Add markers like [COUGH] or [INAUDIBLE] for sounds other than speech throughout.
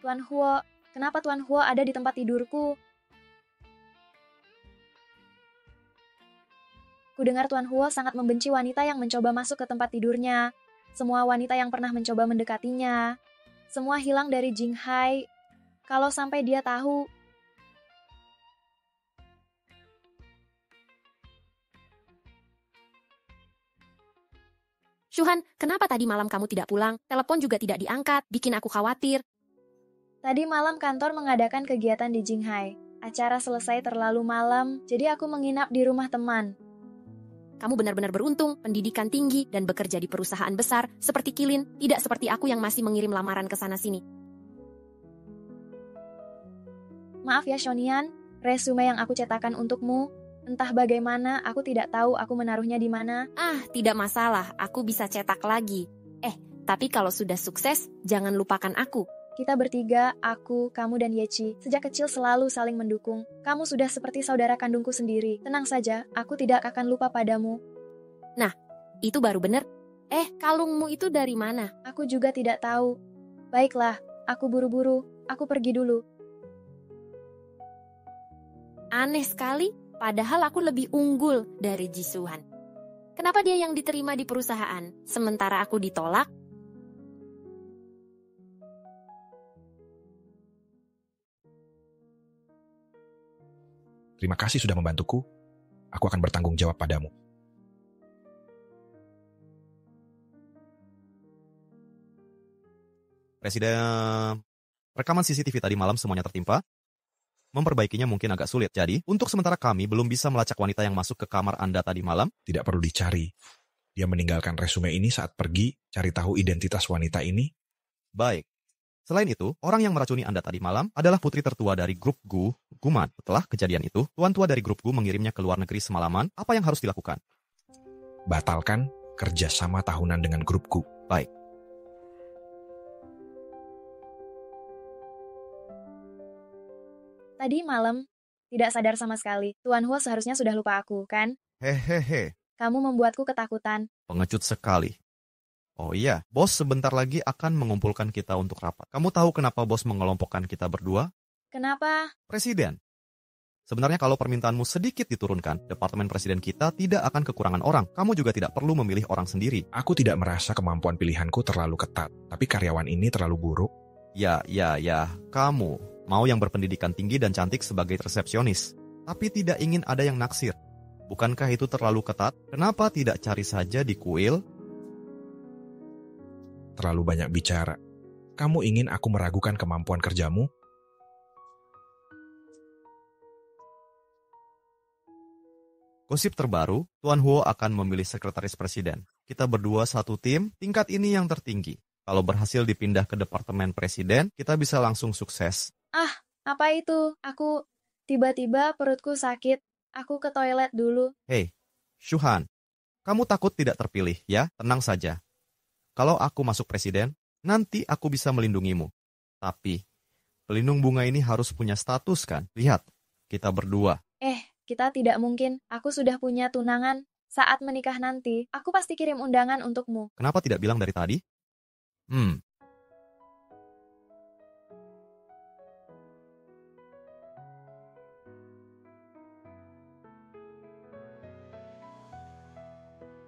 Tuan Huo, kenapa Tuan Huo ada di tempat tidurku? Kudengar Tuan Huo sangat membenci wanita yang mencoba masuk ke tempat tidurnya. Semua wanita yang pernah mencoba mendekatinya. Semua hilang dari Jing Hai. Kalau sampai dia tahu, Shuhan, kenapa tadi malam kamu tidak pulang? Telepon juga tidak diangkat, bikin aku khawatir. Tadi malam kantor mengadakan kegiatan di Jinghai. Acara selesai terlalu malam, jadi aku menginap di rumah teman. Kamu benar-benar beruntung, pendidikan tinggi, dan bekerja di perusahaan besar, seperti Kilin, tidak seperti aku yang masih mengirim lamaran ke sana-sini. Maaf ya Shonian, resume yang aku cetakan untukmu, entah bagaimana aku tidak tahu aku menaruhnya di mana. Ah, tidak masalah, aku bisa cetak lagi. Eh, tapi kalau sudah sukses, jangan lupakan aku. Kita bertiga, aku, kamu, dan Yechi, sejak kecil selalu saling mendukung. Kamu sudah seperti saudara kandungku sendiri. Tenang saja, aku tidak akan lupa padamu. Nah, itu baru benar. Eh, kalungmu itu dari mana? Aku juga tidak tahu. Baiklah, aku buru-buru. Aku pergi dulu. Aneh sekali, padahal aku lebih unggul dari Jisuhan. Kenapa dia yang diterima di perusahaan, sementara aku ditolak? Terima kasih sudah membantuku. Aku akan bertanggung jawab padamu. Presiden rekaman CCTV tadi malam semuanya tertimpa. Memperbaikinya mungkin agak sulit. Jadi, untuk sementara kami belum bisa melacak wanita yang masuk ke kamar Anda tadi malam. Tidak perlu dicari. Dia meninggalkan resume ini saat pergi, cari tahu identitas wanita ini. Baik. Selain itu, orang yang meracuni Anda tadi malam adalah putri tertua dari grup Gu, Guman. Setelah kejadian itu, tuan tua dari grup Gu mengirimnya ke luar negeri semalaman. Apa yang harus dilakukan? Batalkan kerjasama tahunan dengan grup Gu. Baik. Tadi malam, tidak sadar sama sekali. Tuan Hua seharusnya sudah lupa aku, kan? Hehehe. Kamu membuatku ketakutan. Pengecut sekali. Oh iya, bos sebentar lagi akan mengumpulkan kita untuk rapat. Kamu tahu kenapa bos mengelompokkan kita berdua? Kenapa? Presiden. Sebenarnya kalau permintaanmu sedikit diturunkan, Departemen Presiden kita tidak akan kekurangan orang. Kamu juga tidak perlu memilih orang sendiri. Aku tidak merasa kemampuan pilihanku terlalu ketat, tapi karyawan ini terlalu buruk. Ya, ya, ya. Kamu mau yang berpendidikan tinggi dan cantik sebagai resepsionis, tapi tidak ingin ada yang naksir. Bukankah itu terlalu ketat? Kenapa tidak cari saja di kuil, terlalu banyak bicara. Kamu ingin aku meragukan kemampuan kerjamu? Gosip terbaru, Tuan Huo akan memilih sekretaris presiden. Kita berdua satu tim, tingkat ini yang tertinggi. Kalau berhasil dipindah ke departemen presiden, kita bisa langsung sukses. Ah, apa itu? Aku tiba-tiba perutku sakit. Aku ke toilet dulu. Hei, Shuhan, kamu takut tidak terpilih ya? Tenang saja, kalau aku masuk presiden, nanti aku bisa melindungimu. Tapi, pelindung bunga ini harus punya status kan? Lihat, kita berdua. Eh, kita tidak mungkin. Aku sudah punya tunangan. Saat menikah nanti, aku pasti kirim undangan untukmu. Kenapa tidak bilang dari tadi? Hmm,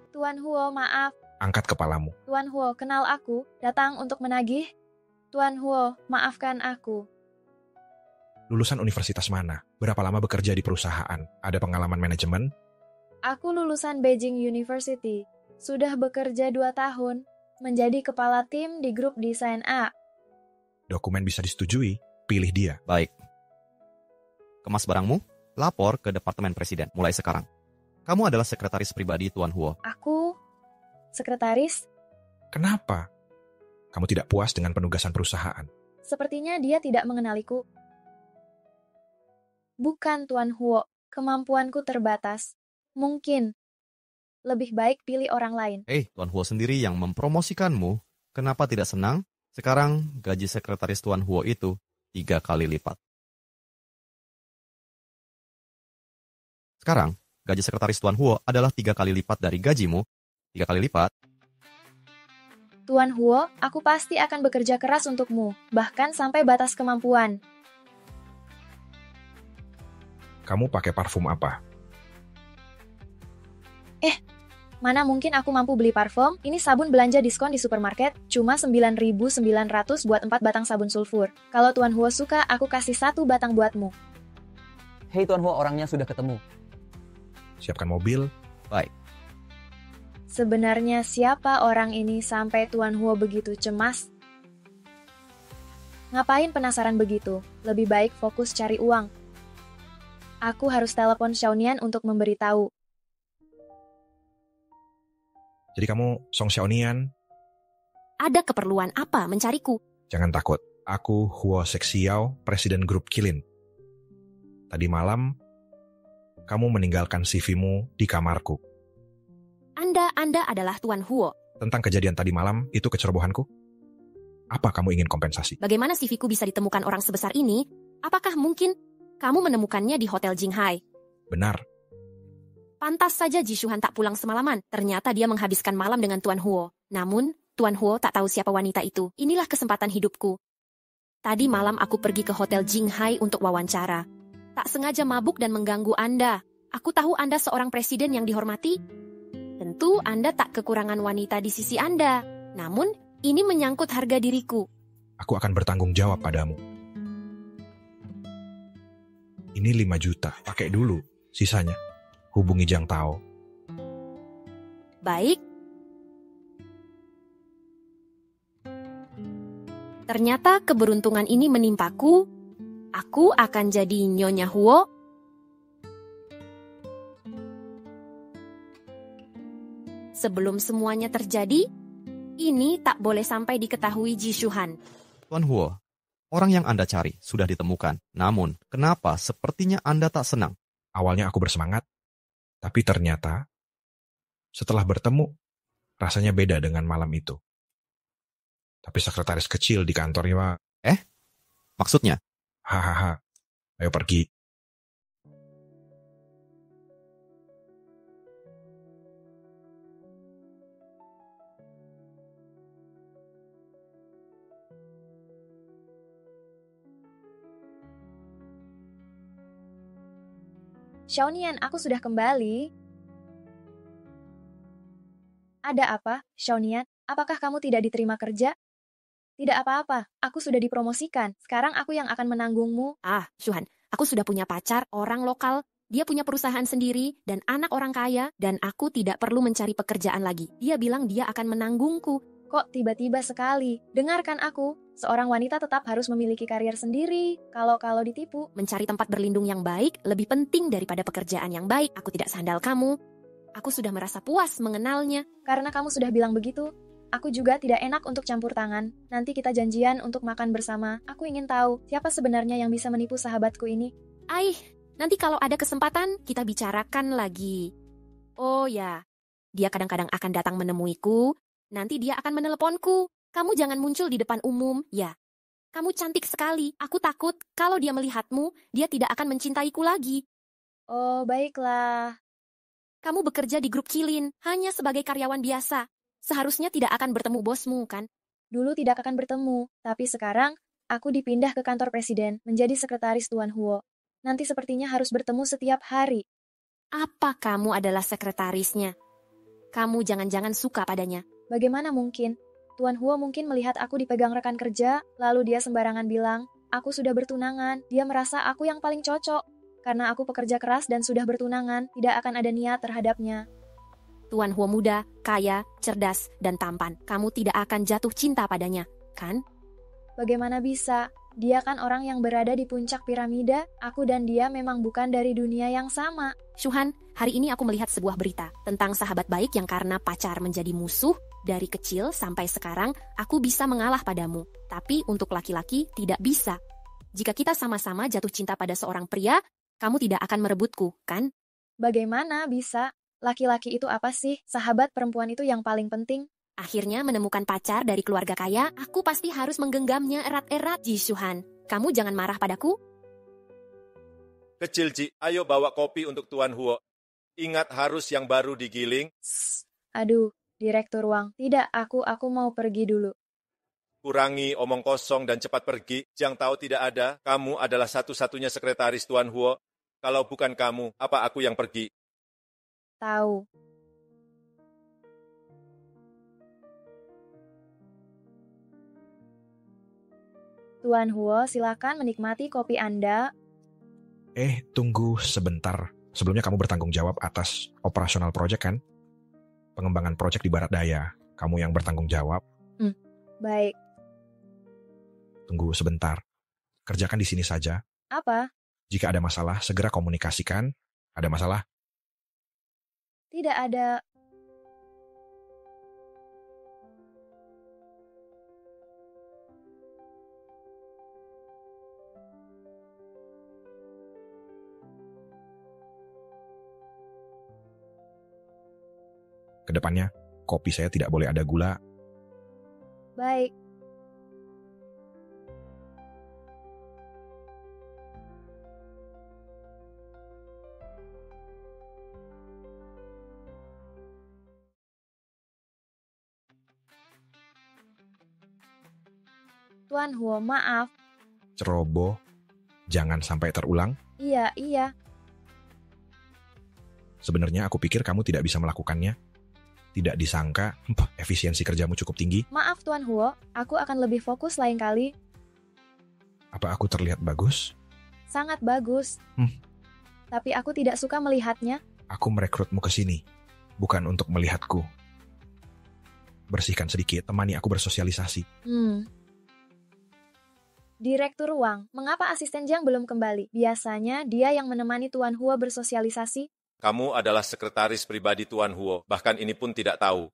Tuan Huo, maaf, angkat kepalamu. Tuan Huo, kenal aku, datang untuk menagih? Tuan Huo, maafkan aku. Lulusan universitas mana? Berapa lama bekerja di perusahaan? Ada pengalaman manajemen? Aku lulusan Beijing University. Sudah bekerja dua tahun, menjadi kepala tim di grup desain A. Dokumen bisa disetujui, pilih dia. Baik. Kemas barangmu, lapor ke Departemen Presiden mulai sekarang. Kamu adalah sekretaris pribadi Tuan Huo. Aku Sekretaris, Kenapa? Kamu tidak puas dengan penugasan perusahaan. Sepertinya dia tidak mengenaliku. Bukan, Tuan Huo. Kemampuanku terbatas. Mungkin. Lebih baik pilih orang lain. hey, eh, Tuan Huo sendiri yang mempromosikanmu. Kenapa tidak senang? Sekarang gaji sekretaris Tuan Huo itu tiga kali lipat. Sekarang, gaji sekretaris Tuan Huo adalah tiga kali lipat dari gajimu tiga kali lipat. Tuan Huo, aku pasti akan bekerja keras untukmu, bahkan sampai batas kemampuan. Kamu pakai parfum apa? Eh, mana mungkin aku mampu beli parfum? Ini sabun belanja diskon di supermarket, cuma 9.900 buat 4 batang sabun sulfur. Kalau Tuan Huo suka, aku kasih satu batang buatmu. Hei Tuan Huo, orangnya sudah ketemu. Siapkan mobil. Baik. Sebenarnya siapa orang ini sampai Tuan Huo begitu cemas? Ngapain penasaran begitu? Lebih baik fokus cari uang. Aku harus telepon Xiaonian untuk memberitahu. Jadi kamu Song Xiaonian? Ada keperluan apa mencariku? Jangan takut, aku Huo Sexiao, Presiden Grup Kilin. Tadi malam, kamu meninggalkan CV-mu di kamarku. Tanda Anda adalah Tuan Huo. Tentang kejadian tadi malam, itu kecerobohanku? Apa kamu ingin kompensasi? Bagaimana CV-ku bisa ditemukan orang sebesar ini? Apakah mungkin kamu menemukannya di Hotel Jinghai? Benar. Pantas saja Ji tak pulang semalaman. Ternyata dia menghabiskan malam dengan Tuan Huo. Namun, Tuan Huo tak tahu siapa wanita itu. Inilah kesempatan hidupku. Tadi malam aku pergi ke Hotel Jinghai untuk wawancara. Tak sengaja mabuk dan mengganggu Anda. Aku tahu Anda seorang presiden yang dihormati, Tentu Anda tak kekurangan wanita di sisi Anda, namun ini menyangkut harga diriku. Aku akan bertanggung jawab padamu. Ini 5 juta, pakai dulu. Sisanya, hubungi Jang Tao. Baik. Ternyata keberuntungan ini menimpaku. Aku akan jadi Nyonya Huo Sebelum semuanya terjadi, ini tak boleh sampai diketahui Jishuhan. Tuan Huo, orang yang Anda cari sudah ditemukan. Namun, kenapa sepertinya Anda tak senang? Awalnya aku bersemangat, tapi ternyata setelah bertemu, rasanya beda dengan malam itu. Tapi sekretaris kecil di kantornya... Eh? Maksudnya? Hahaha, ayo pergi. Shaunian, aku sudah kembali. Ada apa, Shaunian? Apakah kamu tidak diterima kerja? Tidak apa-apa, aku sudah dipromosikan. Sekarang aku yang akan menanggungmu. Ah, Shuhan, aku sudah punya pacar, orang lokal. Dia punya perusahaan sendiri dan anak orang kaya dan aku tidak perlu mencari pekerjaan lagi. Dia bilang dia akan menanggungku Kok tiba-tiba sekali? Dengarkan aku, seorang wanita tetap harus memiliki karier sendiri. Kalau-kalau ditipu, mencari tempat berlindung yang baik lebih penting daripada pekerjaan yang baik. Aku tidak sandal kamu. Aku sudah merasa puas mengenalnya. Karena kamu sudah bilang begitu, Aku juga tidak enak untuk campur tangan. Nanti kita janjian untuk makan bersama. Aku ingin tahu siapa sebenarnya yang bisa menipu sahabatku ini. Aih, nanti kalau ada kesempatan kita bicarakan lagi. Oh ya, dia kadang-kadang akan datang menemuiku Nanti dia akan meneleponku. Kamu jangan muncul di depan umum, ya. Kamu cantik sekali. Aku takut kalau dia melihatmu, dia tidak akan mencintaiku lagi. Oh, baiklah. Kamu bekerja di grup Kilin, hanya sebagai karyawan biasa. Seharusnya tidak akan bertemu bosmu, kan? Dulu tidak akan bertemu, tapi sekarang aku dipindah ke kantor presiden menjadi sekretaris Tuan Huo. Nanti sepertinya harus bertemu setiap hari. Apa kamu adalah sekretarisnya? Kamu jangan-jangan suka padanya. Bagaimana mungkin? Tuan hua mungkin melihat aku dipegang rekan kerja, lalu dia sembarangan bilang, aku sudah bertunangan, dia merasa aku yang paling cocok. Karena aku pekerja keras dan sudah bertunangan, tidak akan ada niat terhadapnya. Tuan hua muda, kaya, cerdas, dan tampan. Kamu tidak akan jatuh cinta padanya, kan? Bagaimana bisa? Dia kan orang yang berada di puncak piramida, aku dan dia memang bukan dari dunia yang sama. Shuhan, hari ini aku melihat sebuah berita tentang sahabat baik yang karena pacar menjadi musuh, dari kecil sampai sekarang, aku bisa mengalah padamu, tapi untuk laki-laki tidak bisa. Jika kita sama-sama jatuh cinta pada seorang pria, kamu tidak akan merebutku, kan? Bagaimana bisa? Laki-laki itu apa sih? Sahabat perempuan itu yang paling penting. Akhirnya menemukan pacar dari keluarga kaya, aku pasti harus menggenggamnya erat-erat. Jisuhan, kamu jangan marah padaku. Kecil Ji, ayo bawa kopi untuk Tuan Huo. Ingat harus yang baru digiling. aduh, Direktur Wang, tidak, aku, aku mau pergi dulu. Kurangi omong kosong dan cepat pergi. Jang tahu tidak ada, kamu adalah satu-satunya sekretaris Tuan Huo. Kalau bukan kamu, apa aku yang pergi? Tahu. Tuan Huo, silakan menikmati kopi Anda. Eh, tunggu sebentar. Sebelumnya kamu bertanggung jawab atas operasional proyek kan? pengembangan proyek di Barat Daya. Kamu yang bertanggung jawab. Hmm, baik. Tunggu sebentar. Kerjakan di sini saja. Apa? Jika ada masalah, segera komunikasikan. Ada masalah? Tidak ada Kedepannya, kopi saya tidak boleh ada gula. Baik. Tuan Huo, maaf. Ceroboh, jangan sampai terulang. Iya, iya. Sebenarnya aku pikir kamu tidak bisa melakukannya. Tidak disangka, efisiensi kerjamu cukup tinggi. Maaf Tuan Huo, aku akan lebih fokus lain kali. Apa aku terlihat bagus? Sangat bagus. Hmm. Tapi aku tidak suka melihatnya. Aku merekrutmu ke sini, bukan untuk melihatku. Bersihkan sedikit, temani aku bersosialisasi. Hmm. Direktur Wang, mengapa asisten Jiang belum kembali? Biasanya dia yang menemani Tuan Hua bersosialisasi. Kamu adalah sekretaris pribadi Tuan Huo, bahkan ini pun tidak tahu.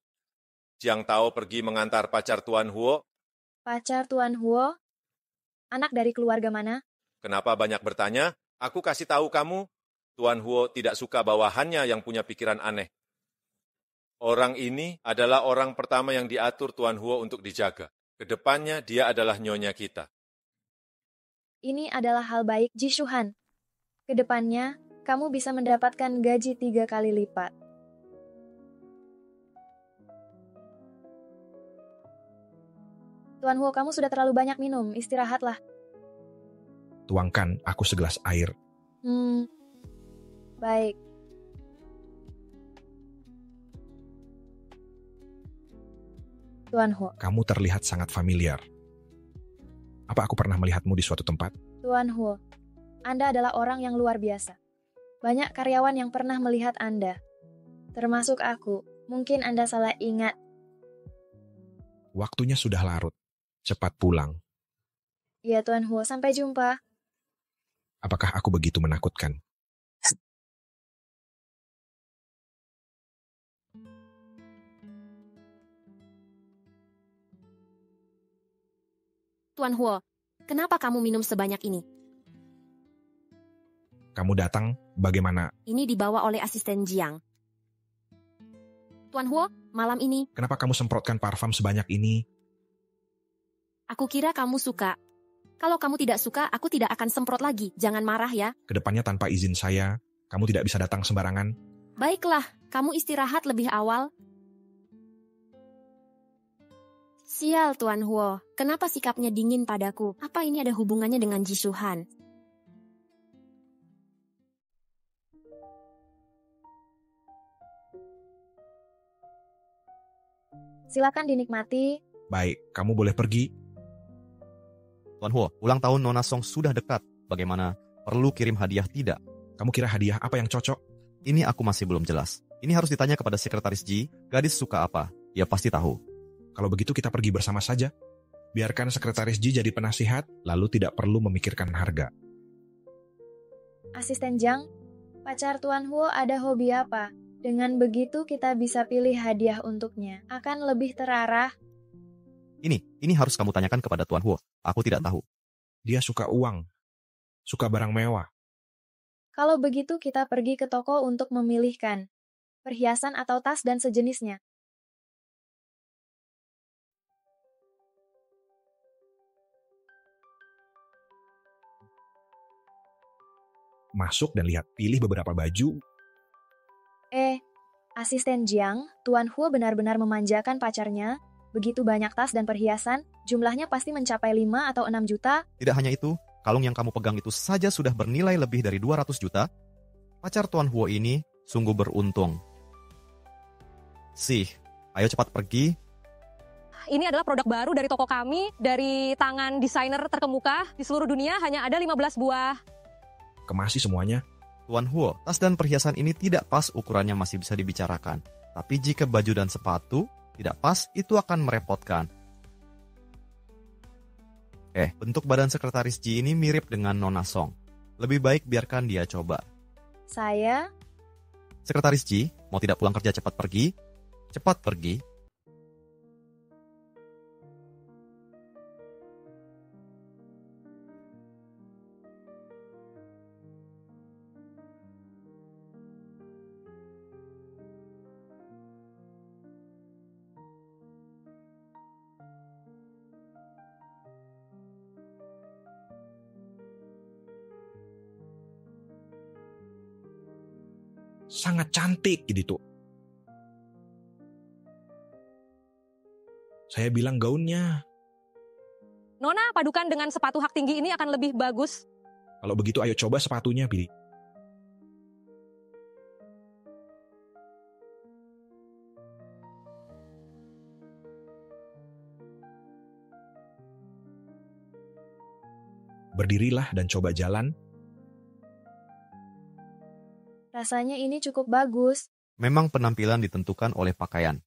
Jiang Tao pergi mengantar pacar Tuan Huo. Pacar Tuan Huo? Anak dari keluarga mana? Kenapa banyak bertanya? Aku kasih tahu kamu, Tuan Huo tidak suka bawahannya yang punya pikiran aneh. Orang ini adalah orang pertama yang diatur Tuan Huo untuk dijaga. Kedepannya dia adalah nyonya kita. Ini adalah hal baik, Jishuhan. Kedepannya, kamu bisa mendapatkan gaji tiga kali lipat. Tuan Huo, kamu sudah terlalu banyak minum. Istirahatlah. Tuangkan aku segelas air. Hmm, baik. Tuan Huo. Kamu terlihat sangat familiar. Apa aku pernah melihatmu di suatu tempat? Tuan Huo, Anda adalah orang yang luar biasa. Banyak karyawan yang pernah melihat Anda, termasuk aku. Mungkin Anda salah ingat. Waktunya sudah larut. Cepat pulang. Ya Tuan Huo, sampai jumpa. Apakah aku begitu menakutkan? Tuan Huo, kenapa kamu minum sebanyak ini? Kamu datang bagaimana? Ini dibawa oleh asisten Jiang. Tuan Huo, malam ini... Kenapa kamu semprotkan parfum sebanyak ini? Aku kira kamu suka. Kalau kamu tidak suka, aku tidak akan semprot lagi. Jangan marah ya. Kedepannya tanpa izin saya, kamu tidak bisa datang sembarangan. Baiklah, kamu istirahat lebih awal. Sial, Tuan Huo. Kenapa sikapnya dingin padaku? Apa ini ada hubungannya dengan Jisuhan? Silakan dinikmati. Baik, kamu boleh pergi. Tuan Huo, ulang tahun Nona Song sudah dekat. Bagaimana? Perlu kirim hadiah tidak? Kamu kira hadiah apa yang cocok? Ini aku masih belum jelas. Ini harus ditanya kepada sekretaris Ji, gadis suka apa? Dia pasti tahu. Kalau begitu kita pergi bersama saja. Biarkan sekretaris Ji jadi penasihat, lalu tidak perlu memikirkan harga. Asisten Jang, pacar Tuan Huo ada hobi apa? Dengan begitu kita bisa pilih hadiah untuknya. Akan lebih terarah. Ini, ini harus kamu tanyakan kepada Tuan Huo. Aku tidak tahu. Dia suka uang. Suka barang mewah. Kalau begitu kita pergi ke toko untuk memilihkan perhiasan atau tas dan sejenisnya. Masuk dan lihat, pilih beberapa baju Eh, asisten Jiang, Tuan Hua benar-benar memanjakan pacarnya. Begitu banyak tas dan perhiasan, jumlahnya pasti mencapai 5 atau 6 juta. Tidak hanya itu, kalung yang kamu pegang itu saja sudah bernilai lebih dari 200 juta. Pacar Tuan Hua ini sungguh beruntung. Sih, ayo cepat pergi. Ini adalah produk baru dari toko kami, dari tangan desainer terkemuka di seluruh dunia hanya ada 15 buah. Kemasi semuanya, Tuan Huo, tas dan perhiasan ini tidak pas ukurannya masih bisa dibicarakan. Tapi jika baju dan sepatu tidak pas, itu akan merepotkan. Eh, bentuk badan sekretaris Ji ini mirip dengan Nona Song. Lebih baik biarkan dia coba. Saya? Sekretaris Ji, mau tidak pulang kerja cepat pergi? Cepat pergi, sangat cantik gitu. Saya bilang gaunnya. Nona, padukan dengan sepatu hak tinggi ini akan lebih bagus. Kalau begitu ayo coba sepatunya, pilih. Berdirilah dan coba jalan Rasanya ini cukup bagus. Memang penampilan ditentukan oleh pakaian.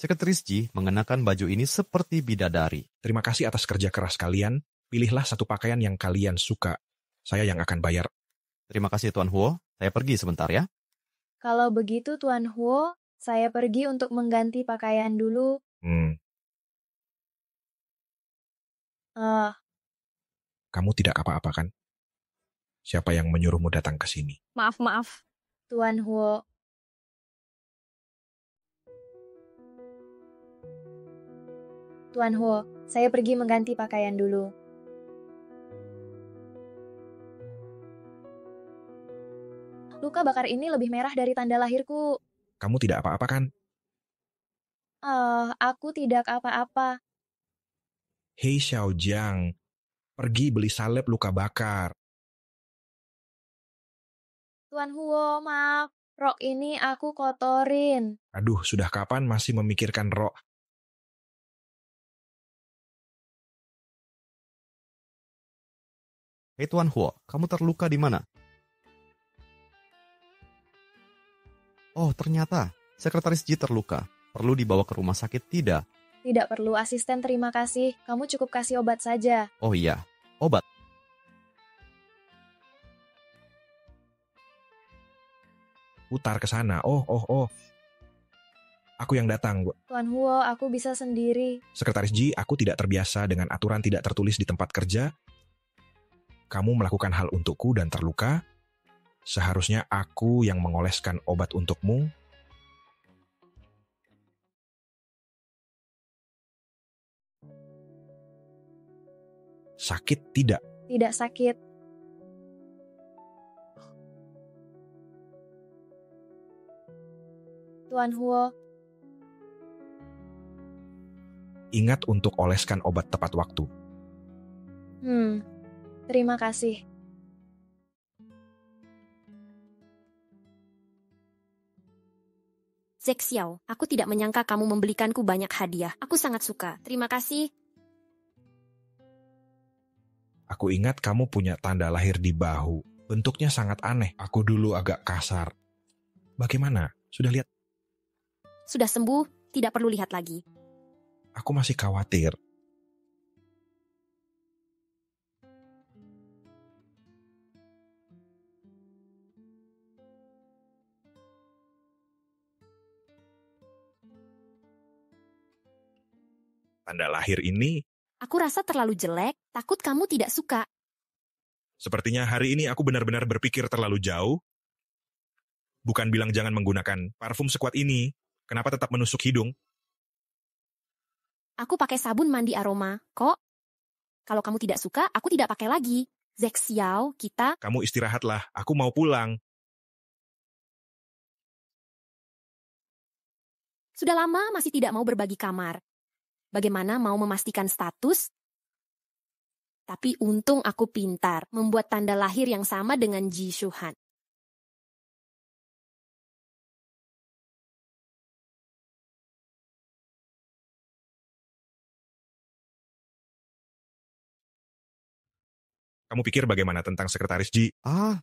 Sekretaris Ji mengenakan baju ini seperti bidadari. Terima kasih atas kerja keras kalian. Pilihlah satu pakaian yang kalian suka. Saya yang akan bayar. Terima kasih Tuan Huo. Saya pergi sebentar ya. Kalau begitu Tuan Huo, saya pergi untuk mengganti pakaian dulu. Hmm. Uh. Kamu tidak apa-apa kan? Siapa yang menyuruhmu datang ke sini? Maaf, maaf. Tuan Huo. Tuan Huo, saya pergi mengganti pakaian dulu. Luka bakar ini lebih merah dari tanda lahirku. Kamu tidak apa-apa kan? Eh, uh, aku tidak apa-apa. Hei Xiao Jiang, pergi beli salep luka bakar. Tuan Huo, maaf. Rok ini aku kotorin. Aduh, sudah kapan masih memikirkan rok? Hei Tuan Huo, kamu terluka di mana? Oh, ternyata sekretaris Ji terluka. Perlu dibawa ke rumah sakit tidak? Tidak perlu asisten, terima kasih. Kamu cukup kasih obat saja. Oh iya, obat. putar ke sana. Oh, oh, oh. Aku yang datang, Tuan Huo, aku bisa sendiri. Sekretaris Ji, aku tidak terbiasa dengan aturan tidak tertulis di tempat kerja. Kamu melakukan hal untukku dan terluka. Seharusnya aku yang mengoleskan obat untukmu sakit tidak? Tidak sakit. Tuan Huo. Ingat untuk oleskan obat tepat waktu. Hmm, terima kasih. Zek Xiao, aku tidak menyangka kamu membelikanku banyak hadiah. Aku sangat suka. Terima kasih. Aku ingat kamu punya tanda lahir di bahu. Bentuknya sangat aneh. Aku dulu agak kasar. Bagaimana? Sudah lihat? Sudah sembuh, tidak perlu lihat lagi. Aku masih khawatir. Tanda lahir ini. Aku rasa terlalu jelek, takut kamu tidak suka. Sepertinya hari ini aku benar-benar berpikir terlalu jauh. Bukan bilang jangan menggunakan parfum sekuat ini, Kenapa tetap menusuk hidung? Aku pakai sabun mandi aroma, kok. Kalau kamu tidak suka, aku tidak pakai lagi. Zek Xiao, kita... Kamu istirahatlah, aku mau pulang. Sudah lama masih tidak mau berbagi kamar. Bagaimana mau memastikan status? Tapi untung aku pintar, membuat tanda lahir yang sama dengan Ji Shuhan. kamu pikir bagaimana tentang sekretaris Ji? Ah.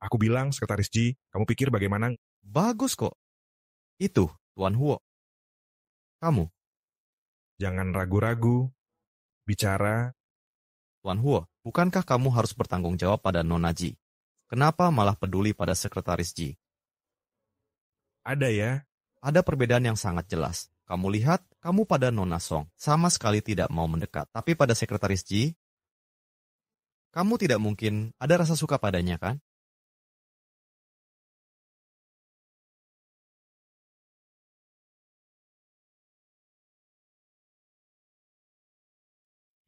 Aku bilang, sekretaris Ji, kamu pikir bagaimana? Bagus kok. Itu, Tuan Huo. Kamu. Jangan ragu-ragu. Bicara. Tuan Huo, bukankah kamu harus bertanggung jawab pada Nona Ji? Kenapa malah peduli pada sekretaris Ji? Ada ya. Ada perbedaan yang sangat jelas. Kamu lihat, kamu pada Nona Song sama sekali tidak mau mendekat. Tapi pada sekretaris Ji, kamu tidak mungkin ada rasa suka padanya, kan?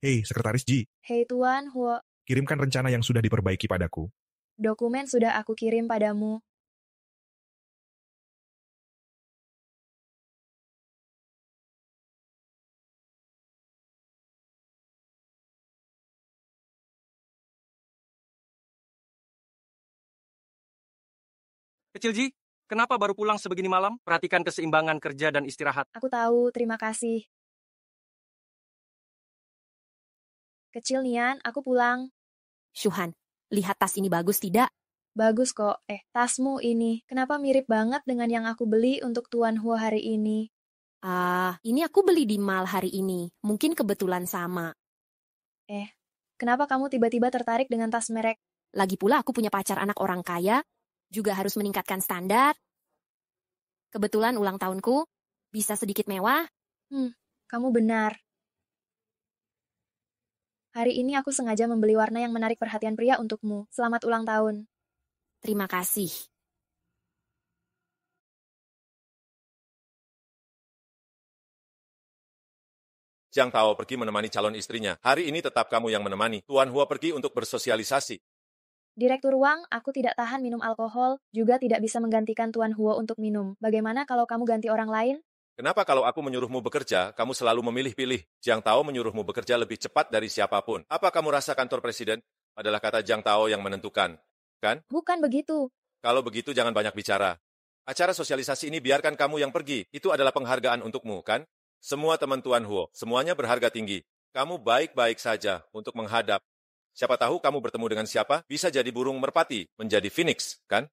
Hei, Sekretaris Ji. Hei Tuan Huo. Kirimkan rencana yang sudah diperbaiki padaku. Dokumen sudah aku kirim padamu. Kecil Ji, kenapa baru pulang sebegini malam? Perhatikan keseimbangan kerja dan istirahat. Aku tahu, terima kasih. Kecil Nian, aku pulang. Syuhan, lihat tas ini bagus tidak? Bagus kok. Eh, tasmu ini. Kenapa mirip banget dengan yang aku beli untuk Tuan Hua hari ini? Ah, uh, ini aku beli di mal hari ini. Mungkin kebetulan sama. Eh, kenapa kamu tiba-tiba tertarik dengan tas merek? Lagi pula aku punya pacar anak orang kaya, juga harus meningkatkan standar. Kebetulan ulang tahunku, bisa sedikit mewah. Hmm, kamu benar. Hari ini aku sengaja membeli warna yang menarik perhatian pria untukmu. Selamat ulang tahun. Terima kasih. Jiang Tao pergi menemani calon istrinya. Hari ini tetap kamu yang menemani. Tuan Hua pergi untuk bersosialisasi. Direktur Wang, aku tidak tahan minum alkohol, juga tidak bisa menggantikan Tuan Huo untuk minum. Bagaimana kalau kamu ganti orang lain? Kenapa kalau aku menyuruhmu bekerja, kamu selalu memilih-pilih? Jiang Tao menyuruhmu bekerja lebih cepat dari siapapun. Apa kamu rasa kantor presiden? Adalah kata Jiang Tao yang menentukan, kan? Bukan begitu. Kalau begitu jangan banyak bicara. Acara sosialisasi ini biarkan kamu yang pergi. Itu adalah penghargaan untukmu, kan? Semua teman Tuan Huo, semuanya berharga tinggi. Kamu baik-baik saja untuk menghadap Siapa tahu kamu bertemu dengan siapa, bisa jadi burung merpati, menjadi phoenix, kan?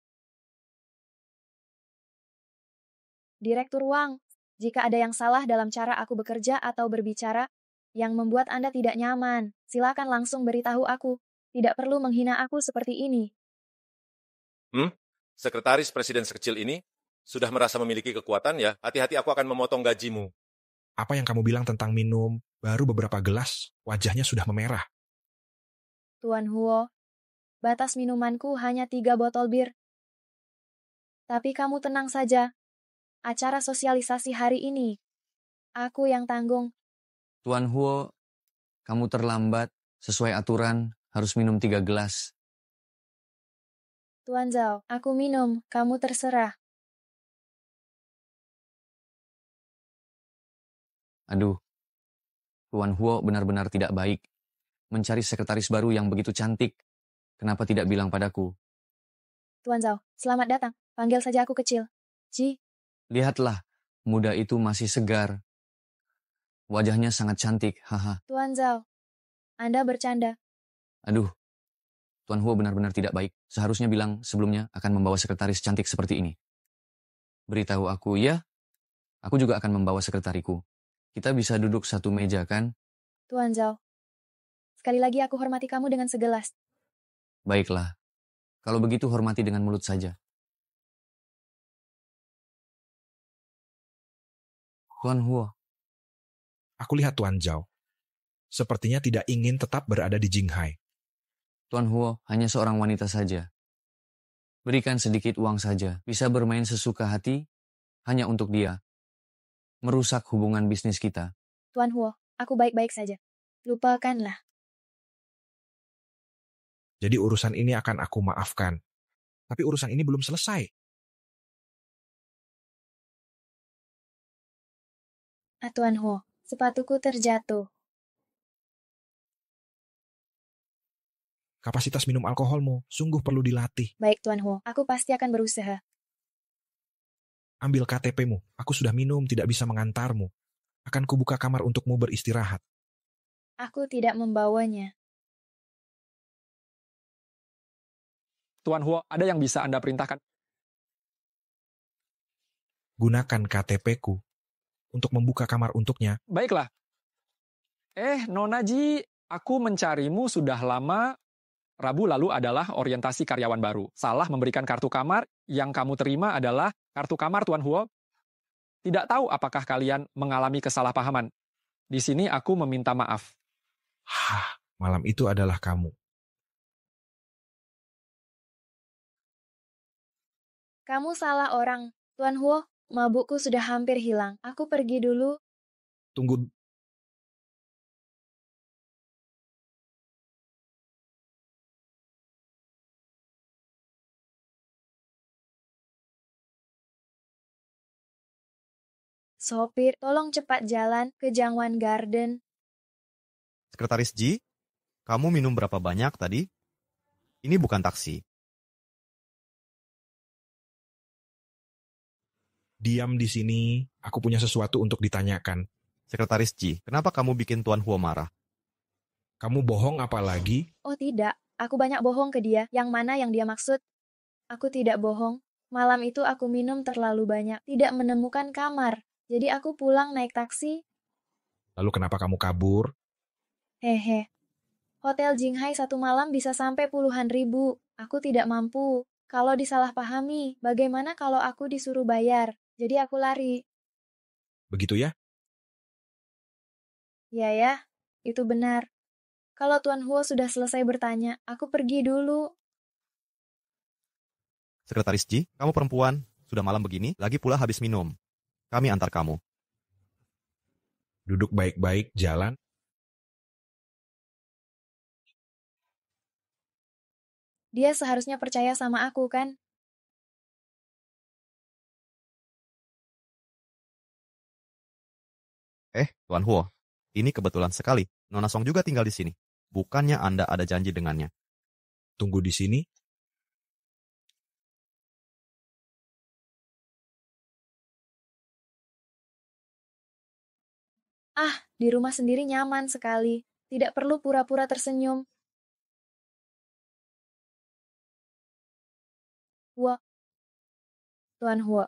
Direktur Wang, jika ada yang salah dalam cara aku bekerja atau berbicara, yang membuat Anda tidak nyaman, silakan langsung beritahu aku. Tidak perlu menghina aku seperti ini. Hmm? Sekretaris Presiden sekecil ini sudah merasa memiliki kekuatan ya? Hati-hati aku akan memotong gajimu. Apa yang kamu bilang tentang minum? Baru beberapa gelas, wajahnya sudah memerah. Tuan Huo. Batas minumanku hanya tiga botol bir. Tapi kamu tenang saja. Acara sosialisasi hari ini. Aku yang tanggung. Tuan Huo, kamu terlambat. Sesuai aturan, harus minum tiga gelas. Tuan Zhao, aku minum. Kamu terserah. Aduh, Tuan Huo benar-benar tidak baik mencari sekretaris baru yang begitu cantik. Kenapa tidak bilang padaku? Tuan Zhao, selamat datang. Panggil saja aku kecil. Ji. Lihatlah, muda itu masih segar. Wajahnya sangat cantik, haha. Tuan Zhao, Anda bercanda. Aduh, Tuan Huo benar-benar tidak baik. Seharusnya bilang sebelumnya akan membawa sekretaris cantik seperti ini. Beritahu aku, ya. Aku juga akan membawa sekretariku. Kita bisa duduk satu meja, kan? Tuan Zhao, Sekali lagi aku hormati kamu dengan segelas. Baiklah. Kalau begitu hormati dengan mulut saja. Tuan Huo. Aku lihat Tuan Zhao. Sepertinya tidak ingin tetap berada di Jinghai. Tuan Huo hanya seorang wanita saja. Berikan sedikit uang saja, bisa bermain sesuka hati, hanya untuk dia. Merusak hubungan bisnis kita. Tuan Huo, aku baik-baik saja. Lupakanlah. Jadi urusan ini akan aku maafkan. Tapi urusan ini belum selesai. Atuan ah, Ho, sepatuku terjatuh. Kapasitas minum alkoholmu sungguh perlu dilatih. Baik, Tuan Ho. Aku pasti akan berusaha. Ambil KTPmu. Aku sudah minum, tidak bisa mengantarmu. Akan kubuka kamar untukmu beristirahat. Aku tidak membawanya. Tuan Huo, ada yang bisa Anda perintahkan? Gunakan KTP-ku untuk membuka kamar untuknya. Baiklah. Eh, Nonaji, aku mencarimu sudah lama. Rabu lalu adalah orientasi karyawan baru. Salah memberikan kartu kamar, yang kamu terima adalah kartu kamar Tuan Huo. Tidak tahu apakah kalian mengalami kesalahpahaman. Di sini aku meminta maaf. Hah, malam itu adalah kamu. Kamu salah orang. Tuan Huo, mabukku sudah hampir hilang. Aku pergi dulu. Tunggu. Sopir, tolong cepat jalan ke Jangwan Garden. Sekretaris Ji, kamu minum berapa banyak tadi? Ini bukan taksi. diam di sini, aku punya sesuatu untuk ditanyakan. Sekretaris Ji, kenapa kamu bikin Tuan Huo marah? Kamu bohong apalagi? Oh tidak, aku banyak bohong ke dia. Yang mana yang dia maksud? Aku tidak bohong. Malam itu aku minum terlalu banyak, tidak menemukan kamar. Jadi aku pulang naik taksi. Lalu kenapa kamu kabur? Hehe. Hotel Jinghai satu malam bisa sampai puluhan ribu. Aku tidak mampu. Kalau disalahpahami, bagaimana kalau aku disuruh bayar? Jadi aku lari. Begitu ya? Ya ya, itu benar. Kalau Tuan Huo sudah selesai bertanya, aku pergi dulu. Sekretaris Ji, kamu perempuan, sudah malam begini, lagi pula habis minum. Kami antar kamu. Duduk baik-baik, jalan. Dia seharusnya percaya sama aku, kan? Eh, Tuan Huo, ini kebetulan sekali. Nona Song juga tinggal di sini. Bukannya Anda ada janji dengannya. Tunggu di sini. Ah, di rumah sendiri nyaman sekali. Tidak perlu pura-pura tersenyum. Hua. Tuan Hua.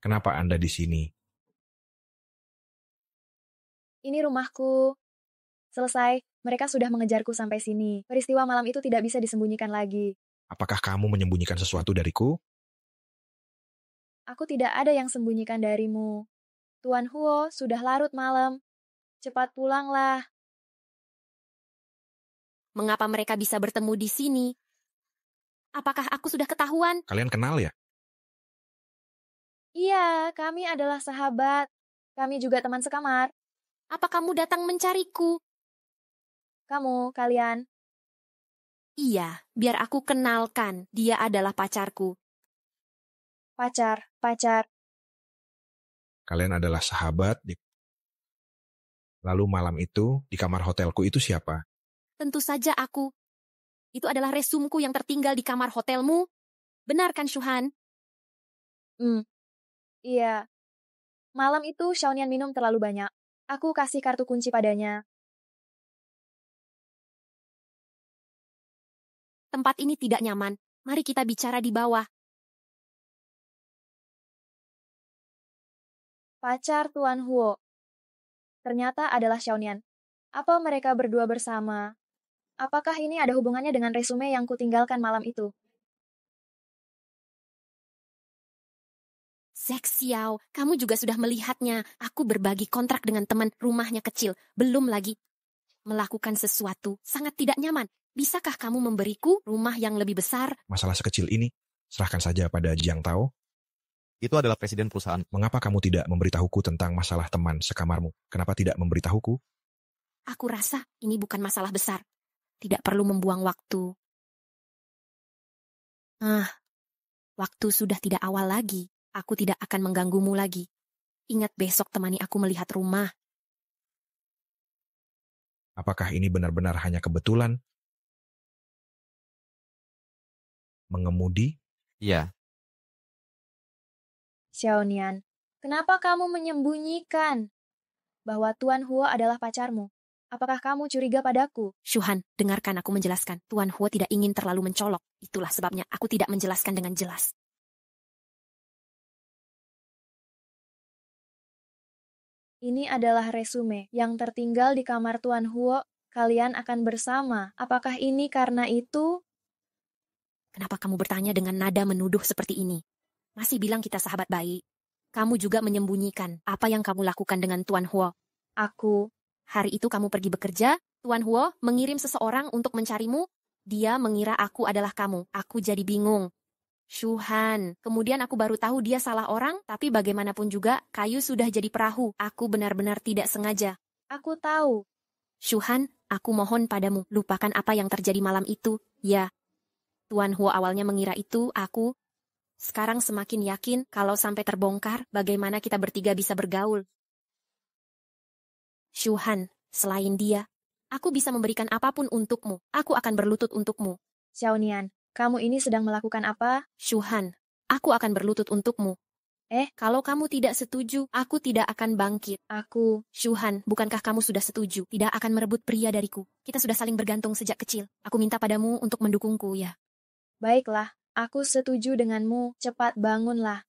Kenapa Anda di sini? ini rumahku. Selesai, mereka sudah mengejarku sampai sini. Peristiwa malam itu tidak bisa disembunyikan lagi. Apakah kamu menyembunyikan sesuatu dariku? Aku tidak ada yang sembunyikan darimu. Tuan Huo, sudah larut malam. Cepat pulanglah. Mengapa mereka bisa bertemu di sini? Apakah aku sudah ketahuan? Kalian kenal ya? Iya, kami adalah sahabat. Kami juga teman sekamar. Apa kamu datang mencariku? Kamu, kalian. Iya, biar aku kenalkan. Dia adalah pacarku. Pacar, pacar. Kalian adalah sahabat. Di... Lalu malam itu, di kamar hotelku itu siapa? Tentu saja aku. Itu adalah resumku yang tertinggal di kamar hotelmu. Benar kan, Shuhan? Hmm, Iya. Malam itu Shaunian minum terlalu banyak. Aku kasih kartu kunci padanya. Tempat ini tidak nyaman. Mari kita bicara di bawah. Pacar Tuan Huo. Ternyata adalah Xiaonian. Apa mereka berdua bersama? Apakah ini ada hubungannya dengan resume yang kutinggalkan malam itu? Zack kamu juga sudah melihatnya. Aku berbagi kontrak dengan teman rumahnya kecil. Belum lagi melakukan sesuatu sangat tidak nyaman. Bisakah kamu memberiku rumah yang lebih besar? Masalah sekecil ini, serahkan saja pada Jiang Tao. Itu adalah presiden perusahaan. Mengapa kamu tidak memberitahuku tentang masalah teman sekamarmu? Kenapa tidak memberitahuku? Aku rasa ini bukan masalah besar. Tidak perlu membuang waktu. Ah, waktu sudah tidak awal lagi. Aku tidak akan mengganggumu lagi. Ingat besok temani aku melihat rumah. Apakah ini benar-benar hanya kebetulan? Mengemudi? Ya. Xiaonian, kenapa kamu menyembunyikan bahwa Tuan Huo adalah pacarmu? Apakah kamu curiga padaku? Shuhan, dengarkan aku menjelaskan. Tuan Huo tidak ingin terlalu mencolok. Itulah sebabnya aku tidak menjelaskan dengan jelas. Ini adalah resume yang tertinggal di kamar Tuan Huo. Kalian akan bersama. Apakah ini karena itu? Kenapa kamu bertanya dengan nada menuduh seperti ini? Masih bilang kita sahabat baik. Kamu juga menyembunyikan apa yang kamu lakukan dengan Tuan Huo. Aku. Hari itu kamu pergi bekerja, Tuan Huo mengirim seseorang untuk mencarimu. Dia mengira aku adalah kamu. Aku jadi bingung. Shuhan. Kemudian aku baru tahu dia salah orang, tapi bagaimanapun juga, kayu sudah jadi perahu. Aku benar-benar tidak sengaja. Aku tahu. Shuhan, aku mohon padamu, lupakan apa yang terjadi malam itu, ya. Tuan Huo awalnya mengira itu, aku. Sekarang semakin yakin, kalau sampai terbongkar, bagaimana kita bertiga bisa bergaul. Shuhan, selain dia, aku bisa memberikan apapun untukmu. Aku akan berlutut untukmu. Xiaonian, kamu ini sedang melakukan apa? Shuhan, aku akan berlutut untukmu. Eh, kalau kamu tidak setuju, aku tidak akan bangkit. Aku, Shuhan, bukankah kamu sudah setuju? Tidak akan merebut pria dariku. Kita sudah saling bergantung sejak kecil. Aku minta padamu untuk mendukungku, ya. Baiklah, aku setuju denganmu. Cepat bangunlah.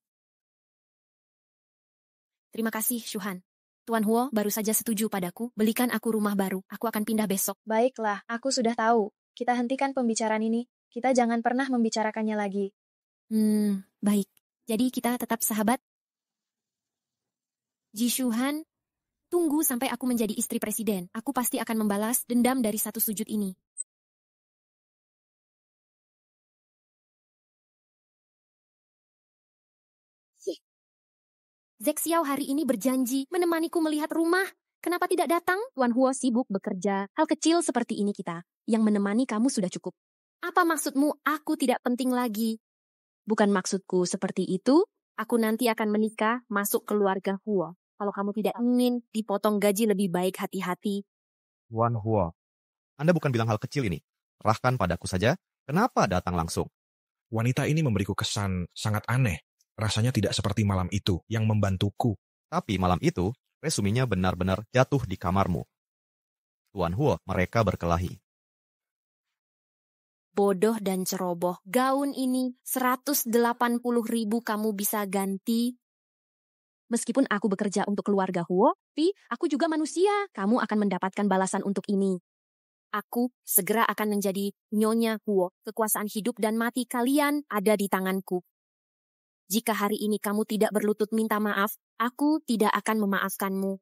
Terima kasih, Shuhan. Tuan Huo baru saja setuju padaku, belikan aku rumah baru. Aku akan pindah besok. Baiklah, aku sudah tahu. Kita hentikan pembicaraan ini. Kita jangan pernah membicarakannya lagi. Hmm, baik. Jadi kita tetap sahabat? Jishuhan, tunggu sampai aku menjadi istri presiden. Aku pasti akan membalas dendam dari satu sujud ini. Zek Xiao hari ini berjanji menemaniku melihat rumah. Kenapa tidak datang? Tuan Huo sibuk bekerja. Hal kecil seperti ini kita. Yang menemani kamu sudah cukup. Apa maksudmu aku tidak penting lagi? Bukan maksudku seperti itu, aku nanti akan menikah masuk keluarga Huo. Kalau kamu tidak ingin dipotong gaji lebih baik hati-hati. Wan Huo, Anda bukan bilang hal kecil ini. Rahkan padaku saja, kenapa datang langsung? Wanita ini memberiku kesan sangat aneh. Rasanya tidak seperti malam itu yang membantuku. Tapi malam itu, resuminya benar-benar jatuh di kamarmu. Tuan Huo, mereka berkelahi bodoh dan ceroboh. Gaun ini 180 ribu kamu bisa ganti. Meskipun aku bekerja untuk keluarga Huo, tapi aku juga manusia. Kamu akan mendapatkan balasan untuk ini. Aku segera akan menjadi Nyonya Huo. Kekuasaan hidup dan mati kalian ada di tanganku. Jika hari ini kamu tidak berlutut minta maaf, aku tidak akan memaafkanmu.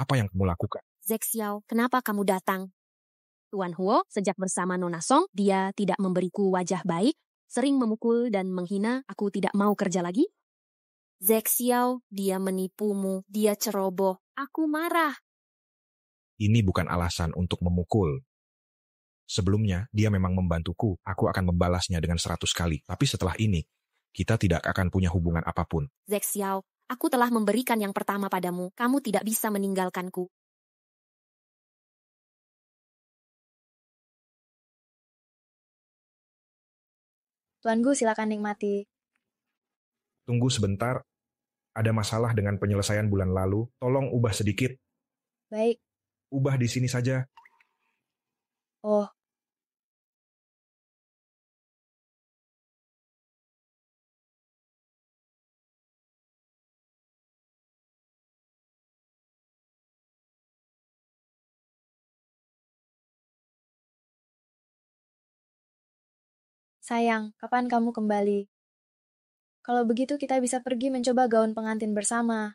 Apa yang kamu lakukan? Zek Xiao, kenapa kamu datang? Tuan Huo sejak bersama Nona Song, dia tidak memberiku wajah baik, sering memukul dan menghina, aku tidak mau kerja lagi. Zek Xiao, dia menipumu, dia ceroboh, aku marah. Ini bukan alasan untuk memukul. Sebelumnya, dia memang membantuku, aku akan membalasnya dengan seratus kali. Tapi setelah ini, kita tidak akan punya hubungan apapun. Zek Xiao, aku telah memberikan yang pertama padamu, kamu tidak bisa meninggalkanku. Tuan Gu silakan nikmati. Tunggu sebentar. Ada masalah dengan penyelesaian bulan lalu. Tolong ubah sedikit. Baik. Ubah di sini saja. Oh, Sayang, kapan kamu kembali? Kalau begitu kita bisa pergi mencoba gaun pengantin bersama.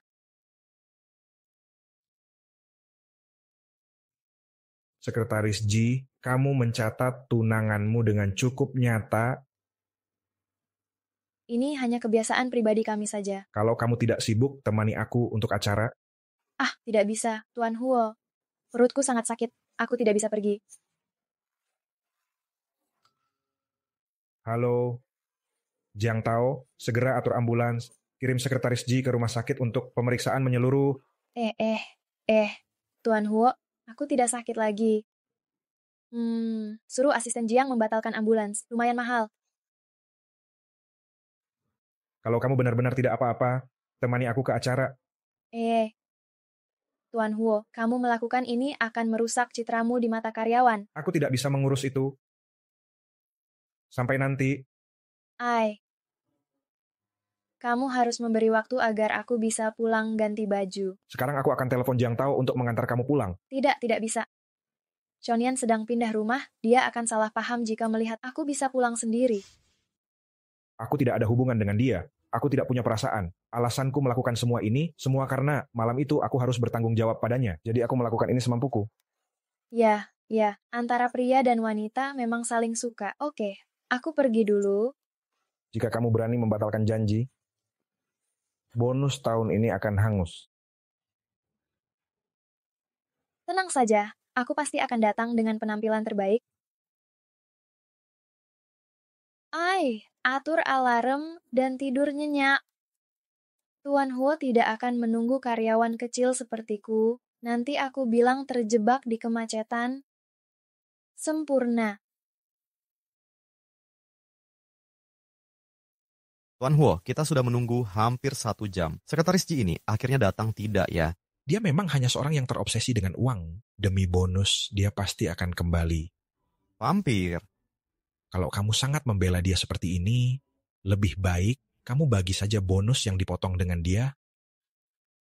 Sekretaris G, kamu mencatat tunanganmu dengan cukup nyata. Ini hanya kebiasaan pribadi kami saja. Kalau kamu tidak sibuk, temani aku untuk acara. Ah, tidak bisa, Tuan Huo. Perutku sangat sakit. Aku tidak bisa pergi. halo, Jiang Tao, segera atur ambulans, kirim sekretaris Ji ke rumah sakit untuk pemeriksaan menyeluruh. Eh, eh, eh, Tuan Huo, aku tidak sakit lagi. Hmm, suruh asisten Jiang membatalkan ambulans, lumayan mahal. Kalau kamu benar-benar tidak apa-apa, temani aku ke acara. Eh, Tuan Huo, kamu melakukan ini akan merusak citramu di mata karyawan. Aku tidak bisa mengurus itu. Sampai nanti. Ai. Kamu harus memberi waktu agar aku bisa pulang ganti baju. Sekarang aku akan telepon Jiang Tao untuk mengantar kamu pulang. Tidak, tidak bisa. Chonian sedang pindah rumah, dia akan salah paham jika melihat aku bisa pulang sendiri. Aku tidak ada hubungan dengan dia. Aku tidak punya perasaan. Alasanku melakukan semua ini, semua karena malam itu aku harus bertanggung jawab padanya. Jadi aku melakukan ini semampuku. Ya, ya. Antara pria dan wanita memang saling suka. Oke, Aku pergi dulu. Jika kamu berani membatalkan janji, bonus tahun ini akan hangus. Tenang saja, aku pasti akan datang dengan penampilan terbaik. Ai, atur alarm dan tidur nyenyak. Tuan Huo tidak akan menunggu karyawan kecil sepertiku. Nanti aku bilang terjebak di kemacetan. Sempurna. Tuan Huo, kita sudah menunggu hampir satu jam. Sekretaris Ji ini akhirnya datang tidak ya? Dia memang hanya seorang yang terobsesi dengan uang. Demi bonus, dia pasti akan kembali. Vampir. Kalau kamu sangat membela dia seperti ini, lebih baik kamu bagi saja bonus yang dipotong dengan dia.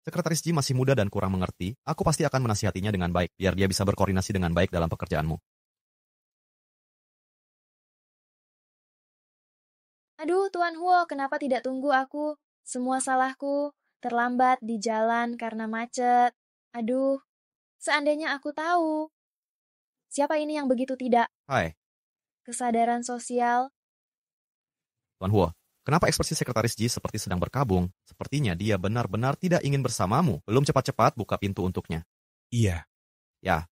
Sekretaris Ji masih muda dan kurang mengerti. Aku pasti akan menasihatinya dengan baik, biar dia bisa berkoordinasi dengan baik dalam pekerjaanmu. Aduh, Tuan Huo, kenapa tidak tunggu aku? Semua salahku, terlambat di jalan karena macet. Aduh, seandainya aku tahu. Siapa ini yang begitu tidak? Hai. Kesadaran sosial. Tuan Huo, Kenapa ekspresi sekretaris Ji seperti sedang berkabung? Sepertinya dia benar-benar tidak ingin bersamamu. Belum cepat-cepat buka pintu untuknya. Iya. Ya,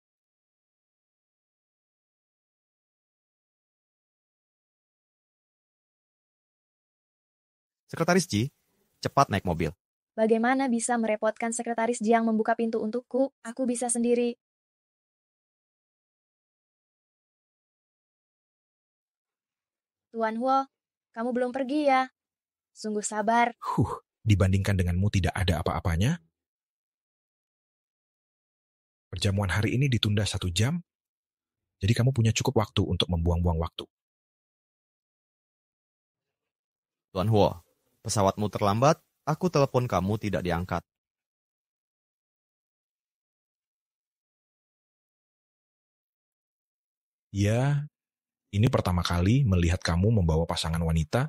Sekretaris Ji, cepat naik mobil. Bagaimana bisa merepotkan sekretaris Ji yang membuka pintu untukku? Aku bisa sendiri. Tuan Huo, kamu belum pergi ya? Sungguh sabar. Huh, dibandingkan denganmu tidak ada apa-apanya. Perjamuan hari ini ditunda satu jam, jadi kamu punya cukup waktu untuk membuang-buang waktu. Tuan Huo, Pesawatmu terlambat, aku telepon kamu tidak diangkat. Ya, ini pertama kali melihat kamu membawa pasangan wanita.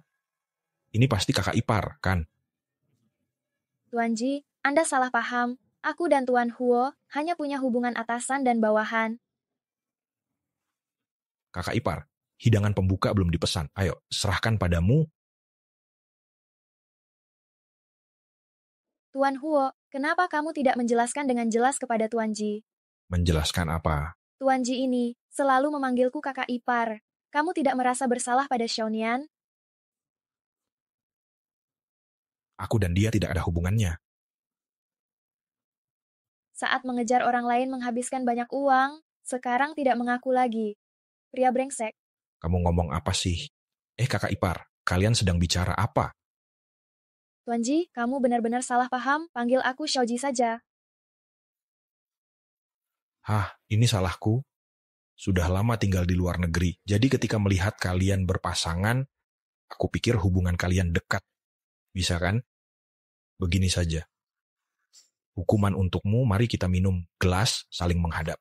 Ini pasti kakak ipar, kan? Tuan Ji, Anda salah paham. Aku dan Tuan Huo hanya punya hubungan atasan dan bawahan. Kakak ipar, hidangan pembuka belum dipesan. Ayo, serahkan padamu Tuan Huo, kenapa kamu tidak menjelaskan dengan jelas kepada Tuan Ji? Menjelaskan apa? Tuan Ji ini selalu memanggilku kakak ipar. Kamu tidak merasa bersalah pada Xiaonian? Aku dan dia tidak ada hubungannya. Saat mengejar orang lain menghabiskan banyak uang, sekarang tidak mengaku lagi. Pria brengsek. Kamu ngomong apa sih? Eh kakak ipar, kalian sedang bicara apa? Tuan Ji, kamu benar-benar salah paham, panggil aku Xiaoji saja. Hah, ini salahku? Sudah lama tinggal di luar negeri, jadi ketika melihat kalian berpasangan, aku pikir hubungan kalian dekat. Bisa kan? Begini saja. Hukuman untukmu, mari kita minum gelas saling menghadap.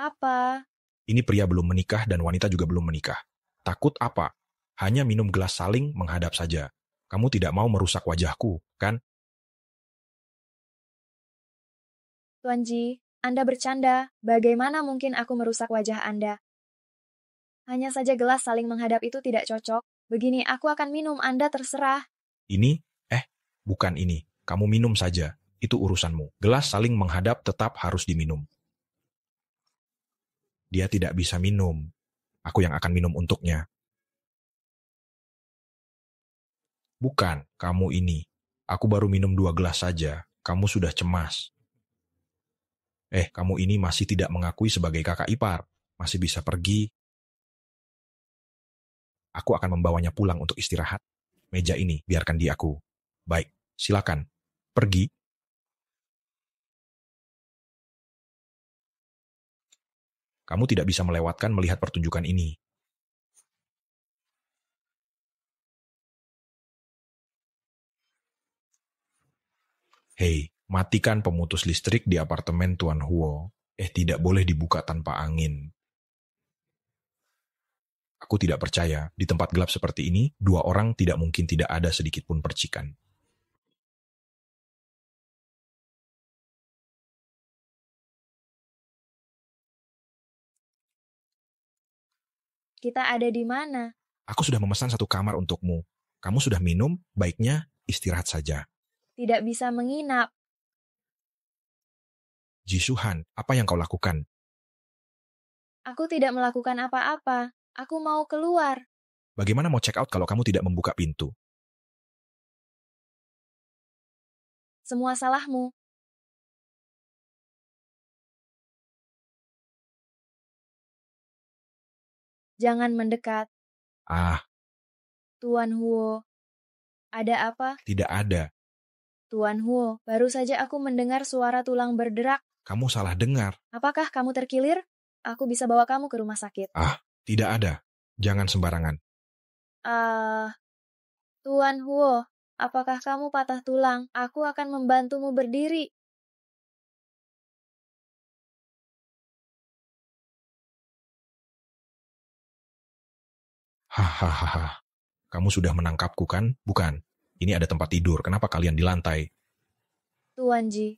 Apa? Ini pria belum menikah dan wanita juga belum menikah. Takut apa? Hanya minum gelas saling menghadap saja. Kamu tidak mau merusak wajahku, kan? Tuan Ji, Anda bercanda. Bagaimana mungkin aku merusak wajah Anda? Hanya saja gelas saling menghadap itu tidak cocok. Begini, aku akan minum. Anda terserah. Ini? Eh, bukan ini. Kamu minum saja. Itu urusanmu. Gelas saling menghadap tetap harus diminum. Dia tidak bisa minum. Aku yang akan minum untuknya. Bukan, kamu ini. Aku baru minum dua gelas saja. Kamu sudah cemas. Eh, kamu ini masih tidak mengakui sebagai kakak ipar. Masih bisa pergi. Aku akan membawanya pulang untuk istirahat. Meja ini, biarkan di aku. Baik, silakan. Pergi. Kamu tidak bisa melewatkan melihat pertunjukan ini. Hei, matikan pemutus listrik di apartemen Tuan Huo. Eh, tidak boleh dibuka tanpa angin. Aku tidak percaya, di tempat gelap seperti ini, dua orang tidak mungkin tidak ada sedikit pun percikan. Kita ada di mana? Aku sudah memesan satu kamar untukmu. Kamu sudah minum, baiknya istirahat saja tidak bisa menginap. Jisuhan, apa yang kau lakukan? Aku tidak melakukan apa-apa. Aku mau keluar. Bagaimana mau check out kalau kamu tidak membuka pintu? Semua salahmu. Jangan mendekat. Ah. Tuan Huo. Ada apa? Tidak ada. Tuan Huo, baru saja aku mendengar suara tulang berderak. Kamu salah dengar. Apakah kamu terkilir? Aku bisa bawa kamu ke rumah sakit. Ah, tidak ada. Jangan sembarangan. Ah, uh, Tuan Huo, apakah kamu patah tulang? Aku akan membantumu berdiri. Hahaha, kamu sudah menangkapku kan? Bukan. Ini ada tempat tidur, kenapa kalian di lantai? Tuan Ji,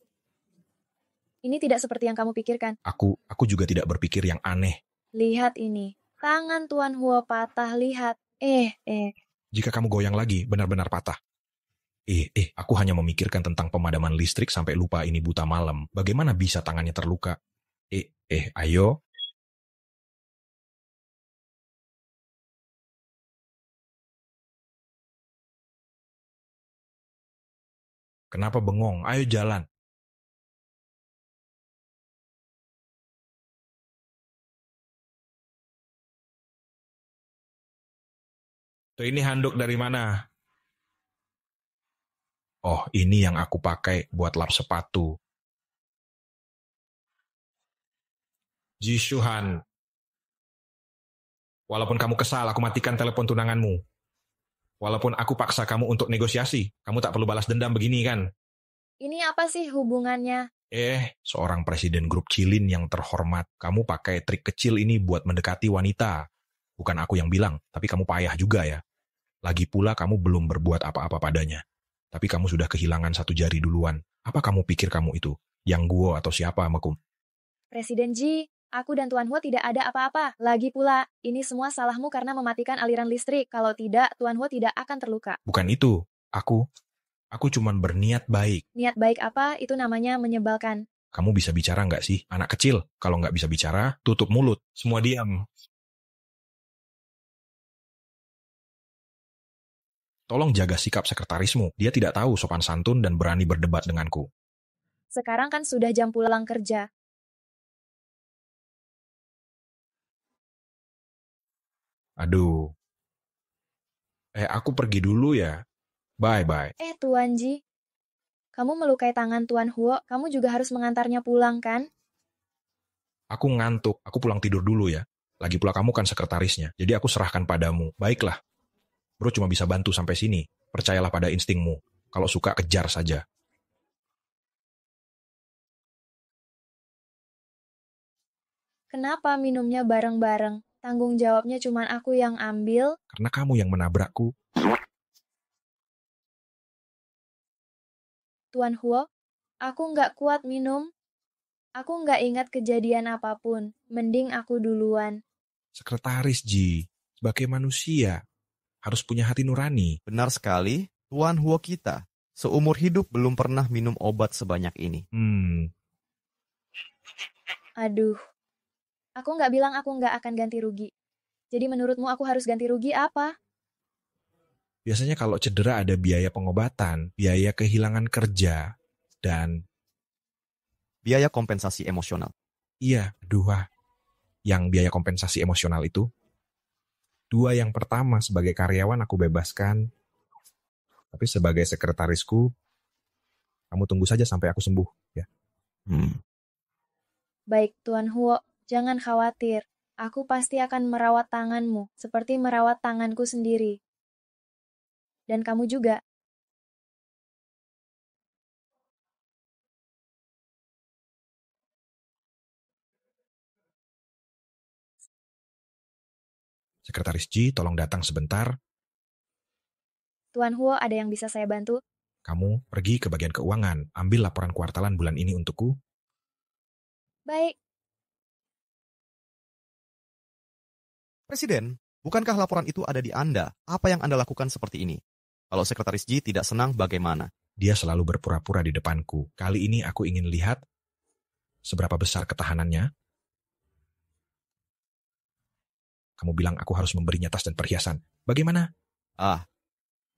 ini tidak seperti yang kamu pikirkan. Aku, aku juga tidak berpikir yang aneh. Lihat ini, tangan Tuan Hua patah, lihat. Eh, eh. Jika kamu goyang lagi, benar-benar patah. Eh, eh, aku hanya memikirkan tentang pemadaman listrik sampai lupa ini buta malam. Bagaimana bisa tangannya terluka? Eh, eh, ayo, Kenapa bengong? Ayo jalan. Tuh ini handuk dari mana? Oh, ini yang aku pakai buat lap sepatu. Jisuhan. Walaupun kamu kesal, aku matikan telepon tunanganmu. Walaupun aku paksa kamu untuk negosiasi, kamu tak perlu balas dendam begini kan? Ini apa sih hubungannya? Eh, seorang presiden grup Cilin yang terhormat, kamu pakai trik kecil ini buat mendekati wanita. Bukan aku yang bilang, tapi kamu payah juga ya. Lagi pula kamu belum berbuat apa-apa padanya. Tapi kamu sudah kehilangan satu jari duluan. Apa kamu pikir kamu itu? Yang gua atau siapa, Makum? Presiden Ji, Aku dan Tuan Huo tidak ada apa-apa. Lagi pula, ini semua salahmu karena mematikan aliran listrik. Kalau tidak, Tuan Huo tidak akan terluka. Bukan itu. Aku, aku cuma berniat baik. Niat baik apa? Itu namanya menyebalkan. Kamu bisa bicara nggak sih? Anak kecil, kalau nggak bisa bicara, tutup mulut. Semua diam. Tolong jaga sikap sekretarismu. Dia tidak tahu sopan santun dan berani berdebat denganku. Sekarang kan sudah jam pulang kerja. Aduh. Eh, aku pergi dulu ya. Bye-bye. Eh, Tuan Ji. Kamu melukai tangan Tuan Huo, kamu juga harus mengantarnya pulang, kan? Aku ngantuk, aku pulang tidur dulu ya. Lagi pula kamu kan sekretarisnya, jadi aku serahkan padamu. Baiklah. Bro cuma bisa bantu sampai sini. Percayalah pada instingmu. Kalau suka, kejar saja. Kenapa minumnya bareng-bareng? Tanggung jawabnya cuma aku yang ambil. Karena kamu yang menabrakku. Tuan Huo, aku nggak kuat minum. Aku nggak ingat kejadian apapun. Mending aku duluan. Sekretaris Ji, sebagai manusia, harus punya hati nurani. Benar sekali, Tuan Huo kita. Seumur hidup belum pernah minum obat sebanyak ini. Hmm. Aduh, Aku nggak bilang aku nggak akan ganti rugi. Jadi menurutmu aku harus ganti rugi apa? Biasanya kalau cedera ada biaya pengobatan, biaya kehilangan kerja, dan biaya kompensasi emosional. Iya, dua. Yang biaya kompensasi emosional itu, dua yang pertama sebagai karyawan aku bebaskan, tapi sebagai sekretarisku, kamu tunggu saja sampai aku sembuh, ya. Hmm. Baik, Tuan Huo. Jangan khawatir, aku pasti akan merawat tanganmu seperti merawat tanganku sendiri. Dan kamu juga. Sekretaris Ji, tolong datang sebentar. Tuan Huo, ada yang bisa saya bantu? Kamu pergi ke bagian keuangan, ambil laporan kuartalan bulan ini untukku. Baik, Presiden, bukankah laporan itu ada di Anda? Apa yang Anda lakukan seperti ini? Kalau Sekretaris Ji tidak senang, bagaimana? Dia selalu berpura-pura di depanku. Kali ini aku ingin lihat seberapa besar ketahanannya. Kamu bilang aku harus memberinya tas dan perhiasan. Bagaimana? Ah,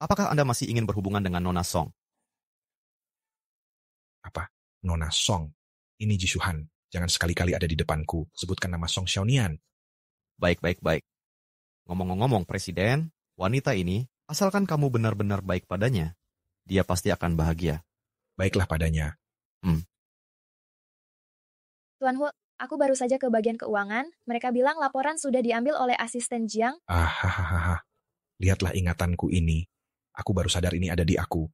apakah Anda masih ingin berhubungan dengan Nona Song? Apa? Nona Song? Ini Jisuhan. Jangan sekali-kali ada di depanku. Sebutkan nama Song Xiaonian. Baik, baik, baik. Ngomong-ngomong, Presiden, wanita ini, asalkan kamu benar-benar baik padanya, dia pasti akan bahagia. Baiklah padanya. Hmm. Tuan Hu, aku baru saja ke bagian keuangan. Mereka bilang laporan sudah diambil oleh asisten Jiang. Ah, ha, ha, ha. Lihatlah ingatanku ini. Aku baru sadar ini ada di aku.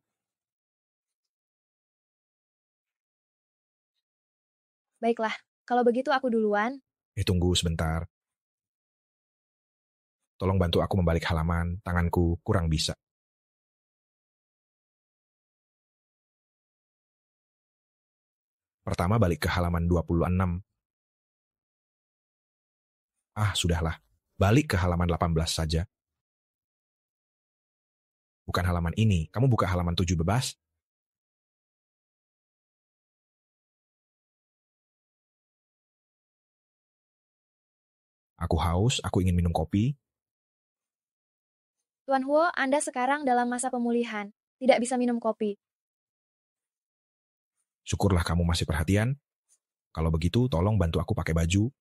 Baiklah, kalau begitu aku duluan. Eh, tunggu sebentar. Tolong bantu aku membalik halaman, tanganku kurang bisa. Pertama balik ke halaman 26. Ah, sudahlah. Balik ke halaman 18 saja. Bukan halaman ini. Kamu buka halaman bebas Aku haus, aku ingin minum kopi. Tuan Huo, Anda sekarang dalam masa pemulihan, tidak bisa minum kopi. Syukurlah kamu masih perhatian. Kalau begitu, tolong bantu aku pakai baju.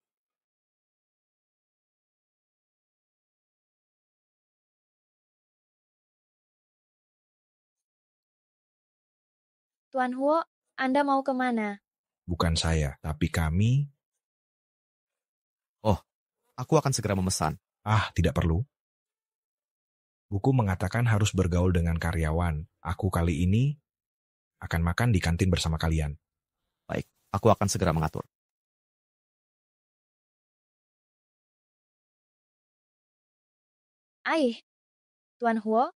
Tuan Huo, Anda mau kemana? Bukan saya, tapi kami. Oh, aku akan segera memesan. Ah, tidak perlu. Buku mengatakan harus bergaul dengan karyawan. Aku kali ini akan makan di kantin bersama kalian. Baik, aku akan segera mengatur. Aih, Tuan Huo,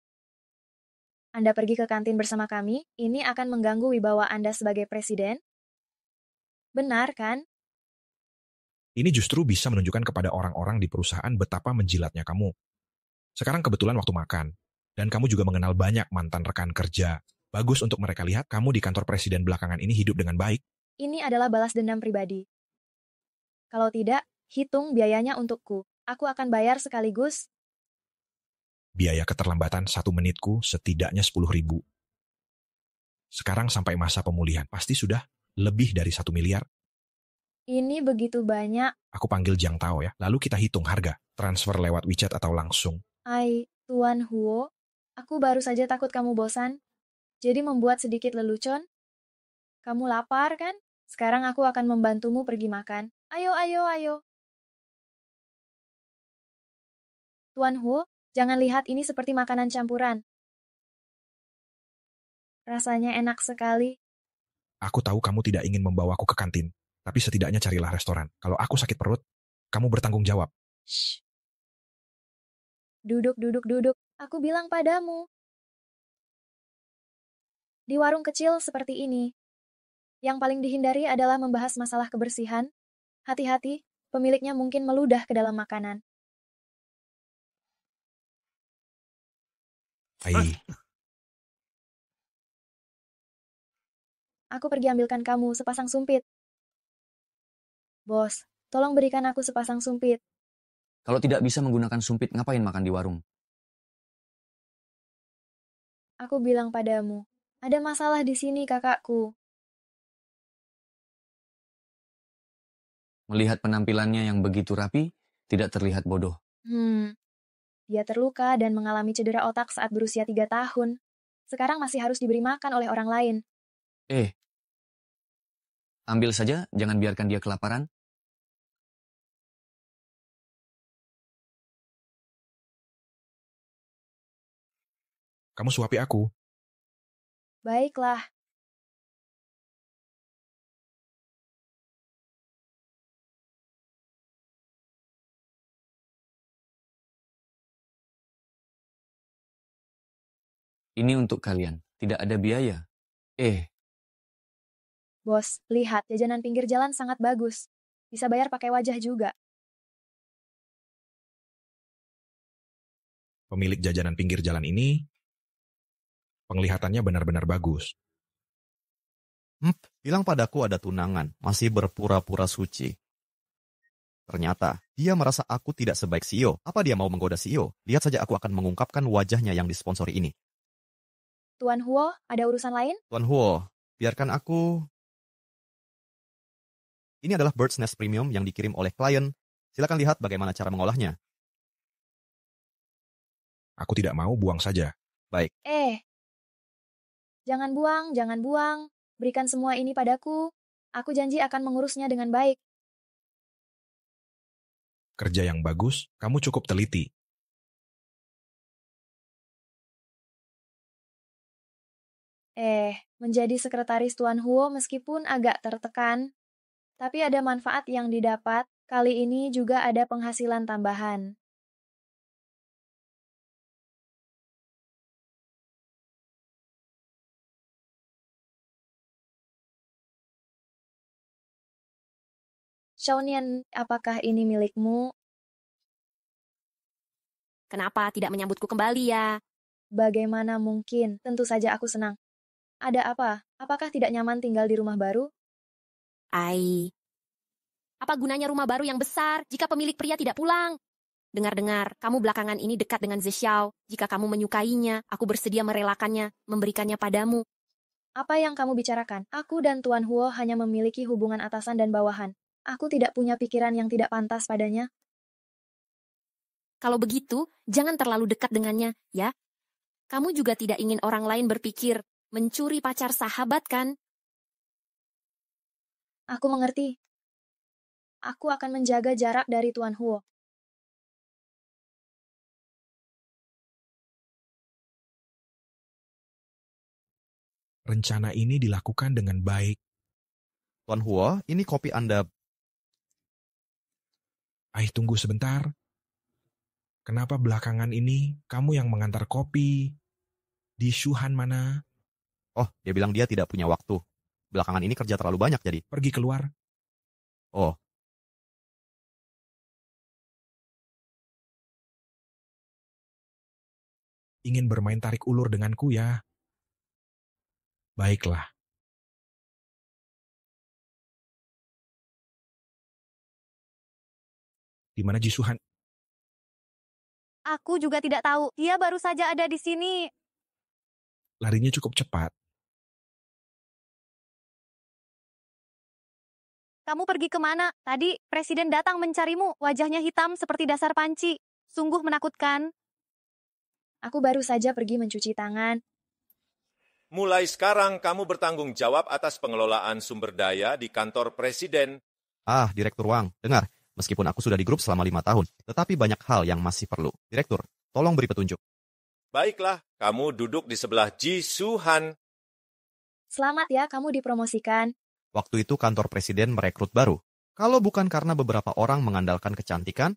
Anda pergi ke kantin bersama kami, ini akan mengganggu wibawa Anda sebagai presiden? Benar kan? Ini justru bisa menunjukkan kepada orang-orang di perusahaan betapa menjilatnya kamu. Sekarang kebetulan waktu makan, dan kamu juga mengenal banyak mantan rekan kerja. Bagus untuk mereka lihat kamu di kantor presiden belakangan ini hidup dengan baik. Ini adalah balas dendam pribadi. Kalau tidak, hitung biayanya untukku. Aku akan bayar sekaligus. Biaya keterlambatan satu menitku setidaknya sepuluh ribu. Sekarang sampai masa pemulihan, pasti sudah lebih dari satu miliar. Ini begitu banyak. Aku panggil Jang Tao ya, lalu kita hitung harga, transfer lewat WeChat atau langsung. Ai, Tuan Huo, aku baru saja takut kamu bosan, jadi membuat sedikit lelucon. Kamu lapar, kan? Sekarang aku akan membantumu pergi makan. Ayo, ayo, ayo. Tuan Huo, jangan lihat ini seperti makanan campuran. Rasanya enak sekali. Aku tahu kamu tidak ingin membawaku ke kantin, tapi setidaknya carilah restoran. Kalau aku sakit perut, kamu bertanggung jawab. Shh, Duduk, duduk, duduk, aku bilang padamu. Di warung kecil seperti ini, yang paling dihindari adalah membahas masalah kebersihan. Hati-hati, pemiliknya mungkin meludah ke dalam makanan. Hai. Aku pergi ambilkan kamu sepasang sumpit. Bos, tolong berikan aku sepasang sumpit. Kalau tidak bisa menggunakan sumpit, ngapain makan di warung? Aku bilang padamu, ada masalah di sini kakakku. Melihat penampilannya yang begitu rapi, tidak terlihat bodoh. Hmm, dia terluka dan mengalami cedera otak saat berusia tiga tahun. Sekarang masih harus diberi makan oleh orang lain. Eh, ambil saja, jangan biarkan dia kelaparan. Kamu suapi aku. Baiklah. Ini untuk kalian, tidak ada biaya. Eh. Bos, lihat jajanan pinggir jalan sangat bagus. Bisa bayar pakai wajah juga. Pemilik jajanan pinggir jalan ini penglihatannya benar-benar bagus. Hmm, bilang padaku ada tunangan, masih berpura-pura suci. Ternyata, dia merasa aku tidak sebaik CEO. Apa dia mau menggoda CEO? Lihat saja aku akan mengungkapkan wajahnya yang disponsori ini. Tuan Huo, ada urusan lain? Tuan Huo, biarkan aku... Ini adalah Bird's Nest Premium yang dikirim oleh klien. Silakan lihat bagaimana cara mengolahnya. Aku tidak mau buang saja. Baik. Eh, Jangan buang, jangan buang. Berikan semua ini padaku. Aku janji akan mengurusnya dengan baik. Kerja yang bagus, kamu cukup teliti. Eh, menjadi sekretaris Tuan Huo meskipun agak tertekan, tapi ada manfaat yang didapat. Kali ini juga ada penghasilan tambahan. Shaunian, apakah ini milikmu? Kenapa tidak menyambutku kembali ya? Bagaimana mungkin? Tentu saja aku senang. Ada apa? Apakah tidak nyaman tinggal di rumah baru? Ai. Apa gunanya rumah baru yang besar jika pemilik pria tidak pulang? Dengar-dengar, kamu belakangan ini dekat dengan Zexiao. Jika kamu menyukainya, aku bersedia merelakannya, memberikannya padamu. Apa yang kamu bicarakan? Aku dan Tuan Huo hanya memiliki hubungan atasan dan bawahan. Aku tidak punya pikiran yang tidak pantas padanya. Kalau begitu, jangan terlalu dekat dengannya, ya. Kamu juga tidak ingin orang lain berpikir, mencuri pacar sahabat kan? Aku mengerti. Aku akan menjaga jarak dari Tuan Huo. Rencana ini dilakukan dengan baik. Tuan Huo, ini kopi Anda Aih tunggu sebentar. Kenapa belakangan ini kamu yang mengantar kopi? Di Shuhan mana? Oh, dia bilang dia tidak punya waktu. Belakangan ini kerja terlalu banyak jadi. Pergi keluar. Oh. Ingin bermain tarik ulur denganku ya? Baiklah. di mana Jisuhan. Aku juga tidak tahu. Dia baru saja ada di sini. Larinya cukup cepat. Kamu pergi kemana? Tadi, Presiden datang mencarimu. Wajahnya hitam seperti dasar panci. Sungguh menakutkan. Aku baru saja pergi mencuci tangan. Mulai sekarang, kamu bertanggung jawab atas pengelolaan sumber daya di kantor Presiden. Ah, Direktur Wang, dengar meskipun aku sudah di grup selama lima tahun, tetapi banyak hal yang masih perlu. Direktur, tolong beri petunjuk. Baiklah, kamu duduk di sebelah Ji Suhan. Selamat ya kamu dipromosikan. Waktu itu kantor presiden merekrut baru. Kalau bukan karena beberapa orang mengandalkan kecantikan,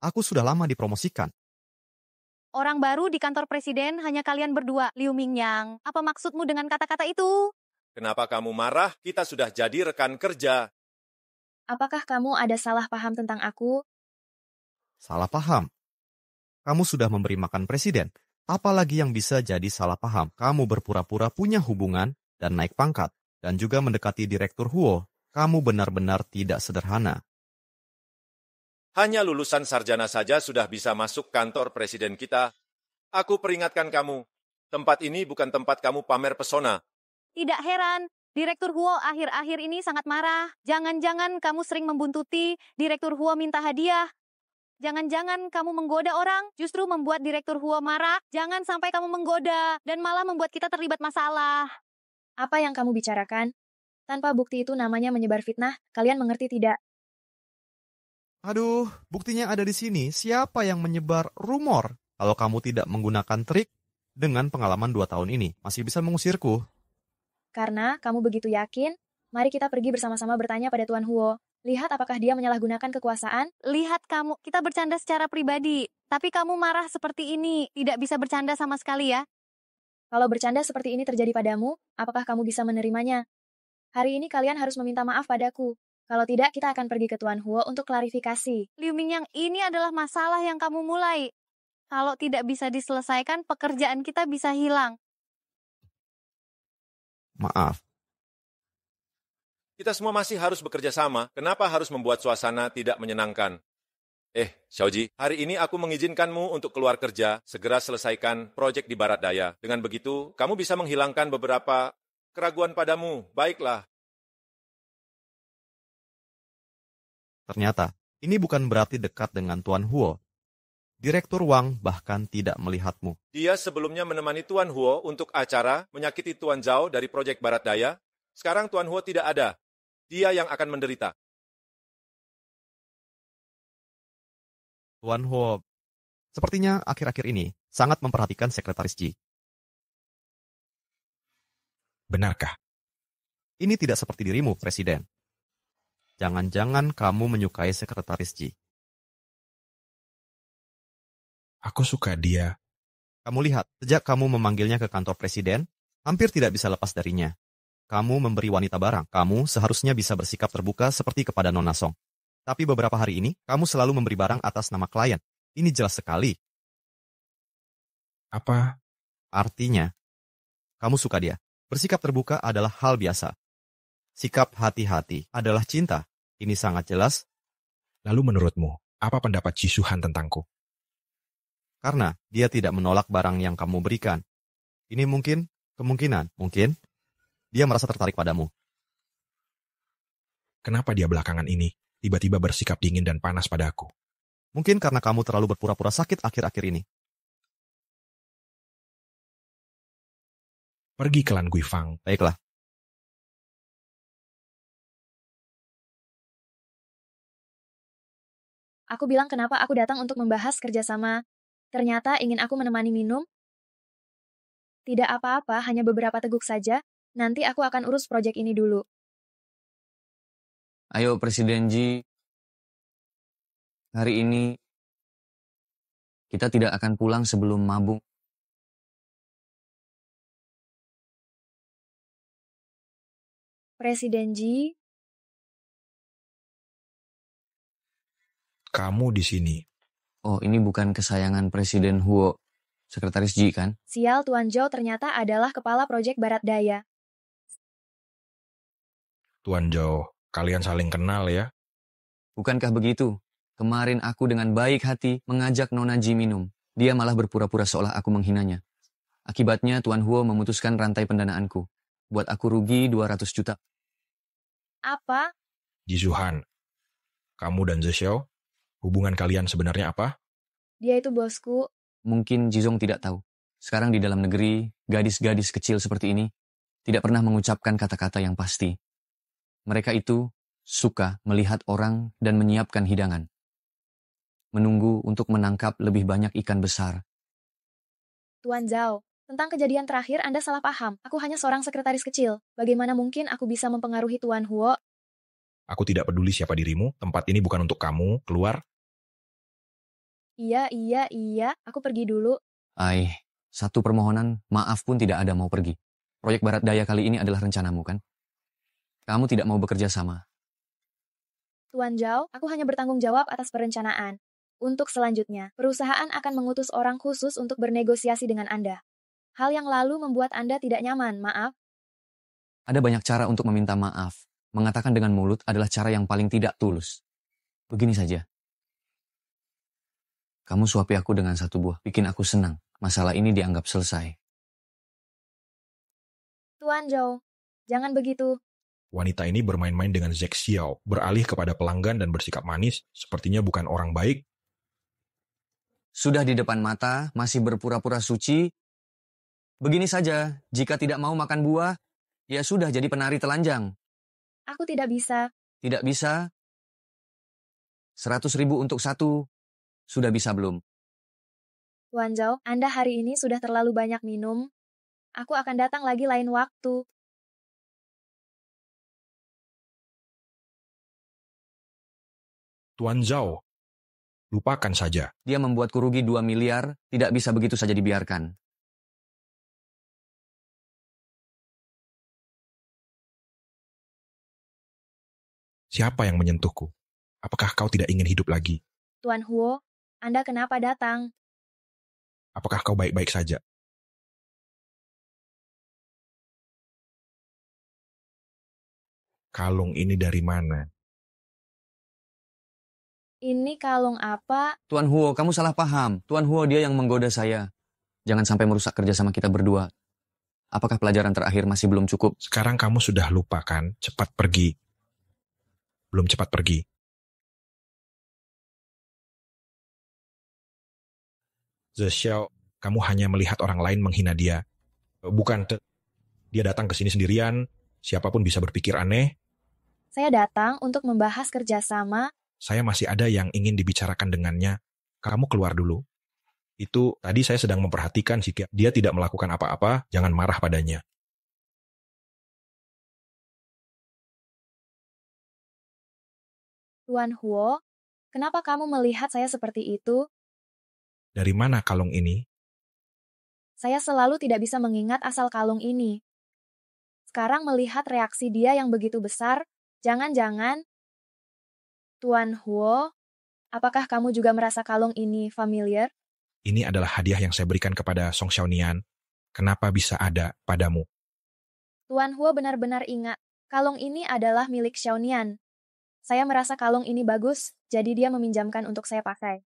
aku sudah lama dipromosikan. Orang baru di kantor presiden hanya kalian berdua, Liu Mingyang. Apa maksudmu dengan kata-kata itu? Kenapa kamu marah? Kita sudah jadi rekan kerja. Apakah kamu ada salah paham tentang aku? Salah paham? Kamu sudah memberi makan presiden. Apalagi yang bisa jadi salah paham? Kamu berpura-pura punya hubungan dan naik pangkat, dan juga mendekati Direktur Huo. Kamu benar-benar tidak sederhana. Hanya lulusan sarjana saja sudah bisa masuk kantor presiden kita. Aku peringatkan kamu, tempat ini bukan tempat kamu pamer pesona. Tidak heran, Direktur Huo akhir-akhir ini sangat marah. Jangan-jangan kamu sering membuntuti, Direktur Huo minta hadiah. Jangan-jangan kamu menggoda orang, justru membuat Direktur Huo marah. Jangan sampai kamu menggoda, dan malah membuat kita terlibat masalah. Apa yang kamu bicarakan? Tanpa bukti itu namanya menyebar fitnah, kalian mengerti tidak? Aduh, buktinya ada di sini. Siapa yang menyebar rumor? Kalau kamu tidak menggunakan trik, dengan pengalaman dua tahun ini, masih bisa mengusirku. Karena kamu begitu yakin, mari kita pergi bersama-sama bertanya pada Tuan Huo. Lihat apakah dia menyalahgunakan kekuasaan. Lihat kamu, kita bercanda secara pribadi. Tapi kamu marah seperti ini, tidak bisa bercanda sama sekali ya. Kalau bercanda seperti ini terjadi padamu, apakah kamu bisa menerimanya? Hari ini kalian harus meminta maaf padaku. Kalau tidak, kita akan pergi ke Tuan Huo untuk klarifikasi. Liu Mingyang, ini adalah masalah yang kamu mulai. Kalau tidak bisa diselesaikan, pekerjaan kita bisa hilang maaf. Kita semua masih harus bekerja sama. Kenapa harus membuat suasana tidak menyenangkan? Eh, Xiaoji, hari ini aku mengizinkanmu untuk keluar kerja, segera selesaikan proyek di Barat Daya. Dengan begitu, kamu bisa menghilangkan beberapa keraguan padamu. Baiklah. Ternyata, ini bukan berarti dekat dengan Tuan Huo. Direktur Wang bahkan tidak melihatmu. Dia sebelumnya menemani Tuan Huo untuk acara menyakiti Tuan Zhao dari Proyek Barat Daya. Sekarang Tuan Huo tidak ada. Dia yang akan menderita. Tuan Huo, sepertinya akhir-akhir ini sangat memperhatikan Sekretaris Ji. Benarkah? Ini tidak seperti dirimu, Presiden. Jangan-jangan kamu menyukai Sekretaris Ji. Aku suka dia. Kamu lihat, sejak kamu memanggilnya ke kantor presiden, hampir tidak bisa lepas darinya. Kamu memberi wanita barang, kamu seharusnya bisa bersikap terbuka seperti kepada Nona Song. Tapi beberapa hari ini, kamu selalu memberi barang atas nama klien. Ini jelas sekali. Apa? Artinya, kamu suka dia. Bersikap terbuka adalah hal biasa. Sikap hati-hati adalah cinta. Ini sangat jelas. Lalu menurutmu, apa pendapat Jisuhan tentangku? karena dia tidak menolak barang yang kamu berikan. Ini mungkin, kemungkinan, mungkin, dia merasa tertarik padamu. Kenapa dia belakangan ini tiba-tiba bersikap dingin dan panas padaku? Mungkin karena kamu terlalu berpura-pura sakit akhir-akhir ini. Pergi ke Lan Guifang. Baiklah. Aku bilang kenapa aku datang untuk membahas kerjasama Ternyata ingin aku menemani minum? Tidak apa-apa, hanya beberapa teguk saja. Nanti aku akan urus proyek ini dulu. Ayo Presiden Ji, hari ini kita tidak akan pulang sebelum mabuk. Presiden Ji, kamu di sini. Oh, ini bukan kesayangan Presiden Huo, Sekretaris Ji kan? Sial Tuan Zhao ternyata adalah kepala proyek Barat Daya. Tuan Zhao, kalian saling kenal ya? Bukankah begitu? Kemarin aku dengan baik hati mengajak Nona Ji minum. Dia malah berpura-pura seolah aku menghinanya. Akibatnya Tuan Huo memutuskan rantai pendanaanku. Buat aku rugi 200 juta. Apa? Ji Zuhan, kamu dan Zhe Xiao Hubungan kalian sebenarnya apa? Dia itu bosku. Mungkin Jizong tidak tahu. Sekarang di dalam negeri, gadis-gadis kecil seperti ini tidak pernah mengucapkan kata-kata yang pasti. Mereka itu suka melihat orang dan menyiapkan hidangan. Menunggu untuk menangkap lebih banyak ikan besar. Tuan Zhao, tentang kejadian terakhir Anda salah paham. Aku hanya seorang sekretaris kecil. Bagaimana mungkin aku bisa mempengaruhi Tuan Huo? Aku tidak peduli siapa dirimu, tempat ini bukan untuk kamu, keluar. Iya, iya, iya, aku pergi dulu. Ai, satu permohonan, maaf pun tidak ada mau pergi. Proyek Barat Daya kali ini adalah rencanamu kan? Kamu tidak mau bekerja sama. Tuan Jao, aku hanya bertanggung jawab atas perencanaan. Untuk selanjutnya, perusahaan akan mengutus orang khusus untuk bernegosiasi dengan Anda. Hal yang lalu membuat Anda tidak nyaman, maaf. Ada banyak cara untuk meminta maaf. Mengatakan dengan mulut adalah cara yang paling tidak tulus. Begini saja, kamu suapi aku dengan satu buah, bikin aku senang. Masalah ini dianggap selesai. Tuan Zhou, jangan begitu. Wanita ini bermain-main dengan Zek Xiao, beralih kepada pelanggan dan bersikap manis, sepertinya bukan orang baik. Sudah di depan mata, masih berpura-pura suci. Begini saja, jika tidak mau makan buah, ya sudah jadi penari telanjang. Aku tidak bisa. Tidak bisa? Seratus ribu untuk satu. Sudah bisa belum? Tuan Zhao, Anda hari ini sudah terlalu banyak minum. Aku akan datang lagi lain waktu. Tuan Zhao, lupakan saja. Dia membuat rugi 2 miliar, tidak bisa begitu saja dibiarkan. Siapa yang menyentuhku? Apakah kau tidak ingin hidup lagi? Tuan Huo, anda kenapa datang? Apakah kau baik-baik saja? Kalung ini dari mana? Ini kalung apa? Tuan Huo, kamu salah paham. Tuan Huo dia yang menggoda saya. Jangan sampai merusak kerja sama kita berdua. Apakah pelajaran terakhir masih belum cukup? Sekarang kamu sudah lupa kan? Cepat pergi. Belum cepat pergi. the show kamu hanya melihat orang lain menghina dia. Eh, bukan dia datang ke sini sendirian, siapapun bisa berpikir aneh. Saya datang untuk membahas kerjasama. Saya masih ada yang ingin dibicarakan dengannya. Kamu keluar dulu. Itu tadi saya sedang memperhatikan sih dia tidak melakukan apa-apa, jangan marah padanya. Tuan Huo, kenapa kamu melihat saya seperti itu? Dari mana kalung ini? Saya selalu tidak bisa mengingat asal kalung ini. Sekarang melihat reaksi dia yang begitu besar, jangan-jangan... Tuan Huo, apakah kamu juga merasa kalung ini familiar? Ini adalah hadiah yang saya berikan kepada Song Xiaonian. Kenapa bisa ada padamu? Tuan Huo benar-benar ingat, kalung ini adalah milik Xiaonian. Saya merasa kalung ini bagus, jadi dia meminjamkan untuk saya pakai.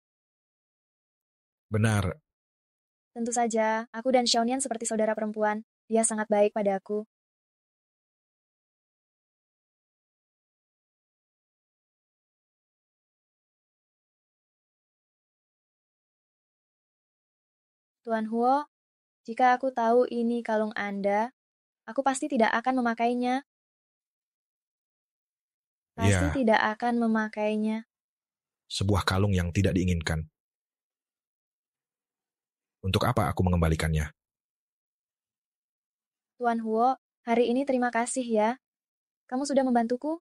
Benar. Tentu saja, aku dan Xiaonian seperti saudara perempuan. Dia sangat baik pada aku. Tuan Huo, jika aku tahu ini kalung Anda, aku pasti tidak akan memakainya. Pasti yeah. tidak akan memakainya. Sebuah kalung yang tidak diinginkan. Untuk apa aku mengembalikannya? Tuan Huo, hari ini terima kasih ya. Kamu sudah membantuku.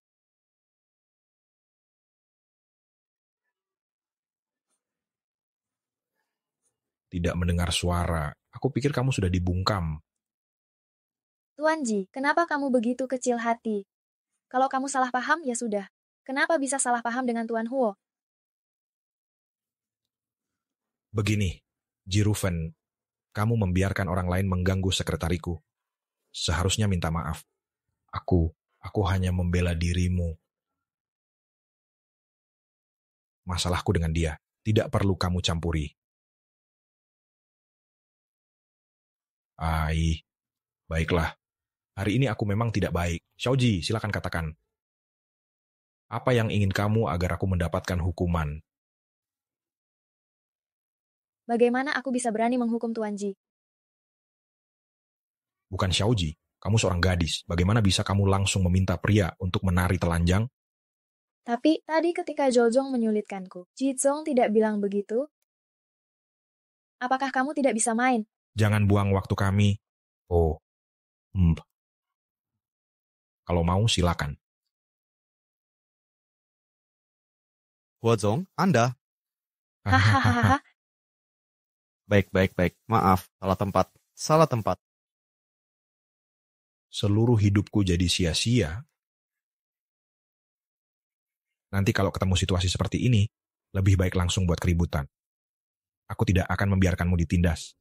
Tidak mendengar suara. Aku pikir kamu sudah dibungkam. Tuan Ji, kenapa kamu begitu kecil hati? Kalau kamu salah paham, ya sudah. Kenapa bisa salah paham dengan Tuan Huo? Begini, Jiruven, kamu membiarkan orang lain mengganggu sekretariku. Seharusnya minta maaf. Aku, aku hanya membela dirimu. Masalahku dengan dia tidak perlu kamu campuri. Ai, baiklah. Hari ini aku memang tidak baik. Xiaoji, silakan katakan. Apa yang ingin kamu agar aku mendapatkan hukuman? Bagaimana aku bisa berani menghukum Tuan Ji? Bukan Ji, kamu seorang gadis. Bagaimana bisa kamu langsung meminta pria untuk menari telanjang? Tapi tadi ketika Jojong menyulitkanku, Zhong tidak bilang begitu. Apakah kamu tidak bisa main? Jangan buang waktu kami. Oh, hmm. Kalau mau silakan. Huozong, Anda. Hahaha, [LAUGHS] Baik, baik, baik. Maaf, salah tempat. Salah tempat. Seluruh hidupku jadi sia-sia. Nanti kalau ketemu situasi seperti ini, lebih baik langsung buat keributan. Aku tidak akan membiarkanmu ditindas.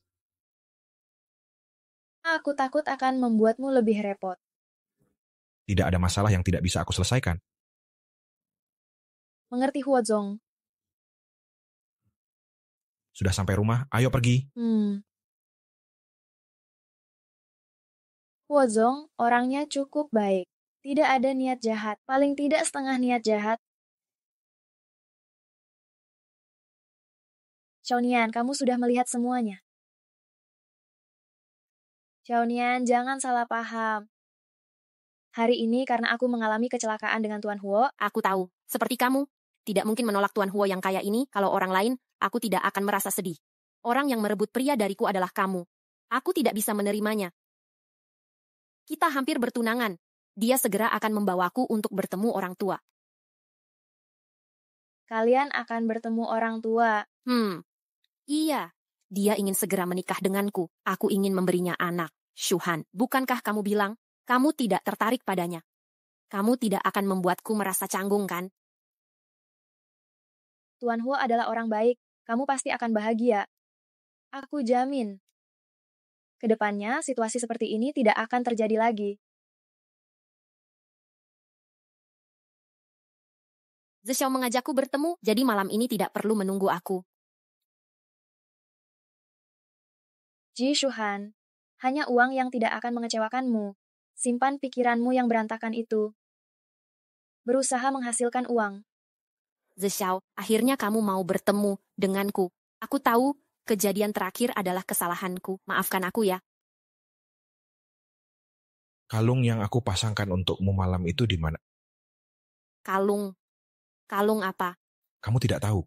Aku takut akan membuatmu lebih repot. Tidak ada masalah yang tidak bisa aku selesaikan. Mengerti Huozong, sudah sampai rumah, ayo pergi. Hmm. Wozong, orangnya cukup baik. Tidak ada niat jahat, paling tidak setengah niat jahat. Xiaonian, kamu sudah melihat semuanya. Xiaonian, jangan salah paham. Hari ini karena aku mengalami kecelakaan dengan Tuan Huo, aku tahu, seperti kamu, tidak mungkin menolak Tuan Huo yang kaya ini, kalau orang lain, aku tidak akan merasa sedih. Orang yang merebut pria dariku adalah kamu. Aku tidak bisa menerimanya. Kita hampir bertunangan. Dia segera akan membawaku untuk bertemu orang tua. Kalian akan bertemu orang tua. Hmm. Iya. Dia ingin segera menikah denganku. Aku ingin memberinya anak. Shuhan, bukankah kamu bilang, kamu tidak tertarik padanya? Kamu tidak akan membuatku merasa canggung, kan? Tuan Huo adalah orang baik, kamu pasti akan bahagia. Aku jamin. Kedepannya, situasi seperti ini tidak akan terjadi lagi. Zexiao mengajakku bertemu, jadi malam ini tidak perlu menunggu aku. Ji Shuhan, hanya uang yang tidak akan mengecewakanmu. Simpan pikiranmu yang berantakan itu. Berusaha menghasilkan uang. Zeshao, akhirnya kamu mau bertemu denganku. Aku tahu, kejadian terakhir adalah kesalahanku. Maafkan aku ya. Kalung yang aku pasangkan untukmu malam itu di mana? Kalung. Kalung apa? Kamu tidak tahu.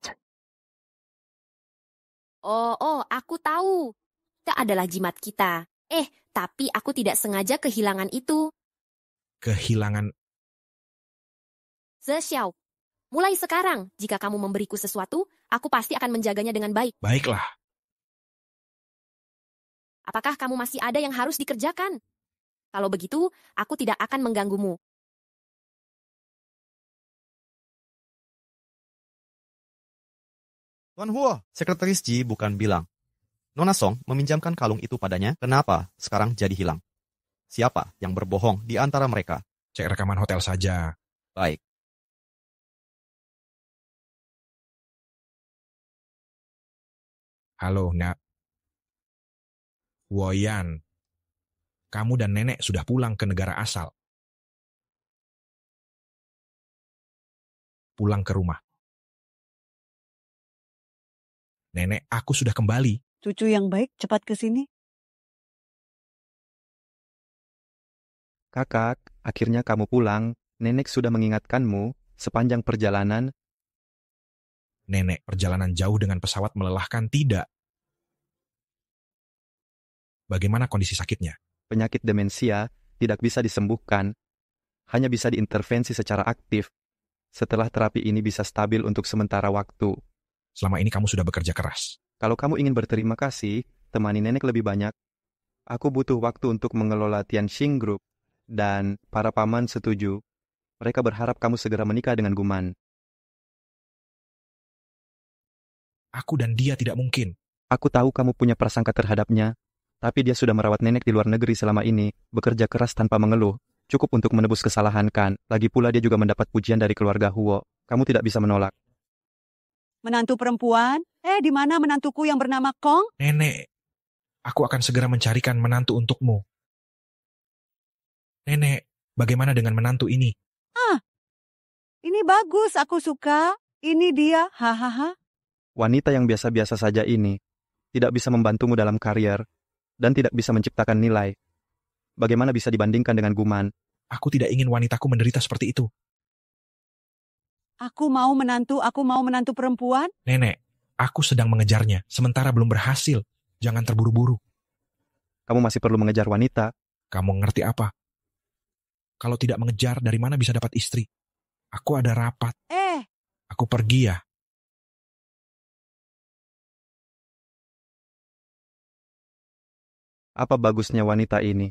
Oh, oh, aku tahu. Itu adalah jimat kita. Eh, tapi aku tidak sengaja kehilangan itu. Kehilangan? Zeshiao, Mulai sekarang, jika kamu memberiku sesuatu, aku pasti akan menjaganya dengan baik. Baiklah. Apakah kamu masih ada yang harus dikerjakan? Kalau begitu, aku tidak akan mengganggumu. Tuan Hua, sekretaris Ji bukan bilang. Nona Song meminjamkan kalung itu padanya, kenapa sekarang jadi hilang? Siapa yang berbohong di antara mereka? Cek rekaman hotel saja. Baik. Halo, nak. Woyan, kamu dan nenek sudah pulang ke negara asal. Pulang ke rumah. Nenek, aku sudah kembali. Cucu yang baik, cepat ke sini. Kakak, akhirnya kamu pulang. Nenek sudah mengingatkanmu sepanjang perjalanan. Nenek, perjalanan jauh dengan pesawat melelahkan tidak bagaimana kondisi sakitnya. Penyakit demensia tidak bisa disembuhkan, hanya bisa diintervensi secara aktif. Setelah terapi ini bisa stabil untuk sementara waktu. Selama ini kamu sudah bekerja keras. Kalau kamu ingin berterima kasih, temani nenek lebih banyak. Aku butuh waktu untuk mengelola Tianxing Group. Dan para paman setuju. Mereka berharap kamu segera menikah dengan Guman. Aku dan dia tidak mungkin. Aku tahu kamu punya prasangka terhadapnya, tapi dia sudah merawat nenek di luar negeri selama ini, bekerja keras tanpa mengeluh. Cukup untuk menebus kesalahan kan, lagi pula dia juga mendapat pujian dari keluarga Huo. Kamu tidak bisa menolak. Menantu perempuan? Eh, di mana menantuku yang bernama Kong? Nenek, aku akan segera mencarikan menantu untukmu. Nenek, bagaimana dengan menantu ini? Ah, ini bagus, aku suka. Ini dia, hahaha. Wanita yang biasa-biasa saja ini tidak bisa membantumu dalam karier, dan tidak bisa menciptakan nilai. Bagaimana bisa dibandingkan dengan Guman? Aku tidak ingin wanitaku menderita seperti itu. Aku mau menantu, aku mau menantu perempuan. Nenek, aku sedang mengejarnya, sementara belum berhasil. Jangan terburu-buru. Kamu masih perlu mengejar wanita. Kamu ngerti apa? Kalau tidak mengejar, dari mana bisa dapat istri? Aku ada rapat. Eh! Aku pergi ya. Apa bagusnya wanita ini?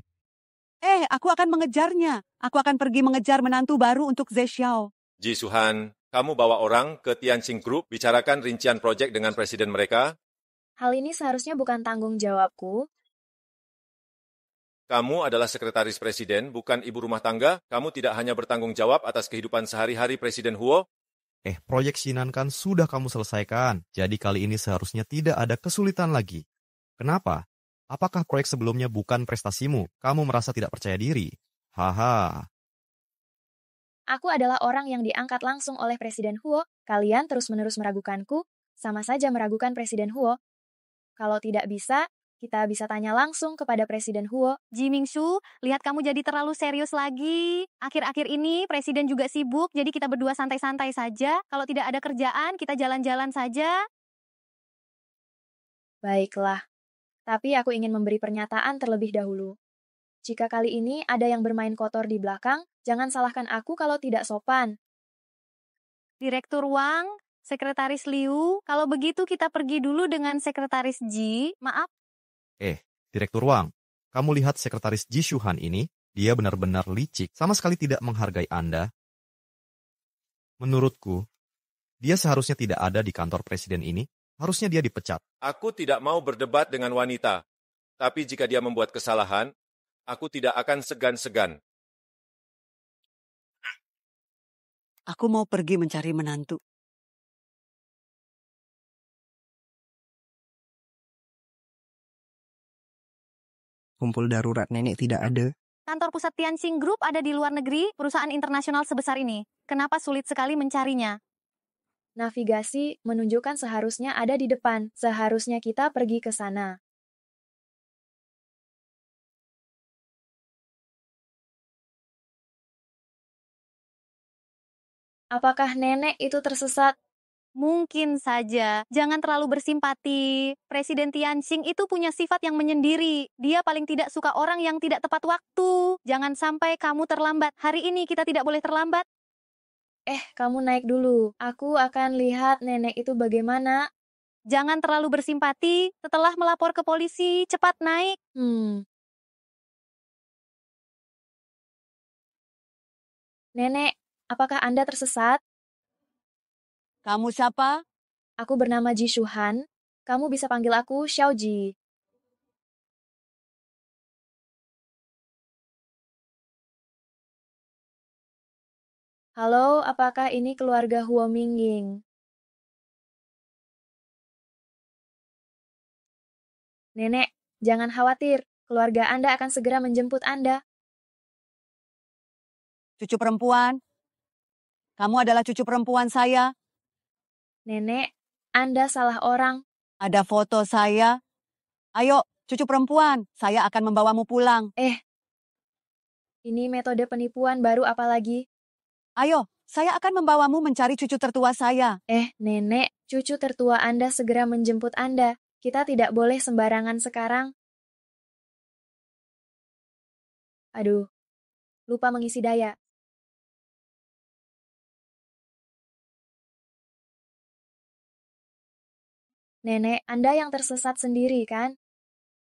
Eh, aku akan mengejarnya. Aku akan pergi mengejar menantu baru untuk Xiao. Ji Suhan, kamu bawa orang ke Tianxing Group, bicarakan rincian proyek dengan presiden mereka. Hal ini seharusnya bukan tanggung jawabku. Kamu adalah sekretaris presiden, bukan ibu rumah tangga. Kamu tidak hanya bertanggung jawab atas kehidupan sehari-hari Presiden Huo, Eh, proyek Sinan kan sudah kamu selesaikan, jadi kali ini seharusnya tidak ada kesulitan lagi. Kenapa? Apakah proyek sebelumnya bukan prestasimu? Kamu merasa tidak percaya diri? Haha. Aku adalah orang yang diangkat langsung oleh Presiden Huo. Kalian terus-menerus meragukanku, sama saja meragukan Presiden Huo. Kalau tidak bisa, kita bisa tanya langsung kepada Presiden Huo. Ji Mingshu, lihat kamu jadi terlalu serius lagi. Akhir-akhir ini Presiden juga sibuk, jadi kita berdua santai-santai saja. Kalau tidak ada kerjaan, kita jalan-jalan saja. Baiklah, tapi aku ingin memberi pernyataan terlebih dahulu. Jika kali ini ada yang bermain kotor di belakang, jangan salahkan aku kalau tidak sopan. Direktur Wang, Sekretaris Liu, kalau begitu kita pergi dulu dengan Sekretaris Ji, maaf. Eh, Direktur Wang, kamu lihat Sekretaris Ji Shuhan ini? Dia benar-benar licik, sama sekali tidak menghargai Anda. Menurutku, dia seharusnya tidak ada di kantor presiden ini harusnya dia dipecat. Aku tidak mau berdebat dengan wanita, tapi jika dia membuat kesalahan, aku tidak akan segan-segan. Aku mau pergi mencari menantu. Kumpul darurat nenek tidak ada. Kantor pusat Tianxing Group ada di luar negeri, perusahaan internasional sebesar ini. Kenapa sulit sekali mencarinya? Navigasi menunjukkan seharusnya ada di depan, seharusnya kita pergi ke sana. Apakah nenek itu tersesat? Mungkin saja. Jangan terlalu bersimpati. Presiden Tianxing itu punya sifat yang menyendiri. Dia paling tidak suka orang yang tidak tepat waktu. Jangan sampai kamu terlambat. Hari ini kita tidak boleh terlambat. Eh, kamu naik dulu. Aku akan lihat nenek itu bagaimana. Jangan terlalu bersimpati. Setelah melapor ke polisi, cepat naik. Hmm. Nenek, apakah Anda tersesat? Kamu siapa? Aku bernama Ji Shuhan. Kamu bisa panggil aku Xiao Ji. Halo, apakah ini keluarga Huo Mingying? Nenek, jangan khawatir. Keluarga Anda akan segera menjemput Anda. Cucu perempuan, kamu adalah cucu perempuan saya. Nenek, Anda salah orang. Ada foto saya. Ayo, cucu perempuan, saya akan membawamu pulang. Eh, ini metode penipuan baru apalagi? Ayo, saya akan membawamu mencari cucu tertua saya. Eh, nenek, cucu tertua Anda segera menjemput Anda. Kita tidak boleh sembarangan sekarang. Aduh, lupa mengisi daya. Nenek, Anda yang tersesat sendiri, kan?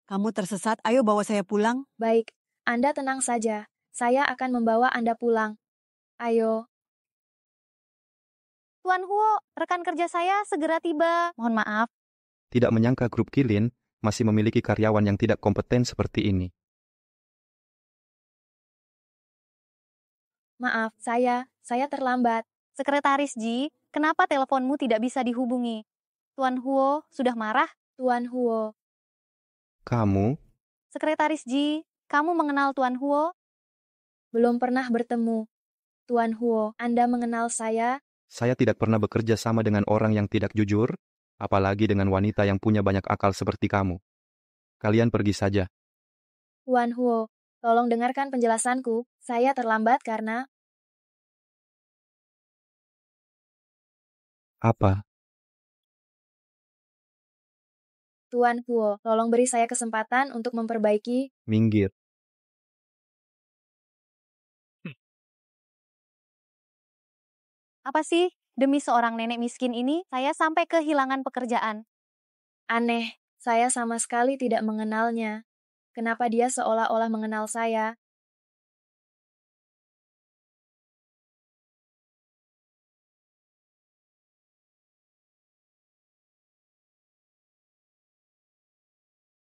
Kamu tersesat, ayo bawa saya pulang. Baik, Anda tenang saja. Saya akan membawa Anda pulang. Ayo. Tuan Huo, rekan kerja saya segera tiba. Mohon maaf. Tidak menyangka grup Kilin masih memiliki karyawan yang tidak kompeten seperti ini. Maaf, saya, saya terlambat. Sekretaris Ji, kenapa teleponmu tidak bisa dihubungi? Tuan Huo, sudah marah? Tuan Huo. Kamu? Sekretaris Ji, kamu mengenal Tuan Huo? Belum pernah bertemu. Tuan Huo, Anda mengenal saya? Saya tidak pernah bekerja sama dengan orang yang tidak jujur, apalagi dengan wanita yang punya banyak akal seperti kamu. Kalian pergi saja. Tuan Huo, tolong dengarkan penjelasanku. Saya terlambat karena... Apa? Tuan Huo, tolong beri saya kesempatan untuk memperbaiki... Minggir. Apa sih? Demi seorang nenek miskin ini, saya sampai kehilangan pekerjaan. Aneh, saya sama sekali tidak mengenalnya. Kenapa dia seolah-olah mengenal saya?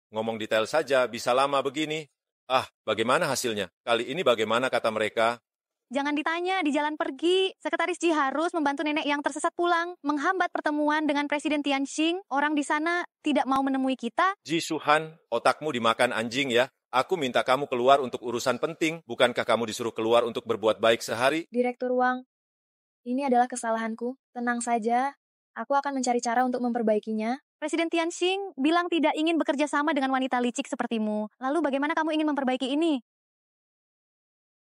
Ngomong detail saja, bisa lama begini. Ah, bagaimana hasilnya? Kali ini bagaimana kata mereka? Jangan ditanya di jalan pergi. Sekretaris Ji harus membantu nenek yang tersesat pulang, menghambat pertemuan dengan Presiden Tianxing. Orang di sana tidak mau menemui kita. Ji Suhan, otakmu dimakan anjing ya. Aku minta kamu keluar untuk urusan penting. Bukankah kamu disuruh keluar untuk berbuat baik sehari? Direktur Wang, ini adalah kesalahanku. Tenang saja, aku akan mencari cara untuk memperbaikinya. Presiden Tianxing bilang tidak ingin bekerja sama dengan wanita licik sepertimu. Lalu bagaimana kamu ingin memperbaiki ini?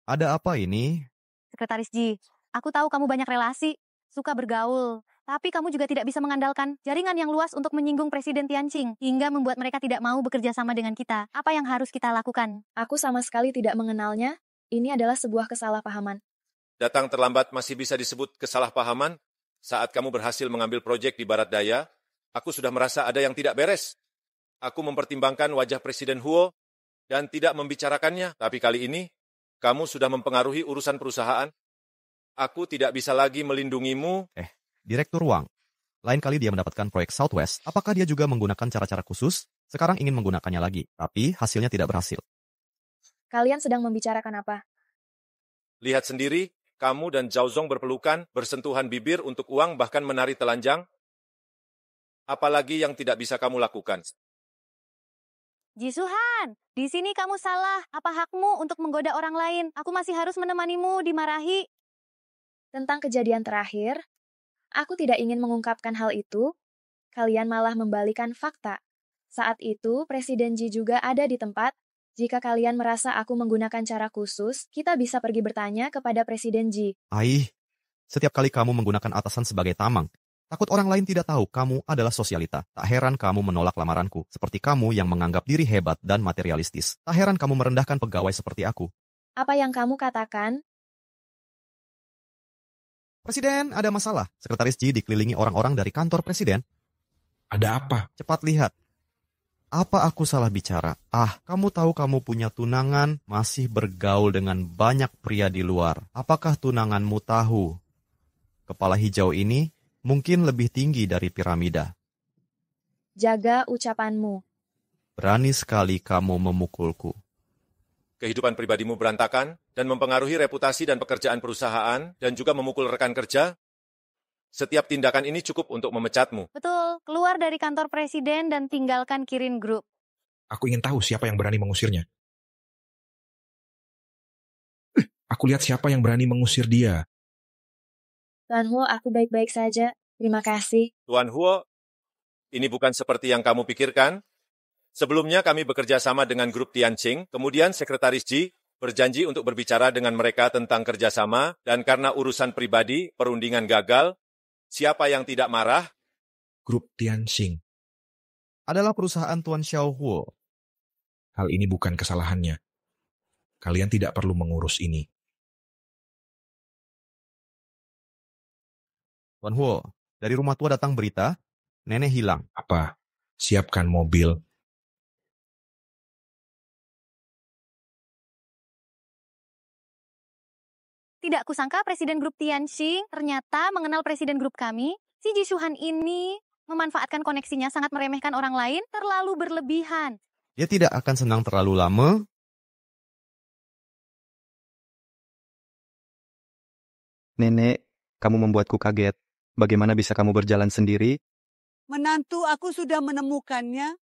Ada apa ini? Sekretaris Ji, aku tahu kamu banyak relasi, suka bergaul, tapi kamu juga tidak bisa mengandalkan jaringan yang luas untuk menyinggung Presiden Tianqing, hingga membuat mereka tidak mau bekerja sama dengan kita. Apa yang harus kita lakukan? Aku sama sekali tidak mengenalnya. Ini adalah sebuah kesalahpahaman. Datang terlambat masih bisa disebut kesalahpahaman? Saat kamu berhasil mengambil proyek di Barat Daya, aku sudah merasa ada yang tidak beres. Aku mempertimbangkan wajah Presiden Huo dan tidak membicarakannya, tapi kali ini kamu sudah mempengaruhi urusan perusahaan. Aku tidak bisa lagi melindungimu. Eh, Direktur Wang, lain kali dia mendapatkan proyek Southwest, apakah dia juga menggunakan cara-cara khusus? Sekarang ingin menggunakannya lagi, tapi hasilnya tidak berhasil. Kalian sedang membicarakan apa? Lihat sendiri, kamu dan Zhao Zhong berpelukan, bersentuhan bibir untuk uang bahkan menari telanjang. Apalagi yang tidak bisa kamu lakukan. Jisuhan, di sini kamu salah. Apa hakmu untuk menggoda orang lain? Aku masih harus menemanimu dimarahi. Tentang kejadian terakhir, aku tidak ingin mengungkapkan hal itu. Kalian malah membalikan fakta. Saat itu, Presiden Ji juga ada di tempat. Jika kalian merasa aku menggunakan cara khusus, kita bisa pergi bertanya kepada Presiden Ji. Aih, setiap kali kamu menggunakan atasan sebagai tamang, Takut orang lain tidak tahu kamu adalah sosialita. Tak heran kamu menolak lamaranku, seperti kamu yang menganggap diri hebat dan materialistis. Tak heran kamu merendahkan pegawai seperti aku. Apa yang kamu katakan? Presiden, ada masalah. Sekretaris Ji dikelilingi orang-orang dari kantor presiden. Ada apa? Cepat lihat. Apa aku salah bicara? Ah, kamu tahu kamu punya tunangan, masih bergaul dengan banyak pria di luar. Apakah tunanganmu tahu? Kepala hijau ini mungkin lebih tinggi dari piramida. Jaga ucapanmu. Berani sekali kamu memukulku. Kehidupan pribadimu berantakan dan mempengaruhi reputasi dan pekerjaan perusahaan dan juga memukul rekan kerja. Setiap tindakan ini cukup untuk memecatmu. Betul, keluar dari kantor presiden dan tinggalkan Kirin Group. Aku ingin tahu siapa yang berani mengusirnya. Eh, aku lihat siapa yang berani mengusir dia. Tuan Huo, aku baik-baik saja. Terima kasih. Tuan Huo, ini bukan seperti yang kamu pikirkan. Sebelumnya kami bekerja sama dengan grup Tianqing, kemudian Sekretaris Ji berjanji untuk berbicara dengan mereka tentang kerjasama, dan karena urusan pribadi, perundingan gagal, siapa yang tidak marah? Grup Tianqing adalah perusahaan Tuan Xiao Huo. Hal ini bukan kesalahannya. Kalian tidak perlu mengurus ini. Tuan Huo, dari rumah tua datang berita, nenek hilang. Apa? Siapkan mobil. Tidak kusangka Presiden Grup Tianxing ternyata mengenal Presiden Grup kami. Si Jisuhan ini memanfaatkan koneksinya sangat meremehkan orang lain terlalu berlebihan. Dia tidak akan senang terlalu lama. Nenek, kamu membuatku kaget. Bagaimana bisa kamu berjalan sendiri? Menantu aku sudah menemukannya.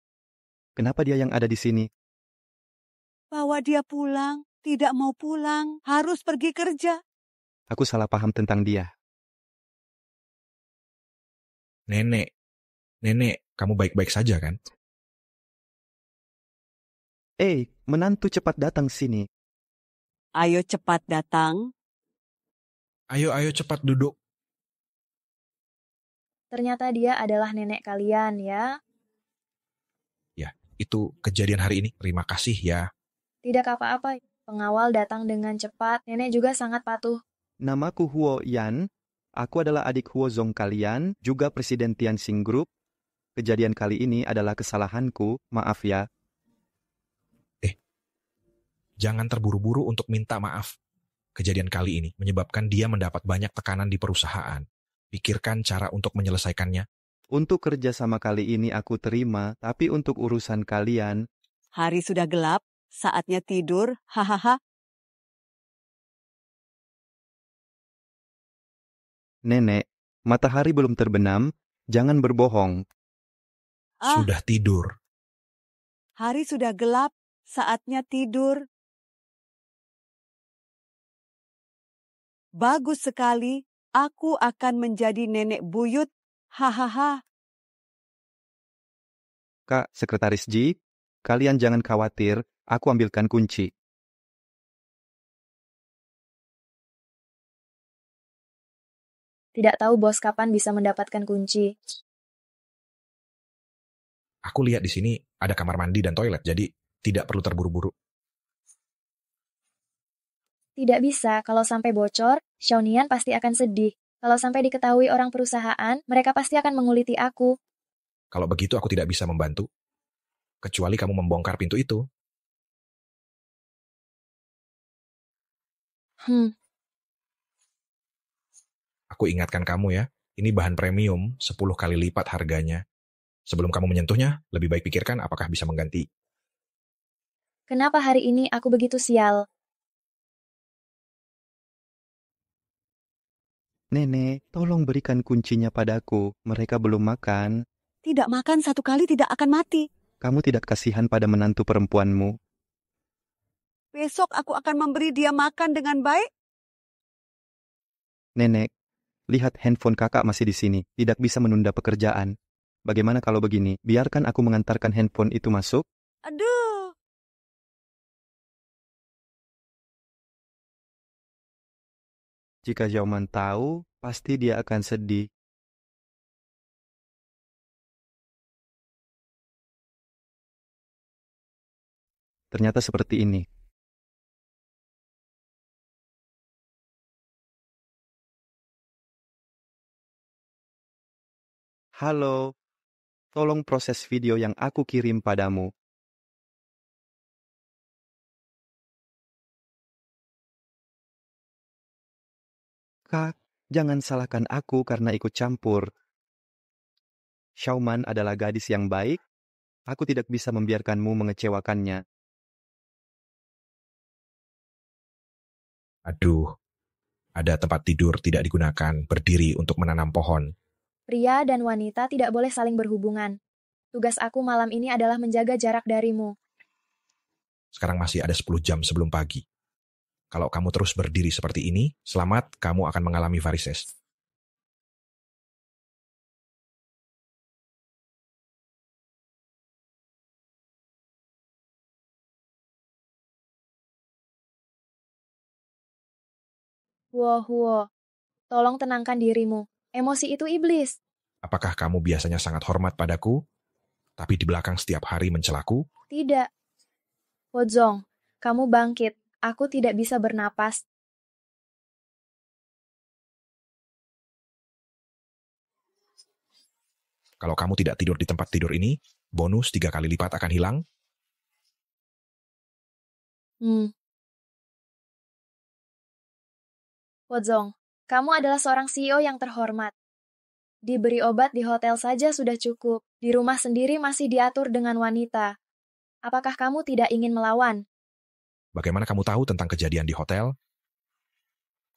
Kenapa dia yang ada di sini? Bawa dia pulang, tidak mau pulang, harus pergi kerja. Aku salah paham tentang dia. Nenek, nenek, kamu baik-baik saja kan? Eh, hey, menantu cepat datang sini. Ayo cepat datang. Ayo, ayo cepat duduk. Ternyata dia adalah nenek kalian ya. Ya, itu kejadian hari ini. Terima kasih ya. Tidak apa-apa. Pengawal datang dengan cepat. Nenek juga sangat patuh. Namaku Huo Yan. Aku adalah adik Huo Zong kalian, juga presiden Tianxing Group. Kejadian kali ini adalah kesalahanku. Maaf ya. Eh, jangan terburu-buru untuk minta maaf. Kejadian kali ini menyebabkan dia mendapat banyak tekanan di perusahaan pikirkan cara untuk menyelesaikannya. Untuk kerjasama kali ini aku terima, tapi untuk urusan kalian... Hari sudah gelap, saatnya tidur, hahaha. Nenek, matahari belum terbenam, jangan berbohong. Ah, sudah tidur. Hari sudah gelap, saatnya tidur. Bagus sekali, Aku akan menjadi nenek buyut. Hahaha. Kak, sekretaris Ji, kalian jangan khawatir, aku ambilkan kunci. Tidak tahu bos kapan bisa mendapatkan kunci. Aku lihat di sini ada kamar mandi dan toilet, jadi tidak perlu terburu-buru. Tidak bisa, kalau sampai bocor, Xiaonian pasti akan sedih. Kalau sampai diketahui orang perusahaan, mereka pasti akan menguliti aku. Kalau begitu aku tidak bisa membantu. Kecuali kamu membongkar pintu itu. Hmm. Aku ingatkan kamu ya, ini bahan premium 10 kali lipat harganya. Sebelum kamu menyentuhnya, lebih baik pikirkan apakah bisa mengganti. Kenapa hari ini aku begitu sial? Nenek, tolong berikan kuncinya padaku. Mereka belum makan. Tidak makan satu kali tidak akan mati. Kamu tidak kasihan pada menantu perempuanmu. Besok aku akan memberi dia makan dengan baik. Nenek, lihat handphone kakak masih di sini. Tidak bisa menunda pekerjaan. Bagaimana kalau begini? Biarkan aku mengantarkan handphone itu masuk. Aduh. Jika Zauman tahu, pasti dia akan sedih. Ternyata seperti ini. Halo, tolong proses video yang aku kirim padamu. jangan salahkan aku karena ikut campur. Xiaoman adalah gadis yang baik. Aku tidak bisa membiarkanmu mengecewakannya. Aduh, ada tempat tidur tidak digunakan, berdiri untuk menanam pohon. Pria dan wanita tidak boleh saling berhubungan. Tugas aku malam ini adalah menjaga jarak darimu. Sekarang masih ada 10 jam sebelum pagi kalau kamu terus berdiri seperti ini, selamat kamu akan mengalami varises. Wow, wow. Tolong tenangkan dirimu. Emosi itu iblis. Apakah kamu biasanya sangat hormat padaku, tapi di belakang setiap hari mencelaku? Tidak. Wozong, kamu bangkit. Aku tidak bisa bernapas. Kalau kamu tidak tidur di tempat tidur ini, bonus tiga kali lipat akan hilang. Hmm. Wozong, kamu adalah seorang CEO yang terhormat. Diberi obat di hotel saja sudah cukup, di rumah sendiri masih diatur dengan wanita. Apakah kamu tidak ingin melawan? Bagaimana kamu tahu tentang kejadian di hotel?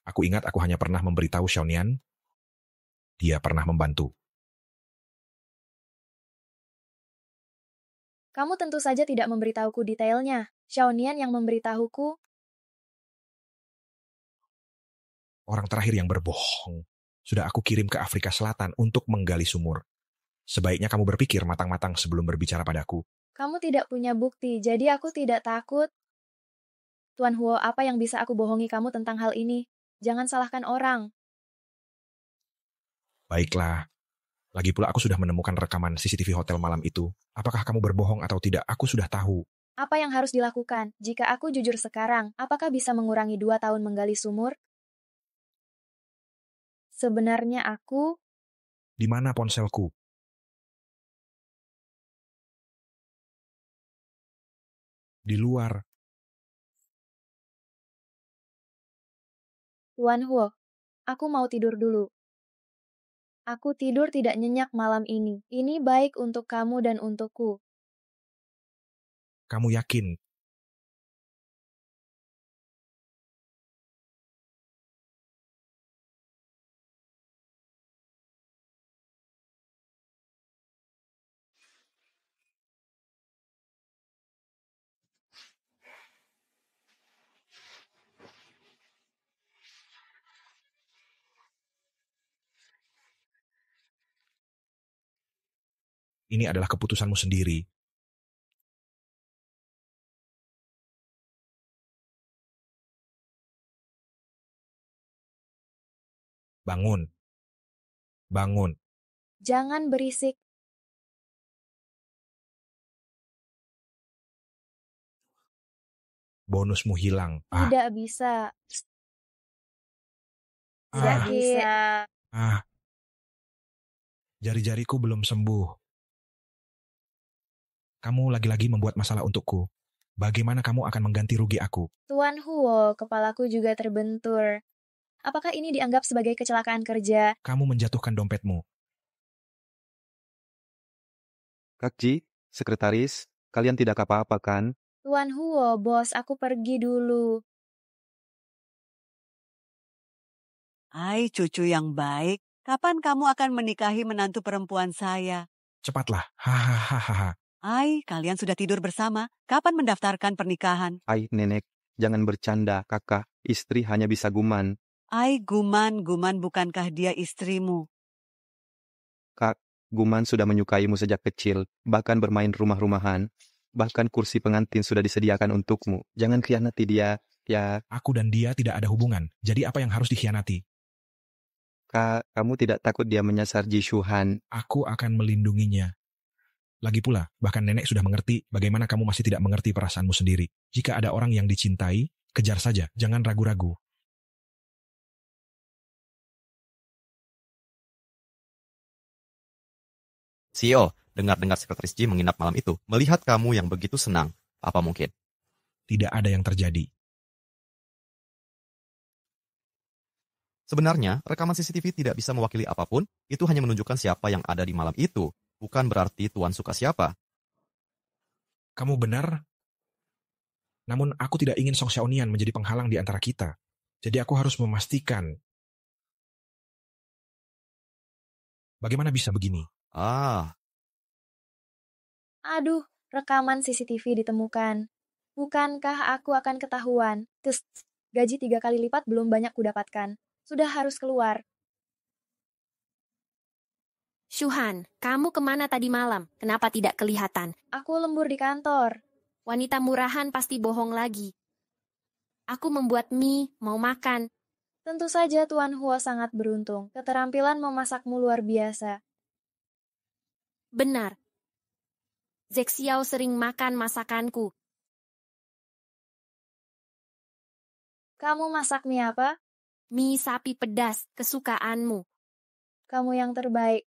Aku ingat aku hanya pernah memberitahu Xiaonian. Dia pernah membantu. Kamu tentu saja tidak memberitahuku detailnya. Xiaonian yang memberitahuku. Orang terakhir yang berbohong. Sudah aku kirim ke Afrika Selatan untuk menggali sumur. Sebaiknya kamu berpikir matang-matang sebelum berbicara padaku. Kamu tidak punya bukti, jadi aku tidak takut. Tuan Huo, apa yang bisa aku bohongi kamu tentang hal ini? Jangan salahkan orang. Baiklah. Lagi pula aku sudah menemukan rekaman CCTV hotel malam itu. Apakah kamu berbohong atau tidak, aku sudah tahu. Apa yang harus dilakukan? Jika aku jujur sekarang, apakah bisa mengurangi dua tahun menggali sumur? Sebenarnya aku... Di mana ponselku? Di luar. Wan Huo, aku mau tidur dulu. Aku tidur tidak nyenyak malam ini. Ini baik untuk kamu dan untukku. Kamu yakin Ini adalah keputusanmu sendiri. Bangun. Bangun. Jangan berisik. Bonusmu hilang. Tidak ah. bisa. Tidak bisa. Ah. Jari-jariku belum sembuh. Kamu lagi-lagi membuat masalah untukku. Bagaimana kamu akan mengganti rugi aku? Tuan Huo, kepalaku juga terbentur. Apakah ini dianggap sebagai kecelakaan kerja? Kamu menjatuhkan dompetmu. Kak Ji, sekretaris, kalian tidak apa-apa kan? Tuan Huo, bos, aku pergi dulu. Hai cucu yang baik, kapan kamu akan menikahi menantu perempuan saya? Cepatlah, hahaha. Ai, kalian sudah tidur bersama. Kapan mendaftarkan pernikahan? Ai, nenek, jangan bercanda, kakak. Istri hanya bisa guman. Ai, guman, guman, bukankah dia istrimu? Kak, guman sudah menyukaimu sejak kecil, bahkan bermain rumah-rumahan. Bahkan kursi pengantin sudah disediakan untukmu. Jangan khianati dia, ya. Aku dan dia tidak ada hubungan, jadi apa yang harus dikhianati? Kak, kamu tidak takut dia menyasar Jishuhan? Aku akan melindunginya. Lagi pula, bahkan nenek sudah mengerti bagaimana kamu masih tidak mengerti perasaanmu sendiri. Jika ada orang yang dicintai, kejar saja, jangan ragu-ragu. Sio, e dengar-dengar sekretaris Ji menginap malam itu, melihat kamu yang begitu senang. Apa mungkin? Tidak ada yang terjadi. Sebenarnya, rekaman CCTV tidak bisa mewakili apapun, itu hanya menunjukkan siapa yang ada di malam itu, Bukan berarti Tuan suka siapa. Kamu benar. Namun aku tidak ingin Song Xiaonian menjadi penghalang di antara kita. Jadi aku harus memastikan. Bagaimana bisa begini? Ah. Aduh, rekaman CCTV ditemukan. Bukankah aku akan ketahuan? Tus, gaji tiga kali lipat belum banyak kudapatkan. Sudah harus keluar. Shuhan, kamu kemana tadi malam? Kenapa tidak kelihatan? Aku lembur di kantor. Wanita murahan pasti bohong lagi. Aku membuat mie, mau makan. Tentu saja Tuan Huo sangat beruntung. Keterampilan memasakmu luar biasa. Benar. Xiao sering makan masakanku. Kamu masak mie apa? Mie sapi pedas, kesukaanmu. Kamu yang terbaik.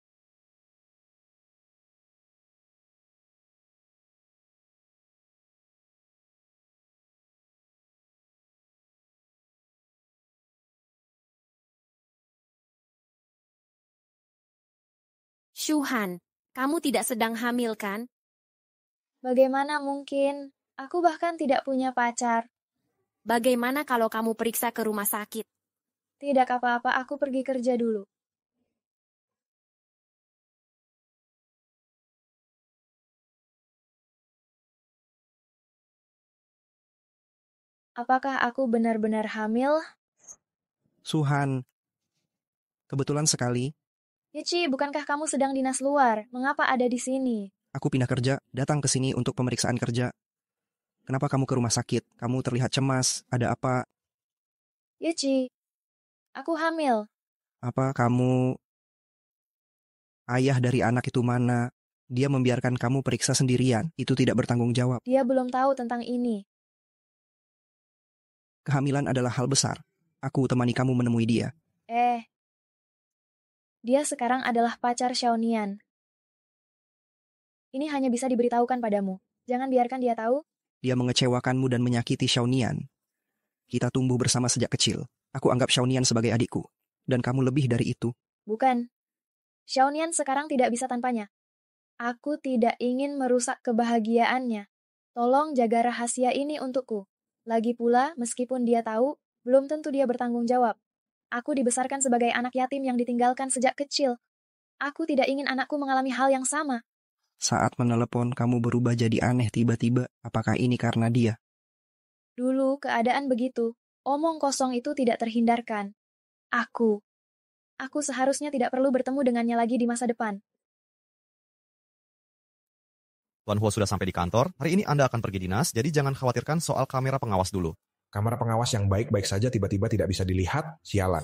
Shuhan, kamu tidak sedang hamil kan? Bagaimana mungkin? Aku bahkan tidak punya pacar. Bagaimana kalau kamu periksa ke rumah sakit? Tidak apa-apa, aku pergi kerja dulu. Apakah aku benar-benar hamil? Suhan, kebetulan sekali Yuci, ya, bukankah kamu sedang dinas luar? Mengapa ada di sini? Aku pindah kerja, datang ke sini untuk pemeriksaan kerja. Kenapa kamu ke rumah sakit? Kamu terlihat cemas. Ada apa? Yuci, ya, aku hamil. Apa kamu... Ayah dari anak itu mana? Dia membiarkan kamu periksa sendirian. Itu tidak bertanggung jawab. Dia belum tahu tentang ini. Kehamilan adalah hal besar. Aku temani kamu menemui dia. Eh, dia sekarang adalah pacar Xiaonian. Ini hanya bisa diberitahukan padamu. Jangan biarkan dia tahu. Dia mengecewakanmu dan menyakiti Xiaonian. Kita tumbuh bersama sejak kecil. Aku anggap Xiaonian sebagai adikku. Dan kamu lebih dari itu. Bukan. Xiaonian sekarang tidak bisa tanpanya. Aku tidak ingin merusak kebahagiaannya. Tolong jaga rahasia ini untukku. Lagi pula, meskipun dia tahu, belum tentu dia bertanggung jawab. Aku dibesarkan sebagai anak yatim yang ditinggalkan sejak kecil. Aku tidak ingin anakku mengalami hal yang sama. Saat menelepon, kamu berubah jadi aneh tiba-tiba. Apakah ini karena dia? Dulu keadaan begitu. Omong kosong itu tidak terhindarkan. Aku. Aku seharusnya tidak perlu bertemu dengannya lagi di masa depan. Tuan Hua sudah sampai di kantor, hari ini Anda akan pergi dinas, jadi jangan khawatirkan soal kamera pengawas dulu. Kamera pengawas yang baik-baik saja tiba-tiba tidak bisa dilihat, sialan.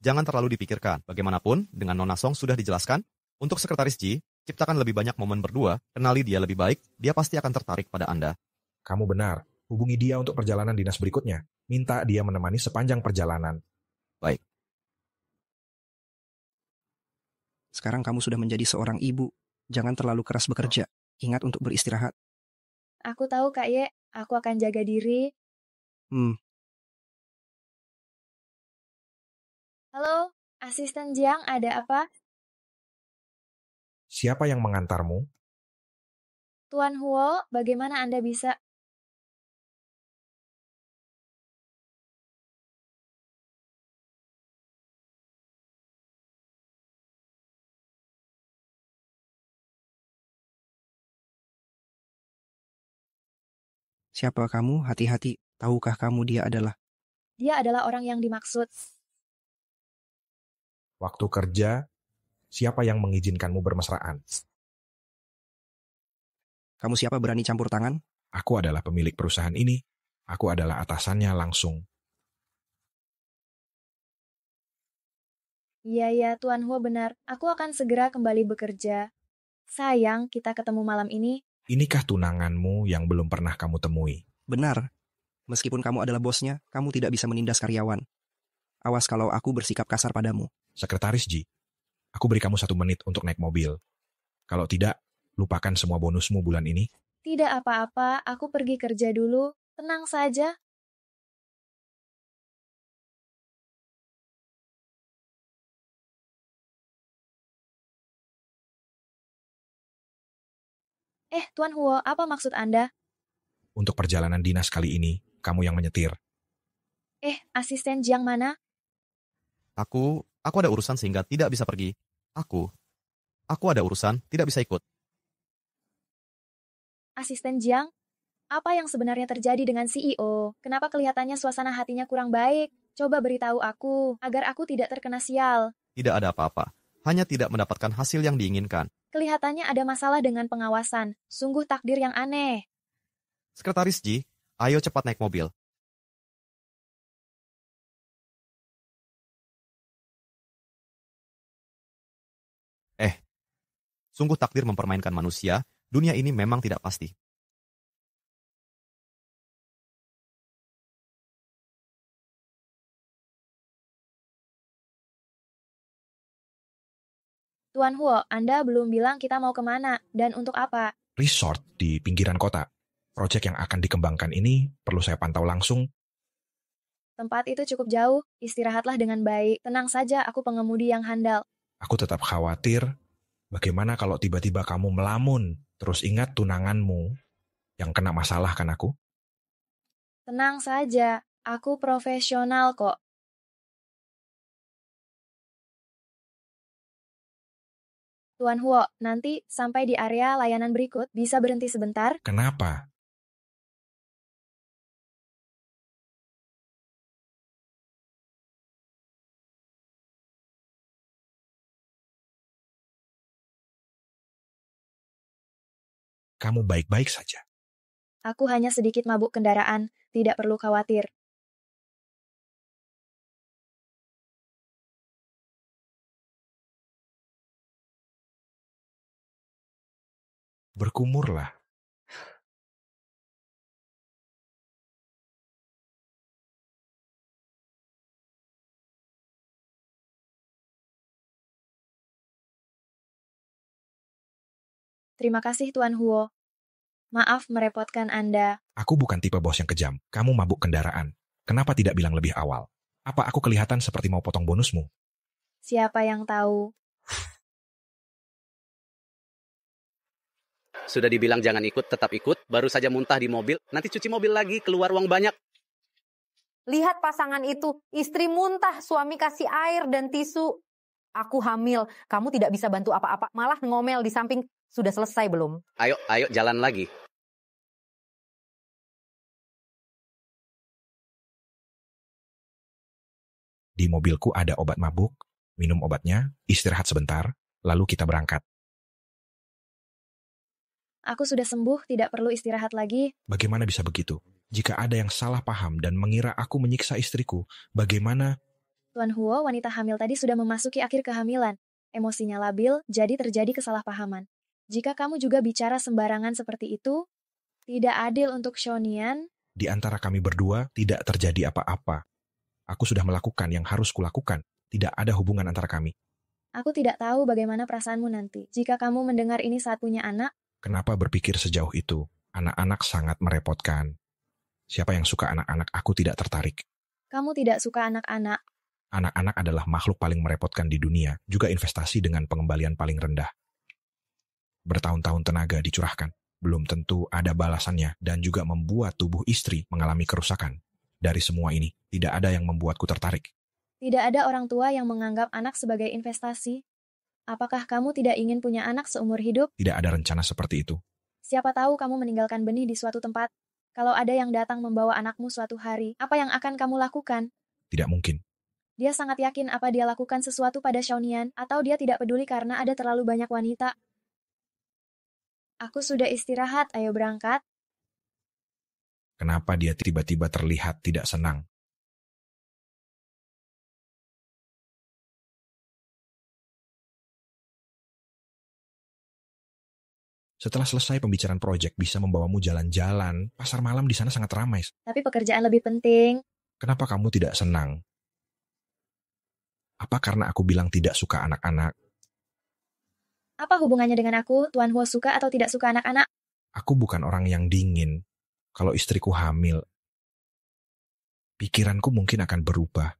Jangan terlalu dipikirkan, bagaimanapun, dengan Nona Song sudah dijelaskan, untuk sekretaris Ji, ciptakan lebih banyak momen berdua, kenali dia lebih baik, dia pasti akan tertarik pada Anda. Kamu benar, hubungi dia untuk perjalanan dinas berikutnya. Minta dia menemani sepanjang perjalanan. Baik. Sekarang kamu sudah menjadi seorang ibu. Jangan terlalu keras bekerja. Ingat untuk beristirahat. Aku tahu, Kak Ye. Aku akan jaga diri, Hmm. Halo, asisten Jiang ada apa? Siapa yang mengantarmu? Tuan Huo, bagaimana Anda bisa? Siapa kamu? Hati-hati. Tahukah kamu dia adalah? Dia adalah orang yang dimaksud. Waktu kerja, siapa yang mengizinkanmu bermesraan? Kamu siapa berani campur tangan? Aku adalah pemilik perusahaan ini. Aku adalah atasannya langsung. Iya, ya, Tuan Ho benar. Aku akan segera kembali bekerja. Sayang, kita ketemu malam ini. Inikah tunanganmu yang belum pernah kamu temui? Benar, Meskipun kamu adalah bosnya, kamu tidak bisa menindas karyawan. Awas kalau aku bersikap kasar padamu. Sekretaris Ji, aku beri kamu satu menit untuk naik mobil. Kalau tidak, lupakan semua bonusmu bulan ini. Tidak apa-apa, aku pergi kerja dulu. Tenang saja, Eh, Tuan Huo, apa maksud Anda? Untuk perjalanan dinas kali ini, kamu yang menyetir. Eh, asisten Jiang mana? Aku, aku ada urusan sehingga tidak bisa pergi. Aku, aku ada urusan, tidak bisa ikut. Asisten Jiang, apa yang sebenarnya terjadi dengan CEO? Kenapa kelihatannya suasana hatinya kurang baik? Coba beritahu aku, agar aku tidak terkena sial. Tidak ada apa-apa, hanya tidak mendapatkan hasil yang diinginkan. Kelihatannya ada masalah dengan pengawasan, sungguh takdir yang aneh. Sekretaris Ji, Ayo cepat naik mobil. Eh, sungguh takdir mempermainkan manusia, dunia ini memang tidak pasti. Tuan Huo, Anda belum bilang kita mau kemana dan untuk apa? Resort di pinggiran kota proyek yang akan dikembangkan ini perlu saya pantau langsung? Tempat itu cukup jauh, istirahatlah dengan baik. Tenang saja, aku pengemudi yang handal. Aku tetap khawatir, bagaimana kalau tiba-tiba kamu melamun, terus ingat tunanganmu yang kena masalah kan aku? Tenang saja, aku profesional kok. Tuan Huo, nanti sampai di area layanan berikut bisa berhenti sebentar. Kenapa? kamu baik-baik saja. Aku hanya sedikit mabuk kendaraan, tidak perlu khawatir. Berkumurlah Terima kasih Tuan Huo. Maaf merepotkan Anda. Aku bukan tipe bos yang kejam. Kamu mabuk kendaraan. Kenapa tidak bilang lebih awal? Apa aku kelihatan seperti mau potong bonusmu? Siapa yang tahu? Sudah dibilang jangan ikut, tetap ikut. Baru saja muntah di mobil, nanti cuci mobil lagi, keluar uang banyak. Lihat pasangan itu, istri muntah, suami kasih air dan tisu. Aku hamil, kamu tidak bisa bantu apa-apa, malah ngomel di samping sudah selesai belum? Ayo, ayo jalan lagi. Di mobilku ada obat mabuk, minum obatnya, istirahat sebentar, lalu kita berangkat. Aku sudah sembuh, tidak perlu istirahat lagi. Bagaimana bisa begitu? Jika ada yang salah paham dan mengira aku menyiksa istriku, bagaimana? Tuan Huo, wanita hamil tadi sudah memasuki akhir kehamilan. Emosinya labil, jadi terjadi kesalahpahaman. Jika kamu juga bicara sembarangan seperti itu, tidak adil untuk Shonian. Di antara kami berdua tidak terjadi apa-apa. Aku sudah melakukan yang harus kulakukan. Tidak ada hubungan antara kami. Aku tidak tahu bagaimana perasaanmu nanti jika kamu mendengar ini saat punya anak. Kenapa berpikir sejauh itu? Anak-anak sangat merepotkan. Siapa yang suka anak-anak? Aku tidak tertarik. Kamu tidak suka anak-anak? Anak-anak adalah makhluk paling merepotkan di dunia, juga investasi dengan pengembalian paling rendah bertahun-tahun tenaga dicurahkan. Belum tentu ada balasannya dan juga membuat tubuh istri mengalami kerusakan. Dari semua ini, tidak ada yang membuatku tertarik. Tidak ada orang tua yang menganggap anak sebagai investasi. Apakah kamu tidak ingin punya anak seumur hidup? Tidak ada rencana seperti itu. Siapa tahu kamu meninggalkan benih di suatu tempat. Kalau ada yang datang membawa anakmu suatu hari, apa yang akan kamu lakukan? Tidak mungkin. Dia sangat yakin apa dia lakukan sesuatu pada Shaunian, atau dia tidak peduli karena ada terlalu banyak wanita. Aku sudah istirahat, ayo berangkat. Kenapa dia tiba-tiba terlihat tidak senang? Setelah selesai pembicaraan proyek bisa membawamu jalan-jalan, pasar malam di sana sangat ramai. Tapi pekerjaan lebih penting. Kenapa kamu tidak senang? Apa karena aku bilang tidak suka anak-anak? Apa hubungannya dengan aku, Tuan Huo suka atau tidak suka anak-anak? Aku bukan orang yang dingin. Kalau istriku hamil, pikiranku mungkin akan berubah.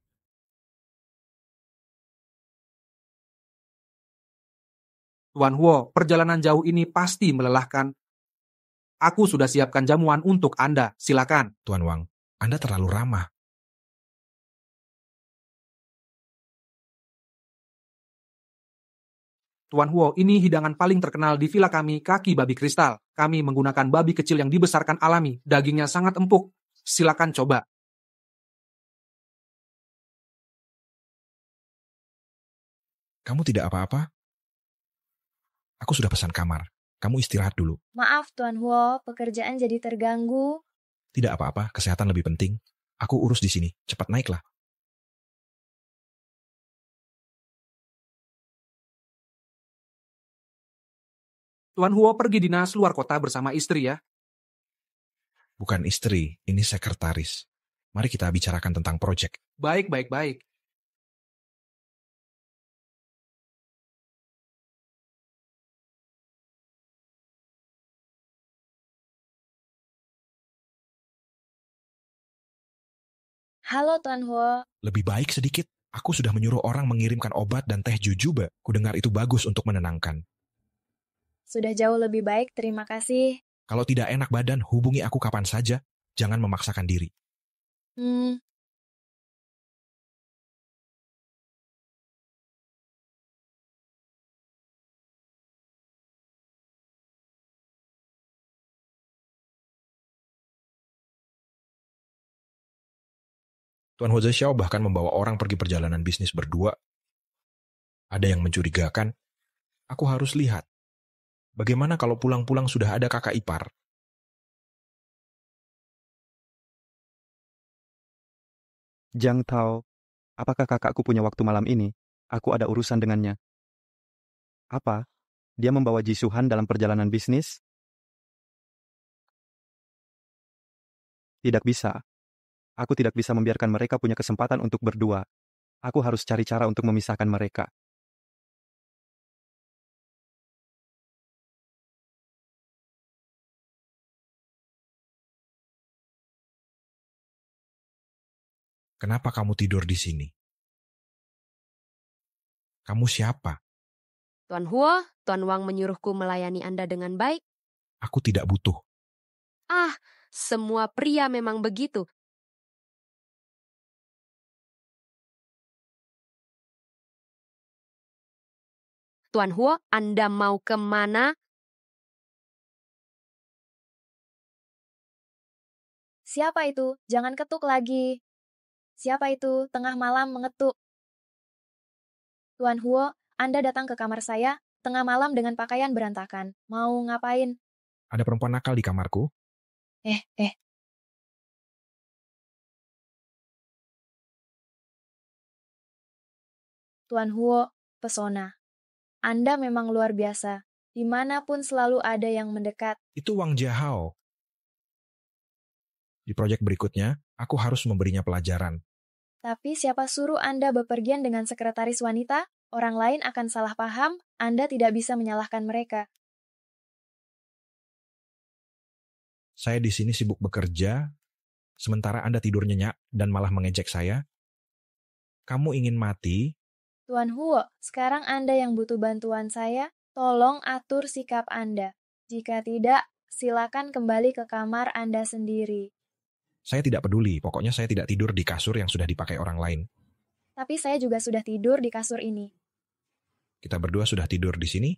Tuan Huo, perjalanan jauh ini pasti melelahkan. Aku sudah siapkan jamuan untuk Anda, silakan. Tuan Wang, Anda terlalu ramah. Tuan Huo, ini hidangan paling terkenal di villa kami, kaki babi kristal. Kami menggunakan babi kecil yang dibesarkan alami, dagingnya sangat empuk. Silakan coba. Kamu tidak apa-apa? Aku sudah pesan kamar. Kamu istirahat dulu. Maaf, Tuan Huo. Pekerjaan jadi terganggu. Tidak apa-apa, kesehatan lebih penting. Aku urus di sini. Cepat naiklah. Tuan Huo pergi dinas luar kota bersama istri ya? Bukan istri, ini sekretaris. Mari kita bicarakan tentang proyek. Baik, baik, baik. Halo Tuan Huo. Lebih baik sedikit. Aku sudah menyuruh orang mengirimkan obat dan teh jujuba. Kudengar itu bagus untuk menenangkan. Sudah jauh lebih baik, terima kasih. Kalau tidak enak badan, hubungi aku kapan saja. Jangan memaksakan diri. Hmm. Tuan Huo Xiao bahkan membawa orang pergi perjalanan bisnis berdua. Ada yang mencurigakan. Aku harus lihat Bagaimana kalau pulang-pulang sudah ada kakak ipar? Jang Tao, apakah kakakku punya waktu malam ini? Aku ada urusan dengannya. Apa? Dia membawa Jisuhan dalam perjalanan bisnis? Tidak bisa. Aku tidak bisa membiarkan mereka punya kesempatan untuk berdua. Aku harus cari cara untuk memisahkan mereka. Kenapa kamu tidur di sini? Kamu siapa? Tuan Hua, Tuan Wang menyuruhku melayani Anda dengan baik. Aku tidak butuh. Ah, semua pria memang begitu. Tuan Hua, Anda mau kemana? Siapa itu? Jangan ketuk lagi. Siapa itu? Tengah malam mengetuk. Tuan Huo, Anda datang ke kamar saya, tengah malam dengan pakaian berantakan. Mau ngapain? Ada perempuan nakal di kamarku. Eh, eh. Tuan Huo, pesona. Anda memang luar biasa. Dimanapun selalu ada yang mendekat. Itu Wang Jiahao. Di proyek berikutnya, Aku harus memberinya pelajaran. Tapi siapa suruh Anda bepergian dengan sekretaris wanita? Orang lain akan salah paham, Anda tidak bisa menyalahkan mereka. Saya di sini sibuk bekerja, sementara Anda tidur nyenyak dan malah mengejek saya. Kamu ingin mati? Tuan Huo, sekarang Anda yang butuh bantuan saya, tolong atur sikap Anda. Jika tidak, silakan kembali ke kamar Anda sendiri. Saya tidak peduli, pokoknya saya tidak tidur di kasur yang sudah dipakai orang lain. Tapi saya juga sudah tidur di kasur ini. Kita berdua sudah tidur di sini?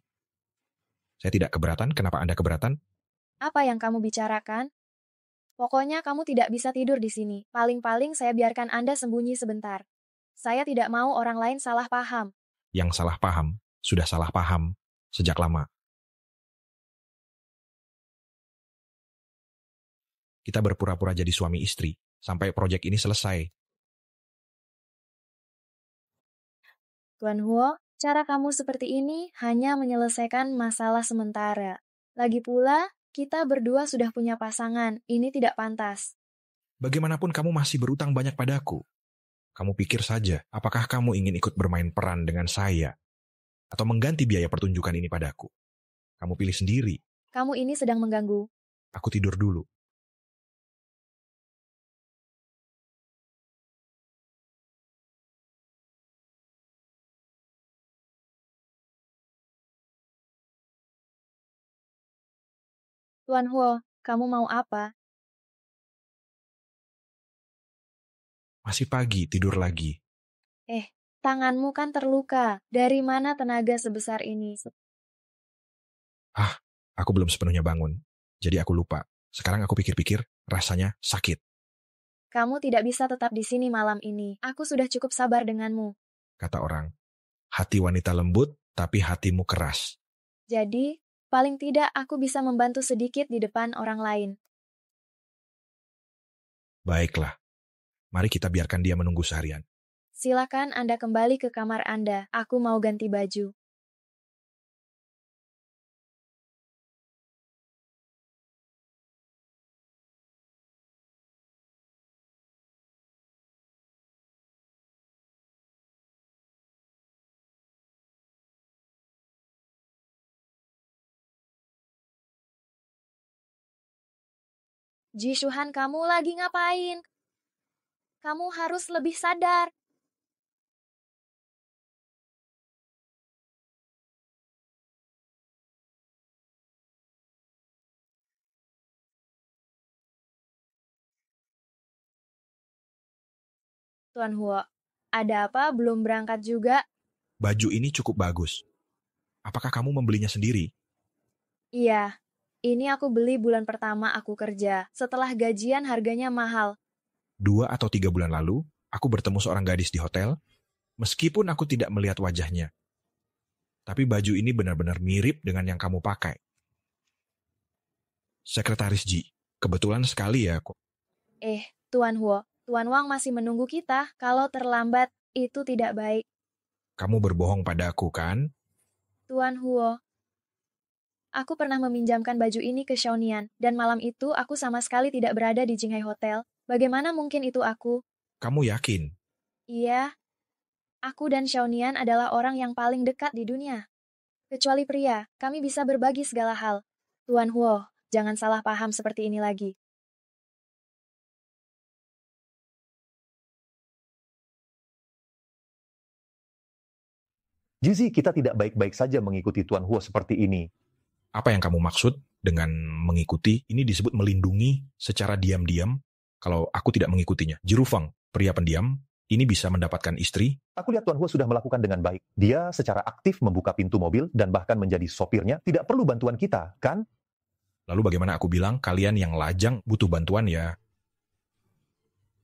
Saya tidak keberatan, kenapa Anda keberatan? Apa yang kamu bicarakan? Pokoknya kamu tidak bisa tidur di sini. Paling-paling saya biarkan Anda sembunyi sebentar. Saya tidak mau orang lain salah paham. Yang salah paham, sudah salah paham, sejak lama. kita berpura-pura jadi suami istri sampai proyek ini selesai. Tuan Huo, cara kamu seperti ini hanya menyelesaikan masalah sementara. Lagi pula, kita berdua sudah punya pasangan, ini tidak pantas. Bagaimanapun kamu masih berutang banyak padaku. Kamu pikir saja, apakah kamu ingin ikut bermain peran dengan saya? Atau mengganti biaya pertunjukan ini padaku? Kamu pilih sendiri. Kamu ini sedang mengganggu. Aku tidur dulu. Tuan Huo, kamu mau apa? Masih pagi, tidur lagi. Eh, tanganmu kan terluka. Dari mana tenaga sebesar ini? Ah, aku belum sepenuhnya bangun. Jadi aku lupa. Sekarang aku pikir-pikir, rasanya sakit. Kamu tidak bisa tetap di sini malam ini. Aku sudah cukup sabar denganmu. Kata orang, hati wanita lembut, tapi hatimu keras. Jadi, Paling tidak aku bisa membantu sedikit di depan orang lain. Baiklah. Mari kita biarkan dia menunggu seharian. Silakan Anda kembali ke kamar Anda. Aku mau ganti baju. Jisuhan kamu lagi ngapain? Kamu harus lebih sadar. Tuan Huo, ada apa belum berangkat juga? Baju ini cukup bagus. Apakah kamu membelinya sendiri? Iya, ini aku beli bulan pertama aku kerja. Setelah gajian harganya mahal. Dua atau tiga bulan lalu, aku bertemu seorang gadis di hotel. Meskipun aku tidak melihat wajahnya. Tapi baju ini benar-benar mirip dengan yang kamu pakai. Sekretaris Ji, kebetulan sekali ya aku. Eh, Tuan Huo, Tuan Wang masih menunggu kita. Kalau terlambat, itu tidak baik. Kamu berbohong pada aku, kan? Tuan Huo, Aku pernah meminjamkan baju ini ke Shaonian, dan malam itu aku sama sekali tidak berada di Jinghai Hotel. Bagaimana mungkin itu aku? Kamu yakin? Iya. Aku dan Shaonian adalah orang yang paling dekat di dunia. Kecuali pria, kami bisa berbagi segala hal. Tuan Huo, jangan salah paham seperti ini lagi. Jizi, kita tidak baik-baik saja mengikuti Tuan Huo seperti ini apa yang kamu maksud dengan mengikuti? Ini disebut melindungi secara diam-diam kalau aku tidak mengikutinya. Jerufang, pria pendiam, ini bisa mendapatkan istri. Aku lihat Tuan Hua sudah melakukan dengan baik. Dia secara aktif membuka pintu mobil dan bahkan menjadi sopirnya. Tidak perlu bantuan kita, kan? Lalu bagaimana aku bilang kalian yang lajang butuh bantuan ya?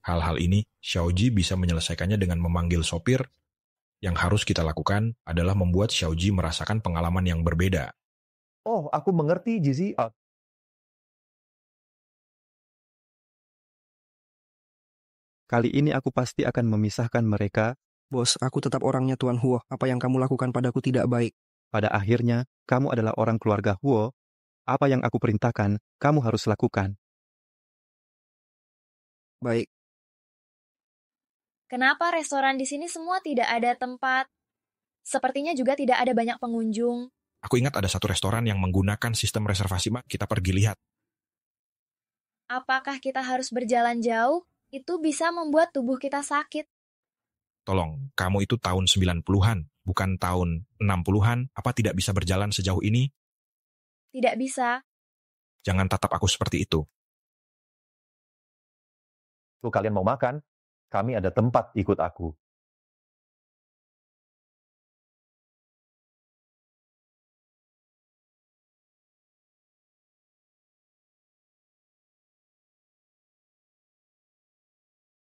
Hal-hal ini Xiaoji bisa menyelesaikannya dengan memanggil sopir. Yang harus kita lakukan adalah membuat Xiaoji merasakan pengalaman yang berbeda Oh, aku mengerti, Jizi. Oh, eh, Kali ini aku pasti akan memisahkan mereka. Bos, aku tetap orangnya Tuan Huo. Apa yang kamu lakukan padaku tidak baik. Pada akhirnya, kamu adalah orang keluarga Huo. Apa yang aku perintahkan, kamu harus lakukan. Baik. Kenapa restoran di sini semua tidak ada tempat? Sepertinya juga tidak ada banyak pengunjung. Aku ingat ada satu restoran yang menggunakan sistem reservasi, Mak. Kita pergi lihat. Apakah kita harus berjalan jauh? Itu bisa membuat tubuh kita sakit. Tolong, kamu itu tahun 90-an, bukan tahun 60-an. Apa tidak bisa berjalan sejauh ini? Tidak bisa. Jangan tatap aku seperti itu. Lu kalian mau makan? Kami ada tempat ikut aku.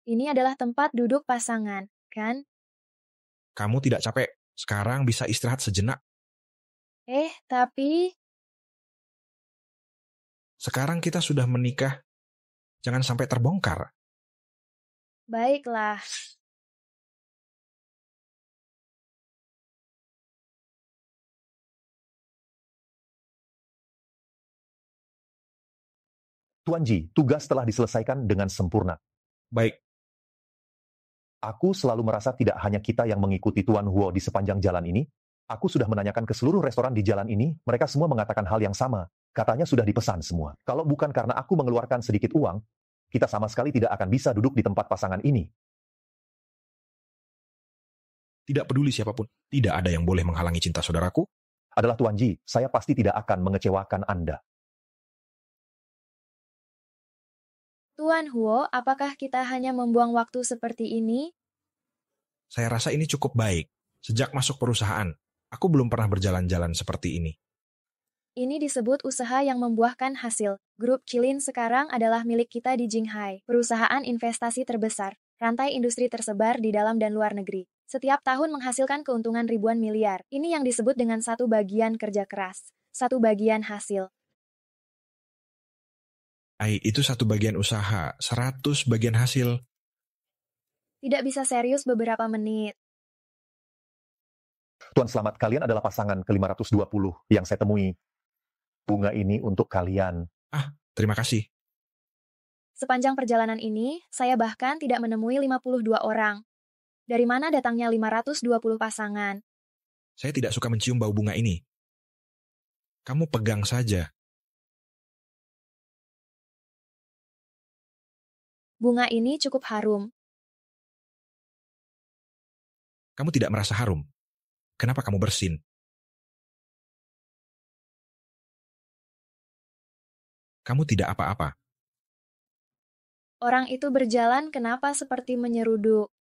Ini adalah tempat duduk pasangan, kan? Kamu tidak capek. Sekarang bisa istirahat sejenak. Eh, tapi... Sekarang kita sudah menikah. Jangan sampai terbongkar. Baiklah. Tuan Ji, tugas telah diselesaikan dengan sempurna. Baik, Aku selalu merasa tidak hanya kita yang mengikuti Tuan Huo di sepanjang jalan ini. Aku sudah menanyakan ke seluruh restoran di jalan ini, mereka semua mengatakan hal yang sama. Katanya sudah dipesan semua. Kalau bukan karena aku mengeluarkan sedikit uang, kita sama sekali tidak akan bisa duduk di tempat pasangan ini. Tidak peduli siapapun, tidak ada yang boleh menghalangi cinta saudaraku. Adalah Tuan Ji, saya pasti tidak akan mengecewakan Anda. Tuan Huo, apakah kita hanya membuang waktu seperti ini? Saya rasa ini cukup baik. Sejak masuk perusahaan, aku belum pernah berjalan-jalan seperti ini. Ini disebut usaha yang membuahkan hasil. Grup Kilin sekarang adalah milik kita di Jinghai, perusahaan investasi terbesar. Rantai industri tersebar di dalam dan luar negeri. Setiap tahun menghasilkan keuntungan ribuan miliar. Ini yang disebut dengan satu bagian kerja keras, satu bagian hasil. AI itu satu bagian usaha, seratus bagian hasil. Tidak bisa serius beberapa menit. Tuan Selamat, kalian adalah pasangan ke-520 yang saya temui. Bunga ini untuk kalian. Ah, terima kasih. Sepanjang perjalanan ini, saya bahkan tidak menemui 52 orang. Dari mana datangnya 520 pasangan? Saya tidak suka mencium bau bunga ini. Kamu pegang saja. Bunga ini cukup harum. Kamu tidak merasa harum? Kenapa kamu bersin? Kamu tidak apa-apa. Orang itu berjalan kenapa seperti menyeruduk.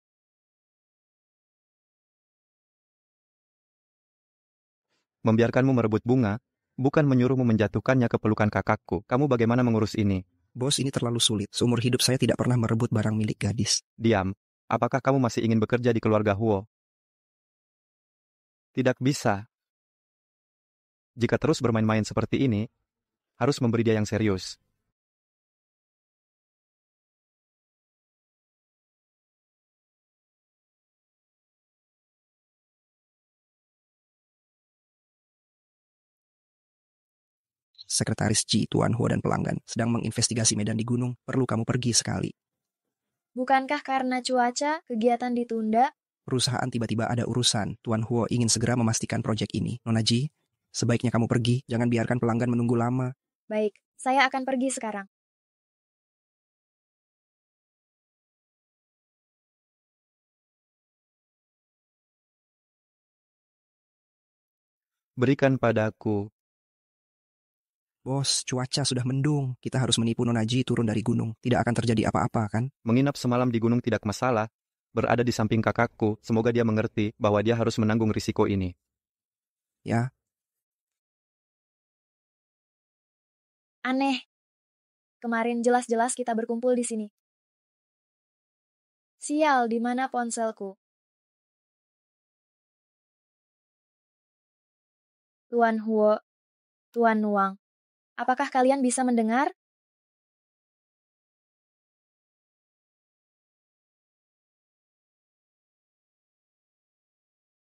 Membiarkanmu merebut bunga, bukan menyuruhmu menjatuhkannya ke pelukan kakakku. Kamu bagaimana mengurus ini? Bos ini terlalu sulit. Seumur hidup saya tidak pernah merebut barang milik gadis. Diam. Apakah kamu masih ingin bekerja di keluarga Huo? Tidak bisa. Jika terus bermain-main seperti ini, harus memberi dia yang serius. Sekretaris Ji Tuan Huo dan pelanggan, sedang menginvestigasi medan di gunung, perlu kamu pergi sekali. Bukankah karena cuaca, kegiatan ditunda? Perusahaan tiba-tiba ada urusan. Tuan Huo ingin segera memastikan proyek ini. Nona Ji, sebaiknya kamu pergi. Jangan biarkan pelanggan menunggu lama. Baik, saya akan pergi sekarang. berikan padaku Bos, cuaca sudah mendung. Kita harus menipu Nonaji turun dari gunung. Tidak akan terjadi apa-apa, kan? Menginap semalam di gunung tidak masalah. Berada di samping kakakku, semoga dia mengerti bahwa dia harus menanggung risiko ini. Ya. Aneh. Kemarin jelas-jelas kita berkumpul di sini. Sial, di mana ponselku? Tuan Huo, Tuan Wang. Apakah kalian bisa mendengar?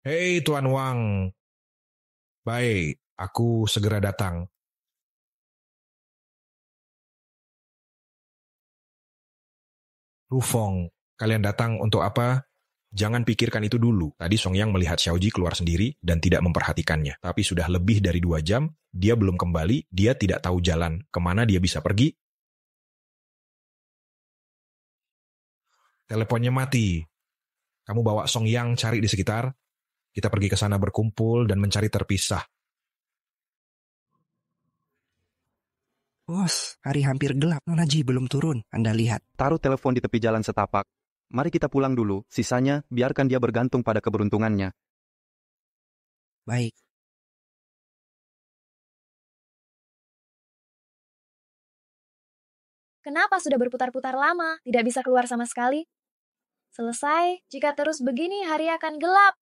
Hei Tuan Wang. Baik, aku segera datang. Rufong, kalian datang untuk apa? Jangan pikirkan itu dulu. Tadi Song Yang melihat Xiao Ji keluar sendiri dan tidak memperhatikannya. Tapi sudah lebih dari dua jam, dia belum kembali, dia tidak tahu jalan, kemana dia bisa pergi. Teleponnya mati. Kamu bawa Song Yang cari di sekitar. Kita pergi ke sana berkumpul dan mencari terpisah. Bos, hari hampir gelap. Ji belum turun. Anda lihat. Taruh telepon di tepi jalan setapak. Mari kita pulang dulu, sisanya, biarkan dia bergantung pada keberuntungannya. Baik. Kenapa sudah berputar-putar lama, tidak bisa keluar sama sekali? Selesai, jika terus begini hari akan gelap.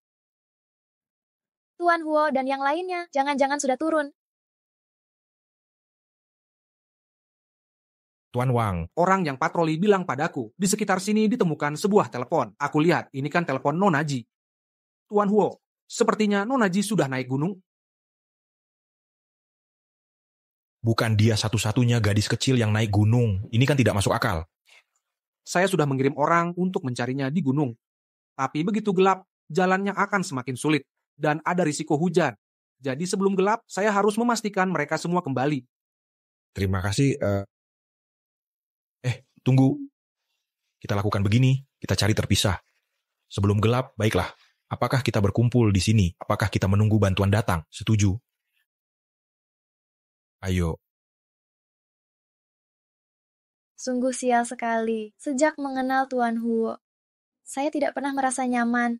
Tuan Huo dan yang lainnya, jangan-jangan sudah turun. Tuan Wang. Orang yang patroli bilang padaku, di sekitar sini ditemukan sebuah telepon. Aku lihat, ini kan telepon Nonaji. Tuan Huo, sepertinya Nonaji sudah naik gunung. Bukan dia satu-satunya gadis kecil yang naik gunung. Ini kan tidak masuk akal. Saya sudah mengirim orang untuk mencarinya di gunung. Tapi begitu gelap, jalannya akan semakin sulit. Dan ada risiko hujan. Jadi sebelum gelap, saya harus memastikan mereka semua kembali. Terima kasih, uh, Tunggu. Kita lakukan begini, kita cari terpisah. Sebelum gelap, baiklah. Apakah kita berkumpul di sini? Apakah kita menunggu bantuan datang? Setuju. Ayo, Sungguh sial sekali, sejak mengenal Tuan Huo. Saya tidak pernah merasa nyaman.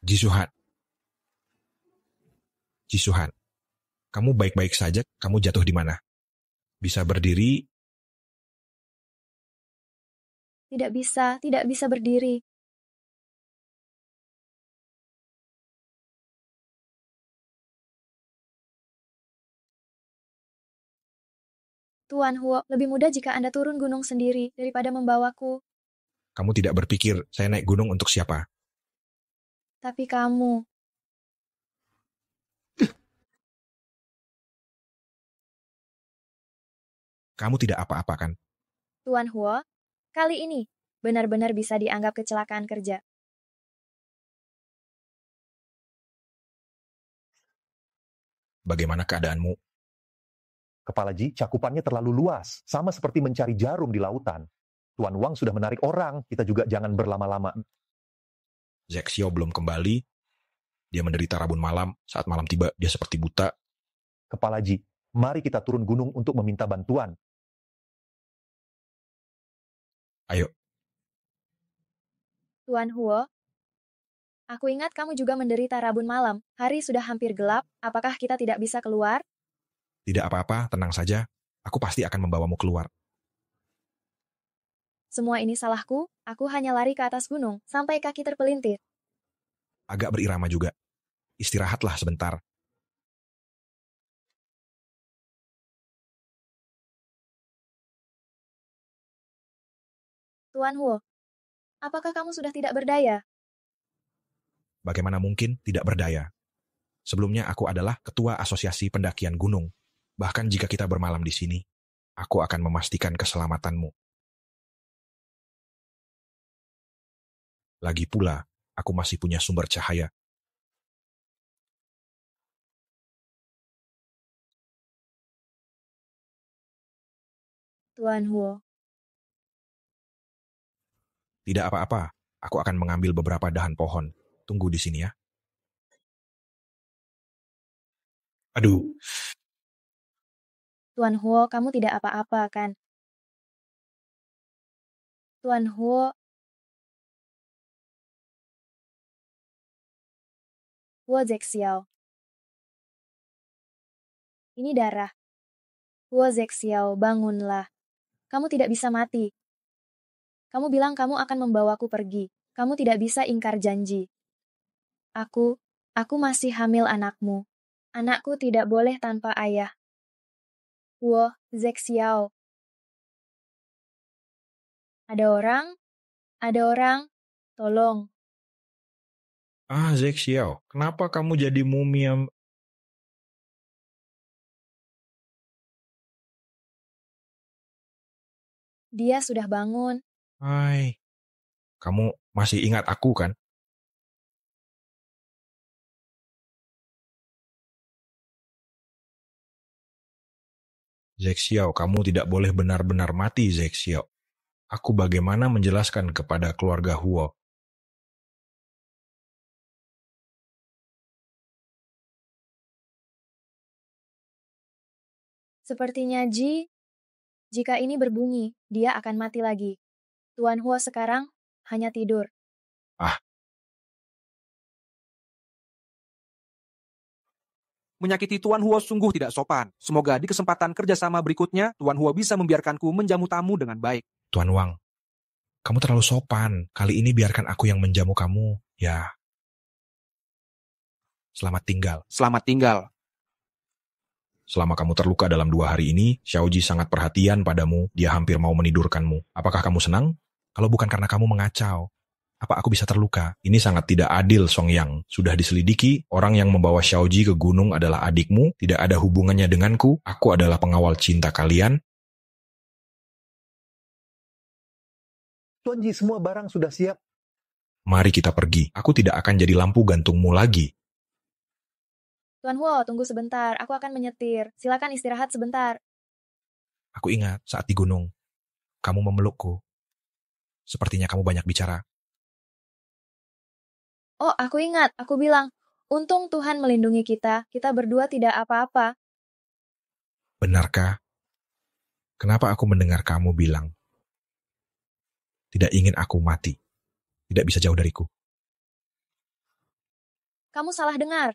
Jisuhan. Jisuhan, kamu baik-baik saja, kamu jatuh di mana? Bisa berdiri, tidak bisa, tidak bisa berdiri. Tuan Huo, lebih mudah jika Anda turun gunung sendiri daripada membawaku. Kamu tidak berpikir saya naik gunung untuk siapa? Tapi kamu. Kamu tidak apa-apa kan? Tuan Huo, kali ini benar-benar bisa dianggap kecelakaan kerja. Bagaimana keadaanmu? Kepala Ji, cakupannya terlalu luas, sama seperti mencari jarum di lautan. Tuan Wang sudah menarik orang, kita juga jangan berlama-lama. Zexio belum kembali. Dia menderita rabun malam. Saat malam tiba, dia seperti buta. Kepala Ji, mari kita turun gunung untuk meminta bantuan. Ayo. Tuan Huo, aku ingat kamu juga menderita rabun malam. Hari sudah hampir gelap, apakah kita tidak bisa keluar? Tidak apa-apa, tenang saja. Aku pasti akan membawamu keluar. Semua ini salahku, aku hanya lari ke atas gunung, sampai kaki terpelintir. Agak berirama juga. Istirahatlah sebentar, Tuan Huo, apakah kamu sudah tidak berdaya? Bagaimana mungkin tidak berdaya? Sebelumnya aku adalah ketua asosiasi pendakian gunung. Bahkan jika kita bermalam di sini, aku akan memastikan keselamatanmu. Lagi pula, aku masih punya sumber cahaya. Tuan Huo, tidak apa-apa, aku akan mengambil beberapa dahan pohon. Tunggu di sini ya. Aduh. Tuan Huo, kamu tidak apa-apa kan? Tuan Huo. Huo Zexiao. Ini darah. Huo Zexiao, bangunlah. Kamu tidak bisa mati. Kamu bilang kamu akan membawaku pergi. Kamu tidak bisa ingkar janji. Aku, aku masih hamil anakmu. Anakku tidak boleh tanpa ayah. Wo, Zek Xiao. Ada orang? Ada orang? Tolong. Ah, Zek Xiao, kenapa kamu jadi mumi yang Dia sudah bangun. Hai, kamu masih ingat aku kan? Zexiao, kamu tidak boleh benar-benar mati, Zexiao. Aku bagaimana menjelaskan kepada keluarga Huo? Sepertinya Ji, jika ini berbunyi, dia akan mati lagi. Tuan Hua sekarang hanya tidur. Ah. Menyakiti Tuan Hua sungguh tidak sopan. Semoga di kesempatan kerjasama berikutnya, Tuan Hua bisa membiarkanku menjamu tamu dengan baik. Tuan Wang, kamu terlalu sopan. Kali ini biarkan aku yang menjamu kamu. Ya. Selamat tinggal. Selamat tinggal. Selama kamu terluka dalam dua hari ini, Xiaoji sangat perhatian padamu. Dia hampir mau menidurkanmu. Apakah kamu senang? Kalau bukan karena kamu mengacau, apa aku bisa terluka? Ini sangat tidak adil, Song Yang. Sudah diselidiki, orang yang membawa Xiaoji ke gunung adalah adikmu, tidak ada hubungannya denganku, aku adalah pengawal cinta kalian. Tuanji, semua barang sudah siap. Mari kita pergi, aku tidak akan jadi lampu gantungmu lagi. Tuan Huo, tunggu sebentar, aku akan menyetir. Silakan istirahat sebentar. Aku ingat saat di gunung, kamu memelukku, Sepertinya kamu banyak bicara. Oh, aku ingat. Aku bilang, untung Tuhan melindungi kita. Kita berdua tidak apa-apa. Benarkah? Kenapa aku mendengar kamu bilang, tidak ingin aku mati, tidak bisa jauh dariku? Kamu salah dengar.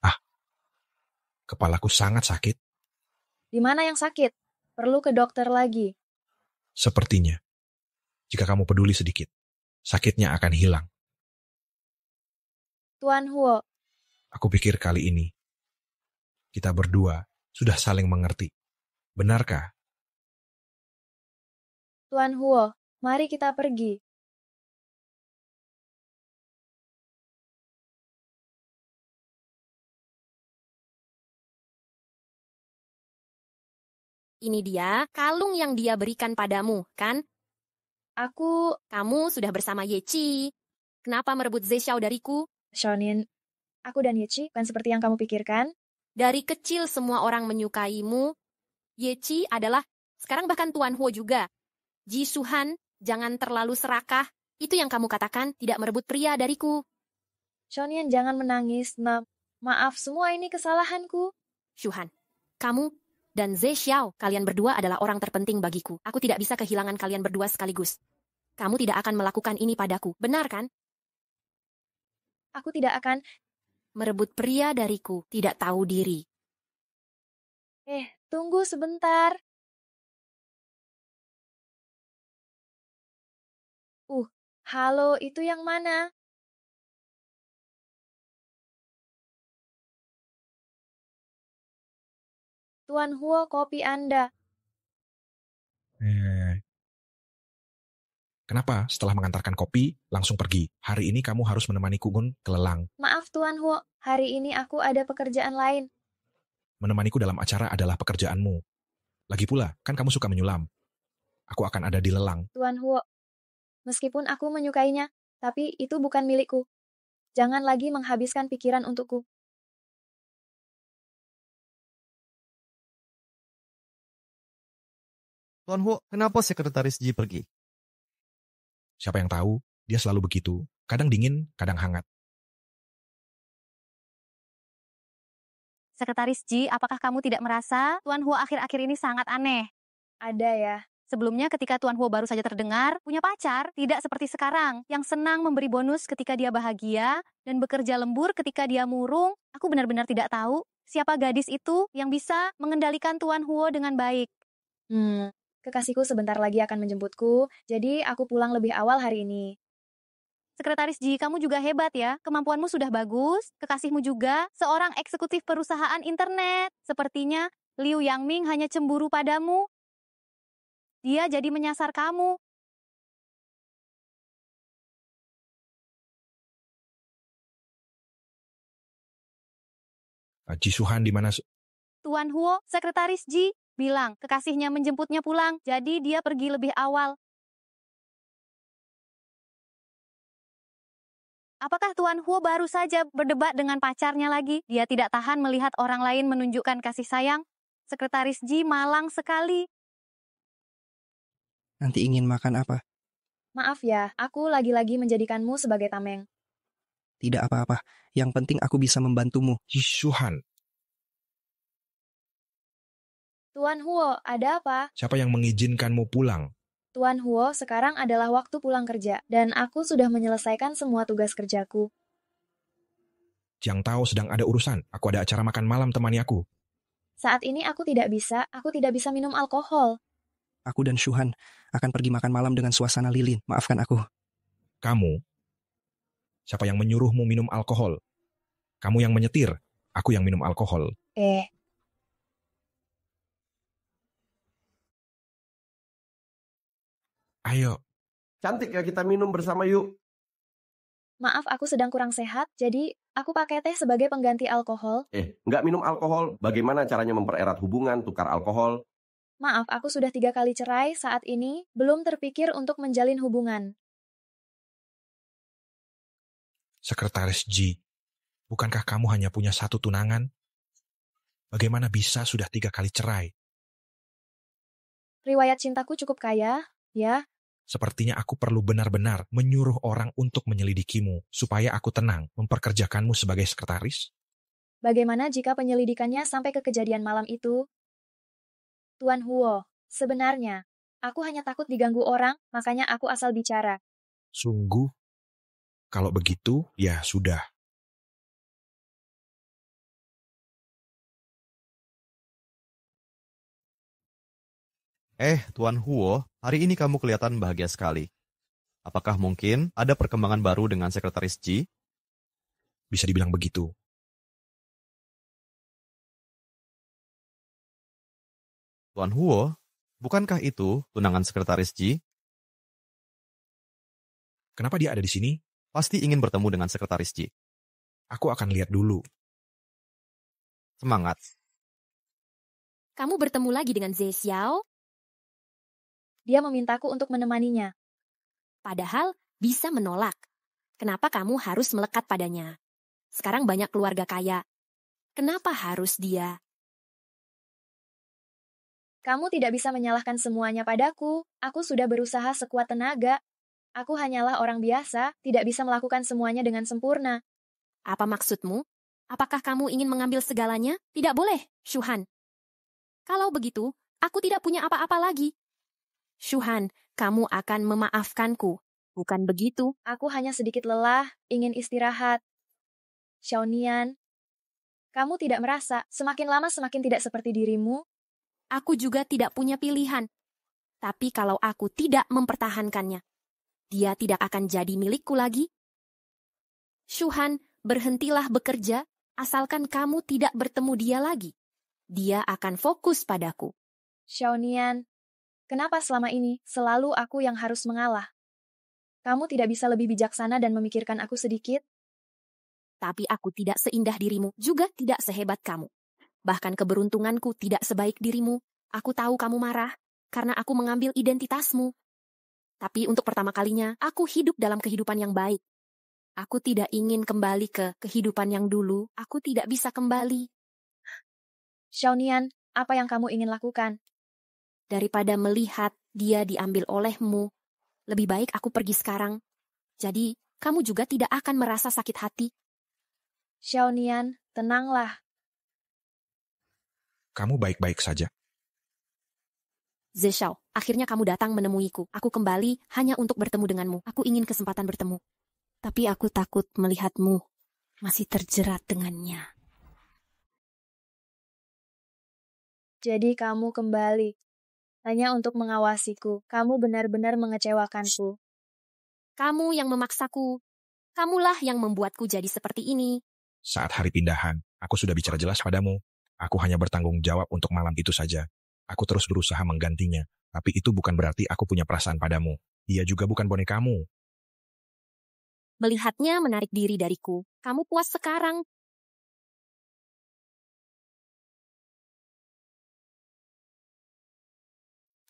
Ah, kepalaku sangat sakit. Di mana yang sakit? Perlu ke dokter lagi. Sepertinya, jika kamu peduli sedikit, sakitnya akan hilang. Tuan Huo. Aku pikir kali ini, kita berdua sudah saling mengerti. Benarkah? Tuan Huo, mari kita pergi. Ini dia kalung yang dia berikan padamu, kan? Aku... Kamu sudah bersama Yeci. Kenapa merebut Zeshao dariku? Shonin, aku dan Yeci kan seperti yang kamu pikirkan. Dari kecil semua orang menyukaimu. Yeci adalah... Sekarang bahkan Tuan Huo juga. Ji Suhan, jangan terlalu serakah. Itu yang kamu katakan tidak merebut pria dariku. Shonin, jangan menangis. Nam. maaf, semua ini kesalahanku. Shuhan, kamu dan Ze Xiao, kalian berdua adalah orang terpenting bagiku. Aku tidak bisa kehilangan kalian berdua sekaligus. Kamu tidak akan melakukan ini padaku, benar kan? Aku tidak akan merebut pria dariku, tidak tahu diri. Eh, tunggu sebentar. Uh, halo, itu yang mana? Tuan Huo kopi Anda. Eh. Kenapa setelah mengantarkan kopi, langsung pergi? Hari ini kamu harus menemani Kungun ke Lelang. Maaf Tuan Huo, hari ini aku ada pekerjaan lain. Menemaniku dalam acara adalah pekerjaanmu. Lagi pula, kan kamu suka menyulam. Aku akan ada di Lelang. Tuan Huo, meskipun aku menyukainya, tapi itu bukan milikku. Jangan lagi menghabiskan pikiran untukku. Tuan Ho, kenapa sekretaris Ji pergi? Siapa yang tahu, dia selalu begitu. Kadang dingin, kadang hangat. Sekretaris Ji, apakah kamu tidak merasa Tuan Ho akhir-akhir ini sangat aneh? Ada ya. Sebelumnya ketika Tuan Huo baru saja terdengar punya pacar, tidak seperti sekarang yang senang memberi bonus ketika dia bahagia dan bekerja lembur ketika dia murung. Aku benar-benar tidak tahu siapa gadis itu yang bisa mengendalikan Tuan Huo dengan baik. Hmm, Kekasihku sebentar lagi akan menjemputku, jadi aku pulang lebih awal hari ini. Sekretaris Ji, kamu juga hebat ya. Kemampuanmu sudah bagus, kekasihmu juga, seorang eksekutif perusahaan internet. Sepertinya Liu Yangming hanya cemburu padamu. Dia jadi menyasar kamu. Ji Suhan di mana? Tuan Huo, Sekretaris Ji bilang kekasihnya menjemputnya pulang, jadi dia pergi lebih awal. Apakah Tuan Huo baru saja berdebat dengan pacarnya lagi? Dia tidak tahan melihat orang lain menunjukkan kasih sayang. Sekretaris Ji malang sekali. Nanti ingin makan apa? Maaf ya, aku lagi-lagi menjadikanmu sebagai tameng. Tidak apa-apa, yang penting aku bisa membantumu. Yishuhan Tuan Huo, ada apa? Siapa yang mengizinkanmu pulang? Tuan Huo, sekarang adalah waktu pulang kerja, dan aku sudah menyelesaikan semua tugas kerjaku. Jiang Tao sedang ada urusan, aku ada acara makan malam temani aku. Saat ini aku tidak bisa, aku tidak bisa minum alkohol. Aku dan Shuhan akan pergi makan malam dengan suasana lilin, maafkan aku. Kamu? Siapa yang menyuruhmu minum alkohol? Kamu yang menyetir, aku yang minum alkohol. Eh, Ayo. Cantik ya kita minum bersama yuk. Maaf aku sedang kurang sehat, jadi aku pakai teh sebagai pengganti alkohol. Eh, nggak minum alkohol, bagaimana caranya mempererat hubungan tukar alkohol? Maaf aku sudah tiga kali cerai saat ini, belum terpikir untuk menjalin hubungan. Sekretaris G, bukankah kamu hanya punya satu tunangan? Bagaimana bisa sudah tiga kali cerai? Riwayat cintaku cukup kaya, ya, Sepertinya aku perlu benar-benar menyuruh orang untuk menyelidikimu supaya aku tenang memperkerjakanmu sebagai sekretaris? Bagaimana jika penyelidikannya sampai ke kejadian malam itu? Tuan Huo, sebenarnya, aku hanya takut diganggu orang, makanya aku asal bicara. Sungguh? Kalau begitu, ya sudah. Eh, Tuan Huo, hari ini kamu kelihatan bahagia sekali. Apakah mungkin ada perkembangan baru dengan Sekretaris Ji? Bisa dibilang begitu. Tuan Huo, bukankah itu tunangan Sekretaris Ji? Kenapa dia ada di sini? Pasti ingin bertemu dengan Sekretaris Ji. Aku akan lihat dulu. Semangat. Kamu bertemu lagi dengan Zhe Xiao? dia memintaku untuk menemaninya. Padahal bisa menolak. Kenapa kamu harus melekat padanya? Sekarang banyak keluarga kaya. Kenapa harus dia? Kamu tidak bisa menyalahkan semuanya padaku. Aku sudah berusaha sekuat tenaga. Aku hanyalah orang biasa, tidak bisa melakukan semuanya dengan sempurna. Apa maksudmu? Apakah kamu ingin mengambil segalanya? Tidak boleh, Shuhan. Kalau begitu, aku tidak punya apa-apa lagi. Shuhan, kamu akan memaafkanku. Bukan begitu, aku hanya sedikit lelah, ingin istirahat. Xiaonian, kamu tidak merasa semakin lama semakin tidak seperti dirimu? Aku juga tidak punya pilihan. Tapi kalau aku tidak mempertahankannya, dia tidak akan jadi milikku lagi. Shuhan, berhentilah bekerja, asalkan kamu tidak bertemu dia lagi. Dia akan fokus padaku. Xiaonian, Kenapa selama ini selalu aku yang harus mengalah? Kamu tidak bisa lebih bijaksana dan memikirkan aku sedikit? Tapi aku tidak seindah dirimu, juga tidak sehebat kamu. Bahkan keberuntunganku tidak sebaik dirimu. Aku tahu kamu marah, karena aku mengambil identitasmu. Tapi untuk pertama kalinya, aku hidup dalam kehidupan yang baik. Aku tidak ingin kembali ke kehidupan yang dulu. Aku tidak bisa kembali. Xiaonian, apa yang kamu ingin lakukan? daripada melihat dia diambil olehmu. Lebih baik aku pergi sekarang. Jadi, kamu juga tidak akan merasa sakit hati. Xiaonian, tenanglah. Kamu baik-baik saja. Zeshao, akhirnya kamu datang menemuiku. Aku kembali hanya untuk bertemu denganmu. Aku ingin kesempatan bertemu. Tapi aku takut melihatmu masih terjerat dengannya. Jadi kamu kembali hanya untuk mengawasiku. Kamu benar-benar mengecewakanku. Kamu yang memaksaku. Kamulah yang membuatku jadi seperti ini. Saat hari pindahan, aku sudah bicara jelas padamu. Aku hanya bertanggung jawab untuk malam itu saja. Aku terus berusaha menggantinya, tapi itu bukan berarti aku punya perasaan padamu. Ia juga bukan bonekamu. Melihatnya menarik diri dariku. Kamu puas sekarang,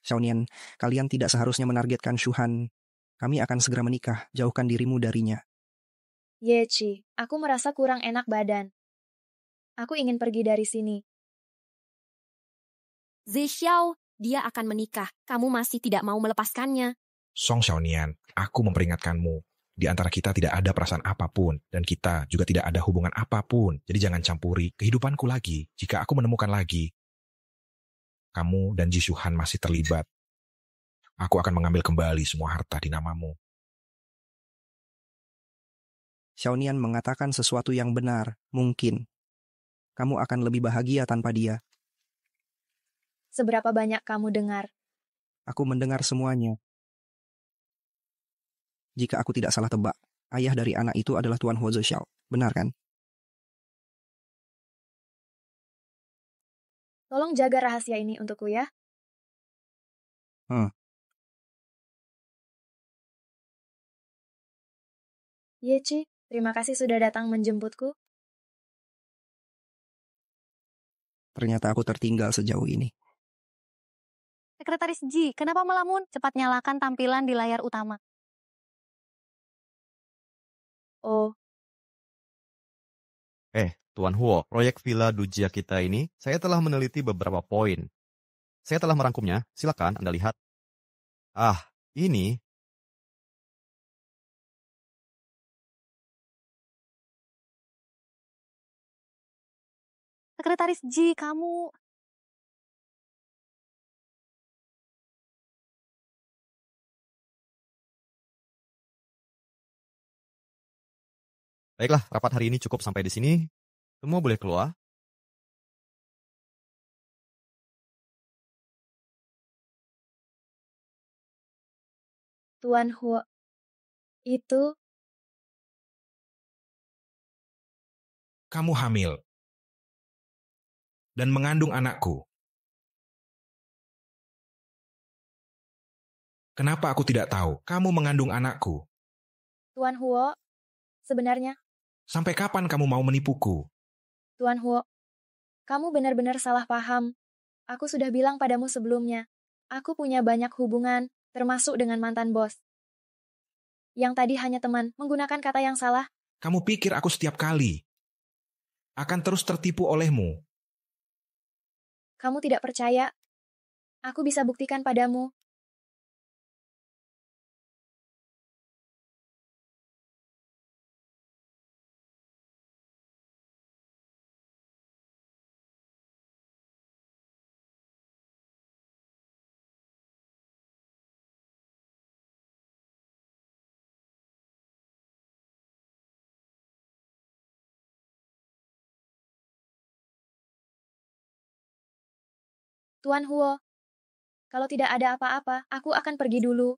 Xiaonian, kalian tidak seharusnya menargetkan Shuhan. Kami akan segera menikah, jauhkan dirimu darinya. Chi, aku merasa kurang enak badan. Aku ingin pergi dari sini. Zixiao, dia akan menikah. Kamu masih tidak mau melepaskannya. Song Xiaonian, aku memperingatkanmu. Di antara kita tidak ada perasaan apapun, dan kita juga tidak ada hubungan apapun. Jadi jangan campuri kehidupanku lagi. Jika aku menemukan lagi, kamu dan Jisuhan masih terlibat. Aku akan mengambil kembali semua harta di namamu. Xiaonian mengatakan sesuatu yang benar, mungkin. Kamu akan lebih bahagia tanpa dia. Seberapa banyak kamu dengar? Aku mendengar semuanya. Jika aku tidak salah tebak, ayah dari anak itu adalah Tuan Huo Xiao. Benar kan? Tolong jaga rahasia ini untukku ya. Hmm. Yeci, iya, terima kasih sudah datang menjemputku. Ternyata aku tertinggal sejauh ini. Sekretaris Ji, kenapa melamun? Cepat nyalakan tampilan di layar utama. Oh. Eh, Tuan Huo, proyek Villa Dujia kita ini, saya telah meneliti beberapa poin. Saya telah merangkumnya, silakan Anda lihat. Ah, ini... Sekretaris Ji, kamu... Baiklah, rapat hari ini cukup sampai di sini. Semua boleh keluar? Tuan Huo. Itu. Kamu hamil. Dan mengandung anakku. Kenapa aku tidak tahu kamu mengandung anakku? Tuan Huo, sebenarnya. Sampai kapan kamu mau menipuku? Tuan Huo, kamu benar-benar salah paham. Aku sudah bilang padamu sebelumnya, aku punya banyak hubungan, termasuk dengan mantan bos. Yang tadi hanya teman, menggunakan kata yang salah. Kamu pikir aku setiap kali akan terus tertipu olehmu? Kamu tidak percaya? Aku bisa buktikan padamu Tuan Huo. Kalau tidak ada apa-apa, aku akan pergi dulu.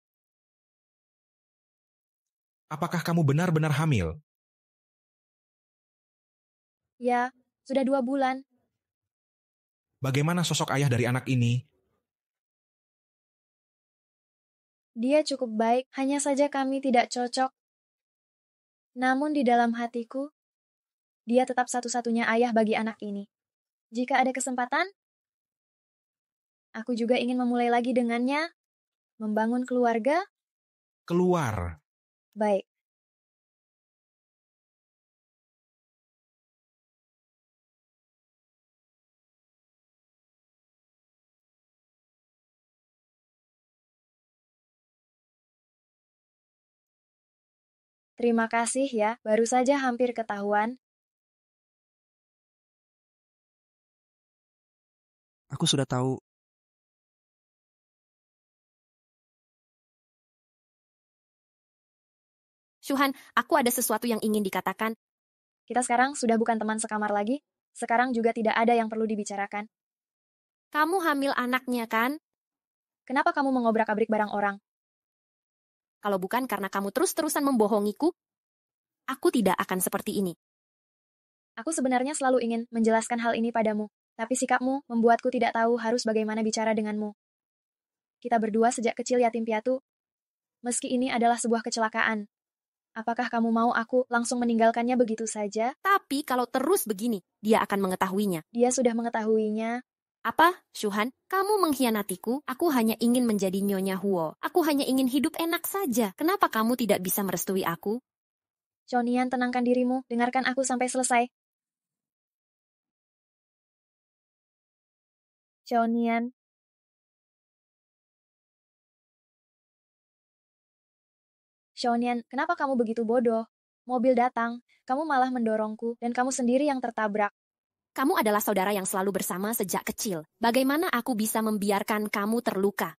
Apakah kamu benar-benar hamil? Ya, sudah dua bulan. Bagaimana sosok ayah dari anak ini? Dia cukup baik, hanya saja kami tidak cocok. Namun di dalam hatiku, dia tetap satu-satunya ayah bagi anak ini. Jika ada kesempatan, Aku juga ingin memulai lagi dengannya, membangun keluarga. Keluar. Baik. Terima kasih ya, baru saja hampir ketahuan. Aku sudah tahu Tuhan, aku ada sesuatu yang ingin dikatakan. Kita sekarang sudah bukan teman sekamar lagi, sekarang juga tidak ada yang perlu dibicarakan. Kamu hamil anaknya kan? Kenapa kamu mengobrak-abrik barang orang? Kalau bukan karena kamu terus-terusan membohongiku, aku tidak akan seperti ini. Aku sebenarnya selalu ingin menjelaskan hal ini padamu, tapi sikapmu membuatku tidak tahu harus bagaimana bicara denganmu. Kita berdua sejak kecil yatim piatu, meski ini adalah sebuah kecelakaan, Apakah kamu mau aku langsung meninggalkannya begitu saja? Tapi kalau terus begini, dia akan mengetahuinya. Dia sudah mengetahuinya. Apa, Shuhan? Kamu mengkhianatiku? Aku hanya ingin menjadi Nyonya Huo. Aku hanya ingin hidup enak saja. Kenapa kamu tidak bisa merestui aku? Chonian, tenangkan dirimu. Dengarkan aku sampai selesai. Chonian, Shonian, kenapa kamu begitu bodoh? Mobil datang, kamu malah mendorongku, dan kamu sendiri yang tertabrak. Kamu adalah saudara yang selalu bersama sejak kecil. Bagaimana aku bisa membiarkan kamu terluka?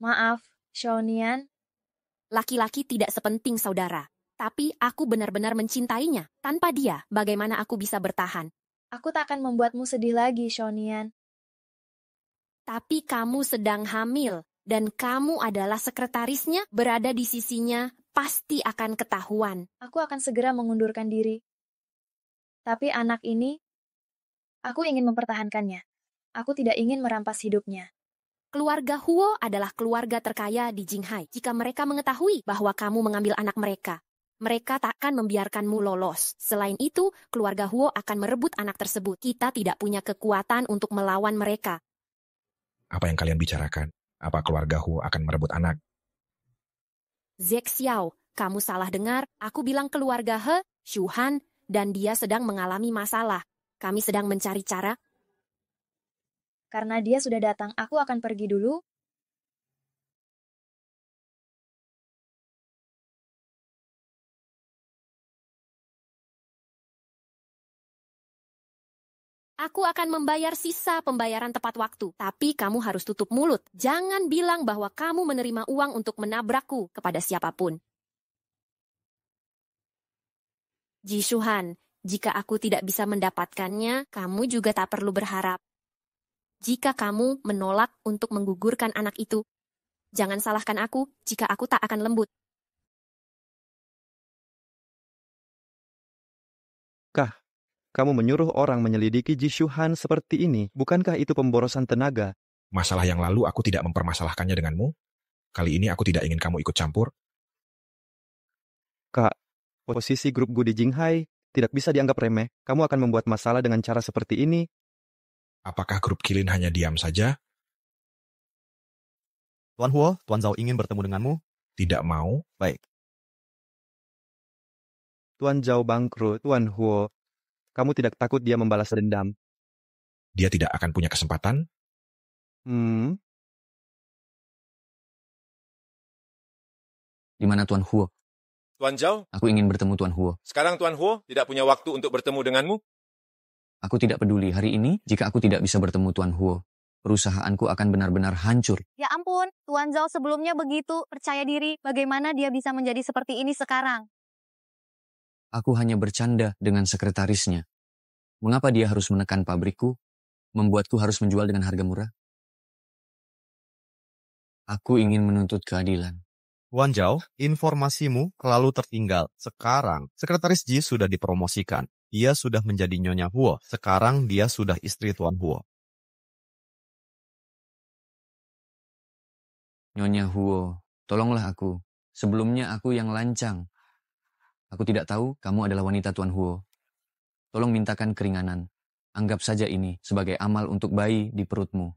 Maaf, Shonian. Laki-laki tidak sepenting saudara. Tapi aku benar-benar mencintainya. Tanpa dia, bagaimana aku bisa bertahan? Aku tak akan membuatmu sedih lagi, Shonian. Tapi kamu sedang hamil, dan kamu adalah sekretarisnya, berada di sisinya, pasti akan ketahuan. Aku akan segera mengundurkan diri. Tapi anak ini, aku ingin mempertahankannya. Aku tidak ingin merampas hidupnya. Keluarga Huo adalah keluarga terkaya di Jinghai. Jika mereka mengetahui bahwa kamu mengambil anak mereka, mereka takkan membiarkanmu lolos. Selain itu, keluarga Huo akan merebut anak tersebut. Kita tidak punya kekuatan untuk melawan mereka. Apa yang kalian bicarakan? Apa keluarga Huo akan merebut anak? Zek Xiao, kamu salah dengar, aku bilang keluarga He, Shuhan, dan dia sedang mengalami masalah. Kami sedang mencari cara. Karena dia sudah datang, aku akan pergi dulu, aku akan membayar sisa pembayaran tepat waktu. Tapi kamu harus tutup mulut. Jangan bilang bahwa kamu menerima uang untuk menabrakku kepada siapapun. Jisuhan, jika aku tidak bisa mendapatkannya, kamu juga tak perlu berharap. Jika kamu menolak untuk menggugurkan anak itu, jangan salahkan aku jika aku tak akan lembut. Kah, kamu menyuruh orang menyelidiki Jishuhan seperti ini, bukankah itu pemborosan tenaga? Masalah yang lalu aku tidak mempermasalahkannya denganmu. Kali ini aku tidak ingin kamu ikut campur. Kak, posisi grup Gu di Jinghai tidak bisa dianggap remeh. Kamu akan membuat masalah dengan cara seperti ini. Apakah grup Kilin hanya diam saja? Tuan Huo, Tuan Zhao ingin bertemu denganmu. Tidak mau. Baik. Tuan Zhao bangkrut, Tuan Huo. Kamu tidak takut dia membalas dendam? Dia tidak akan punya kesempatan? Hmm. Di mana Tuan Huo? Tuan Zhao? Aku ingin bertemu Tuan Huo. Sekarang Tuan Huo tidak punya waktu untuk bertemu denganmu? Aku tidak peduli hari ini jika aku tidak bisa bertemu Tuan Huo perusahaanku akan benar-benar hancur. Ya ampun, Tuan Zhao sebelumnya begitu percaya diri, bagaimana dia bisa menjadi seperti ini sekarang? aku hanya bercanda dengan sekretarisnya. Mengapa dia harus menekan pabrikku, membuatku harus menjual dengan harga murah? Aku ingin menuntut keadilan. Wan Zhao, informasimu lalu tertinggal. Sekarang, sekretaris Ji sudah dipromosikan. Dia sudah menjadi Nyonya Huo. Sekarang dia sudah istri Tuan Huo. Nyonya Huo, tolonglah aku. Sebelumnya aku yang lancang. Aku tidak tahu kamu adalah wanita Tuan Huo. Tolong mintakan keringanan. Anggap saja ini sebagai amal untuk bayi di perutmu.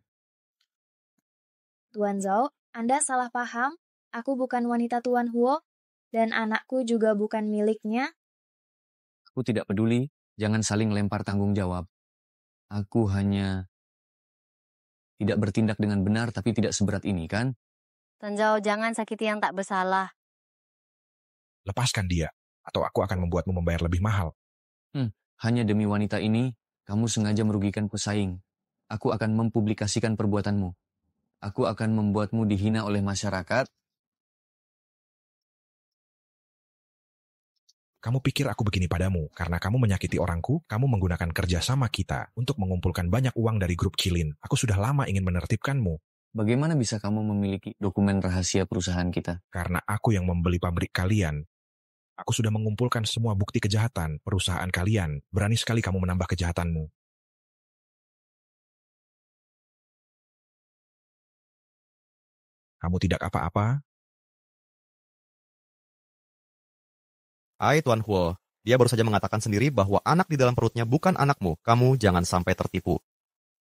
Tuan Zhao, Anda salah paham. Aku bukan wanita Tuan Huo, dan anakku juga bukan miliknya. Aku tidak peduli, jangan saling lempar tanggung jawab. Aku hanya tidak bertindak dengan benar tapi tidak seberat ini kan? Tuan Zhao, jangan sakiti yang tak bersalah. Lepaskan dia atau aku akan membuatmu membayar lebih mahal. Hmm, hanya demi wanita ini, kamu sengaja merugikan pesaing. Aku akan mempublikasikan perbuatanmu. Aku akan membuatmu dihina oleh masyarakat. Kamu pikir aku begini padamu karena kamu menyakiti orangku, kamu menggunakan kerjasama kita untuk mengumpulkan banyak uang dari grup Kilin. Aku sudah lama ingin menertibkanmu. Bagaimana bisa kamu memiliki dokumen rahasia perusahaan kita? Karena aku yang membeli pabrik kalian. Aku sudah mengumpulkan semua bukti kejahatan perusahaan kalian. Berani sekali kamu menambah kejahatanmu. Kamu tidak apa-apa? Hai Tuan Huo, dia baru saja mengatakan sendiri bahwa anak di dalam perutnya bukan anakmu. Kamu jangan sampai tertipu.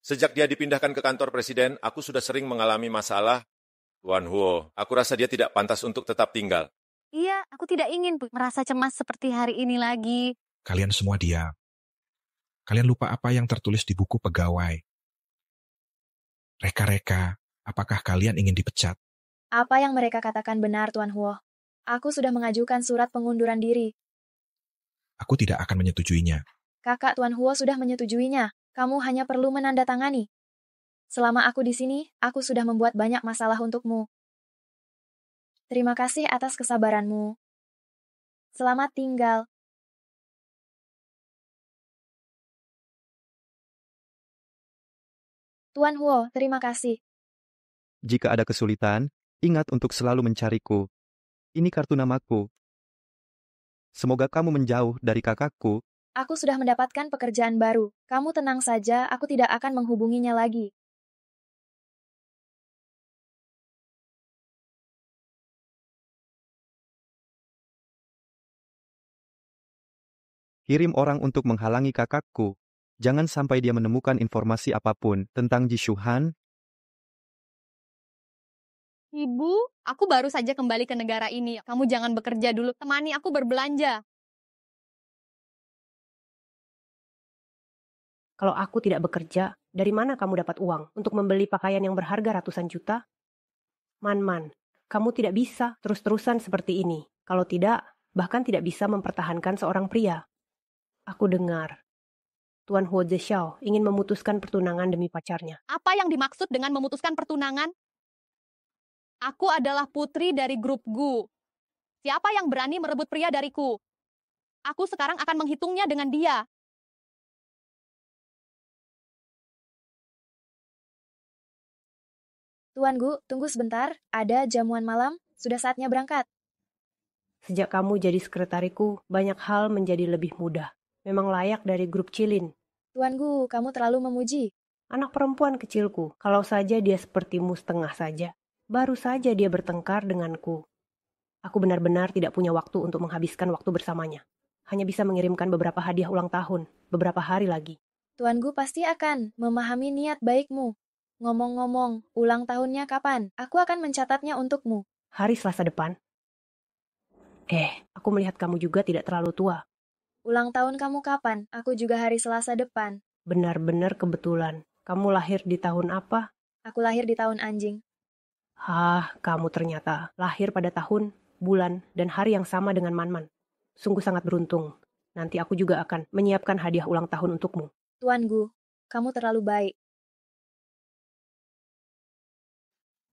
Sejak dia dipindahkan ke kantor presiden, aku sudah sering mengalami masalah. Tuan Huo, aku rasa dia tidak pantas untuk tetap tinggal. Iya, aku tidak ingin merasa cemas seperti hari ini lagi. Kalian semua diam. Kalian lupa apa yang tertulis di buku pegawai. Reka-reka, apakah kalian ingin dipecat? Apa yang mereka katakan benar, Tuan Huo. Aku sudah mengajukan surat pengunduran diri. Aku tidak akan menyetujuinya. Kakak Tuan Huo sudah menyetujuinya. Kamu hanya perlu menandatangani. Selama aku di sini, aku sudah membuat banyak masalah untukmu. Terima kasih atas kesabaranmu. Selamat tinggal. Tuan Huo, terima kasih. Jika ada kesulitan, ingat untuk selalu mencariku. Ini kartu namaku. Semoga kamu menjauh dari kakakku. Aku sudah mendapatkan pekerjaan baru. Kamu tenang saja, aku tidak akan menghubunginya lagi. Kirim orang untuk menghalangi kakakku. Jangan sampai dia menemukan informasi apapun tentang Jishuhan. Ibu, aku baru saja kembali ke negara ini. Kamu jangan bekerja dulu. Temani aku berbelanja. Kalau aku tidak bekerja, dari mana kamu dapat uang untuk membeli pakaian yang berharga ratusan juta? Man-man, kamu tidak bisa terus-terusan seperti ini. Kalau tidak, bahkan tidak bisa mempertahankan seorang pria. Aku dengar. Tuan Huo Zhexiao ingin memutuskan pertunangan demi pacarnya. Apa yang dimaksud dengan memutuskan pertunangan? Aku adalah putri dari grup Gu. Siapa yang berani merebut pria dariku? Aku sekarang akan menghitungnya dengan dia. Tuan Gu, tunggu sebentar. Ada jamuan malam. Sudah saatnya berangkat. Sejak kamu jadi sekretariku, banyak hal menjadi lebih mudah memang layak dari grup Cilin. Tuanku, kamu terlalu memuji. Anak perempuan kecilku, kalau saja dia sepertimu setengah saja. Baru saja dia bertengkar denganku. Aku benar-benar tidak punya waktu untuk menghabiskan waktu bersamanya. Hanya bisa mengirimkan beberapa hadiah ulang tahun, beberapa hari lagi. Tuanku pasti akan memahami niat baikmu. Ngomong-ngomong, ulang tahunnya kapan? Aku akan mencatatnya untukmu. Hari Selasa depan. Eh, aku melihat kamu juga tidak terlalu tua. Ulang tahun kamu kapan? Aku juga hari Selasa depan. Benar-benar kebetulan. Kamu lahir di tahun apa? Aku lahir di tahun anjing. Hah, kamu ternyata lahir pada tahun, bulan, dan hari yang sama dengan Manman. Sungguh sangat beruntung. Nanti aku juga akan menyiapkan hadiah ulang tahun untukmu. Tuan Gu, kamu terlalu baik.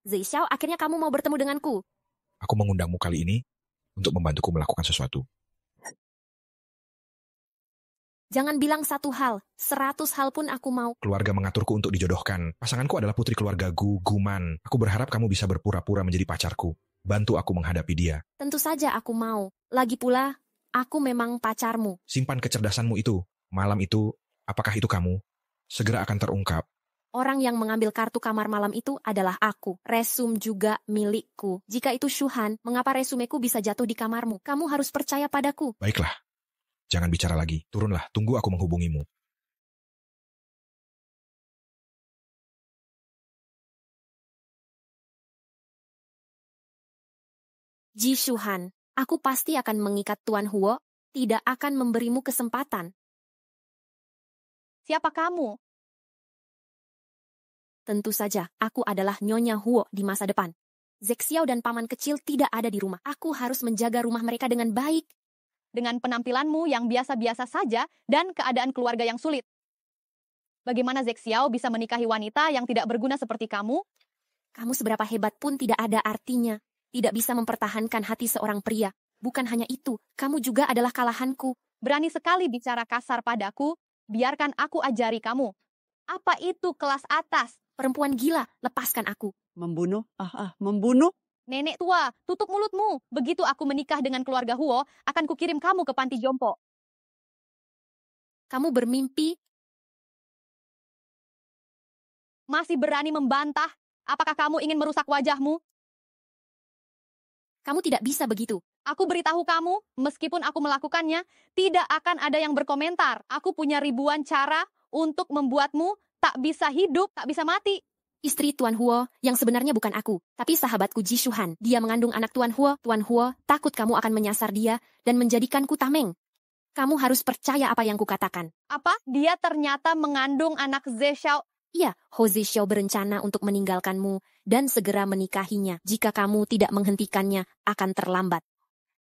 Xiao, akhirnya kamu mau bertemu denganku. Aku mengundangmu kali ini untuk membantuku melakukan sesuatu. Jangan bilang satu hal, seratus hal pun aku mau. Keluarga mengaturku untuk dijodohkan. Pasanganku adalah putri keluarga Gu, Guman. Aku berharap kamu bisa berpura-pura menjadi pacarku. Bantu aku menghadapi dia. Tentu saja aku mau. Lagi pula, aku memang pacarmu. Simpan kecerdasanmu itu. Malam itu, apakah itu kamu? Segera akan terungkap. Orang yang mengambil kartu kamar malam itu adalah aku. Resum juga milikku. Jika itu Shuhan, mengapa resumeku bisa jatuh di kamarmu? Kamu harus percaya padaku. Baiklah, Jangan bicara lagi. Turunlah, tunggu aku menghubungimu. Ji Shuhan, aku pasti akan mengikat Tuan Huo, tidak akan memberimu kesempatan. Siapa kamu? Tentu saja, aku adalah Nyonya Huo di masa depan. Zexiao dan paman kecil tidak ada di rumah. Aku harus menjaga rumah mereka dengan baik dengan penampilanmu yang biasa-biasa saja dan keadaan keluarga yang sulit. Bagaimana Zek Xiao bisa menikahi wanita yang tidak berguna seperti kamu? Kamu seberapa hebat pun tidak ada artinya. Tidak bisa mempertahankan hati seorang pria. Bukan hanya itu, kamu juga adalah kalahanku. Berani sekali bicara kasar padaku, biarkan aku ajari kamu. Apa itu kelas atas? Perempuan gila, lepaskan aku. Membunuh, ah ah, membunuh. Nenek tua, tutup mulutmu. Begitu aku menikah dengan keluarga Huo, akan kukirim kamu ke panti jompo. Kamu bermimpi? Masih berani membantah? Apakah kamu ingin merusak wajahmu? Kamu tidak bisa begitu. Aku beritahu kamu, meskipun aku melakukannya, tidak akan ada yang berkomentar. Aku punya ribuan cara untuk membuatmu tak bisa hidup, tak bisa mati istri Tuan Huo, yang sebenarnya bukan aku, tapi sahabatku Ji Shuhan. Dia mengandung anak Tuan Huo, Tuan Huo, takut kamu akan menyasar dia, dan menjadikanku tameng. Kamu harus percaya apa yang kukatakan. Apa? Dia ternyata mengandung anak Zhe Xiao. Iya, Ho Zhe Xiao berencana untuk meninggalkanmu dan segera menikahinya. Jika kamu tidak menghentikannya, akan terlambat.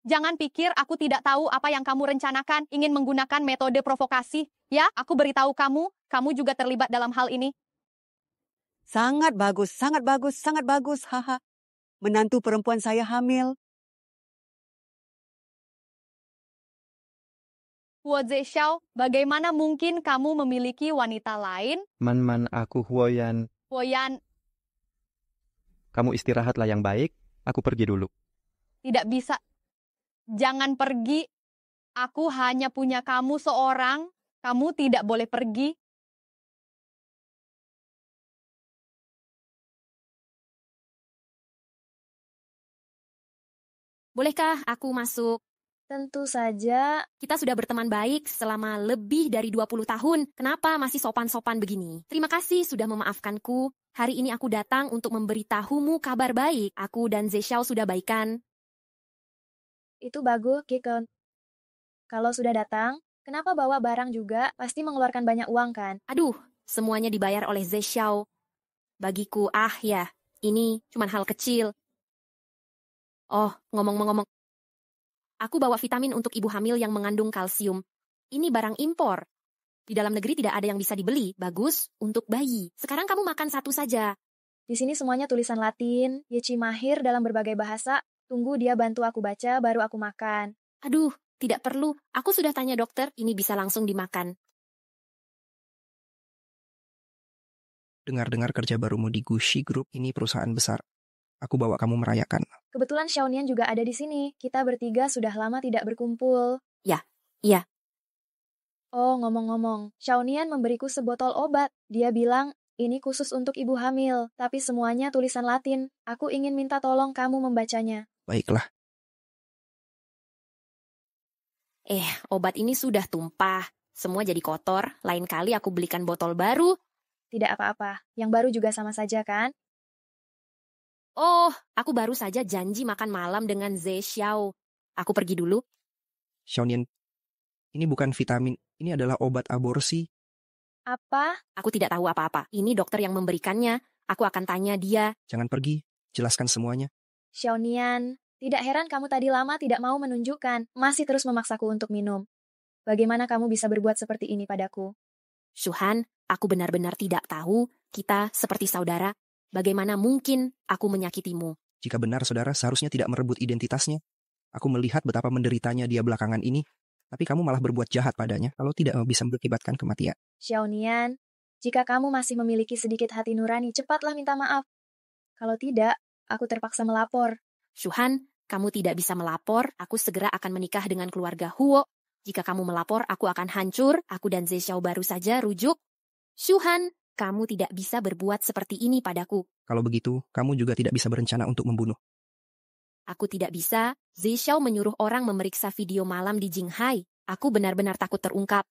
Jangan pikir aku tidak tahu apa yang kamu rencanakan, ingin menggunakan metode provokasi. Ya, aku beritahu kamu, kamu juga terlibat dalam hal ini. Sangat bagus, sangat bagus, sangat bagus, haha. Menantu perempuan saya hamil. Huo Zexiao, bagaimana mungkin kamu memiliki wanita lain? Man man aku Huo Yan. Huo Yan, Kamu istirahatlah yang baik, aku pergi dulu. Tidak bisa. Jangan pergi. Aku hanya punya kamu seorang, kamu tidak boleh pergi. Bolehkah aku masuk? Tentu saja. Kita sudah berteman baik selama lebih dari 20 tahun. Kenapa masih sopan-sopan begini? Terima kasih sudah memaafkanku. Hari ini aku datang untuk memberitahumu kabar baik. Aku dan Zeshao sudah baikan. Itu bagus, Kikon. Kalau sudah datang, kenapa bawa barang juga? Pasti mengeluarkan banyak uang kan? Aduh, semuanya dibayar oleh Zeshao. Bagiku, ah ya, ini cuma hal kecil. Oh, ngomong-ngomong, aku bawa vitamin untuk ibu hamil yang mengandung kalsium. Ini barang impor. Di dalam negeri tidak ada yang bisa dibeli, bagus untuk bayi. Sekarang kamu makan satu saja. Di sini semuanya tulisan Latin, Yeci mahir dalam berbagai bahasa, tunggu dia bantu aku baca, baru aku makan. Aduh, tidak perlu, aku sudah tanya dokter, ini bisa langsung dimakan. Dengar-dengar kerja barumu di Gushi Group ini perusahaan besar aku bawa kamu merayakan. Kebetulan Xiaonian juga ada di sini. Kita bertiga sudah lama tidak berkumpul. Ya, iya. Oh, ngomong-ngomong, Xiaonian memberiku sebotol obat. Dia bilang, ini khusus untuk ibu hamil, tapi semuanya tulisan Latin. Aku ingin minta tolong kamu membacanya. Baiklah. Eh, obat ini sudah tumpah. Semua jadi kotor. Lain kali aku belikan botol baru. Tidak apa-apa. Yang baru juga sama saja, kan? Oh, aku baru saja janji makan malam dengan Ze Xiao. Aku pergi dulu. Xiaonian, ini bukan vitamin, ini adalah obat aborsi. Apa? Aku tidak tahu apa-apa. Ini dokter yang memberikannya. Aku akan tanya dia. Jangan pergi, jelaskan semuanya. Xiaonian, tidak heran kamu tadi lama tidak mau menunjukkan, masih terus memaksaku untuk minum. Bagaimana kamu bisa berbuat seperti ini padaku? Suhan, aku benar-benar tidak tahu. Kita seperti saudara. Bagaimana mungkin aku menyakitimu? Jika benar saudara seharusnya tidak merebut identitasnya. Aku melihat betapa menderitanya dia belakangan ini, tapi kamu malah berbuat jahat padanya kalau tidak bisa berakibatkan kematian. Xiaonian, jika kamu masih memiliki sedikit hati nurani, cepatlah minta maaf. Kalau tidak, aku terpaksa melapor. Shuhan, kamu tidak bisa melapor, aku segera akan menikah dengan keluarga Huo. Jika kamu melapor, aku akan hancur, aku dan Zhe baru saja rujuk. Shuhan kamu tidak bisa berbuat seperti ini padaku. Kalau begitu, kamu juga tidak bisa berencana untuk membunuh. Aku tidak bisa, Zishao menyuruh orang memeriksa video malam di Jinghai. Aku benar-benar takut terungkap.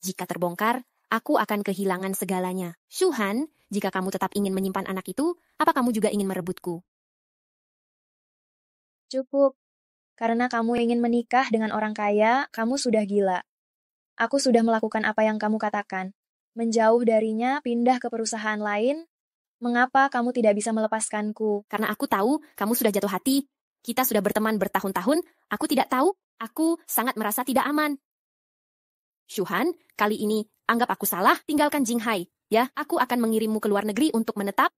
Jika terbongkar, aku akan kehilangan segalanya. Shuhan, jika kamu tetap ingin menyimpan anak itu, apa kamu juga ingin merebutku? Cukup. Karena kamu ingin menikah dengan orang kaya, kamu sudah gila. Aku sudah melakukan apa yang kamu katakan menjauh darinya, pindah ke perusahaan lain. Mengapa kamu tidak bisa melepaskanku? Karena aku tahu kamu sudah jatuh hati. Kita sudah berteman bertahun-tahun. Aku tidak tahu. Aku sangat merasa tidak aman. Shuhan, kali ini anggap aku salah, tinggalkan Jinghai. Ya, aku akan mengirimmu ke luar negeri untuk menetap.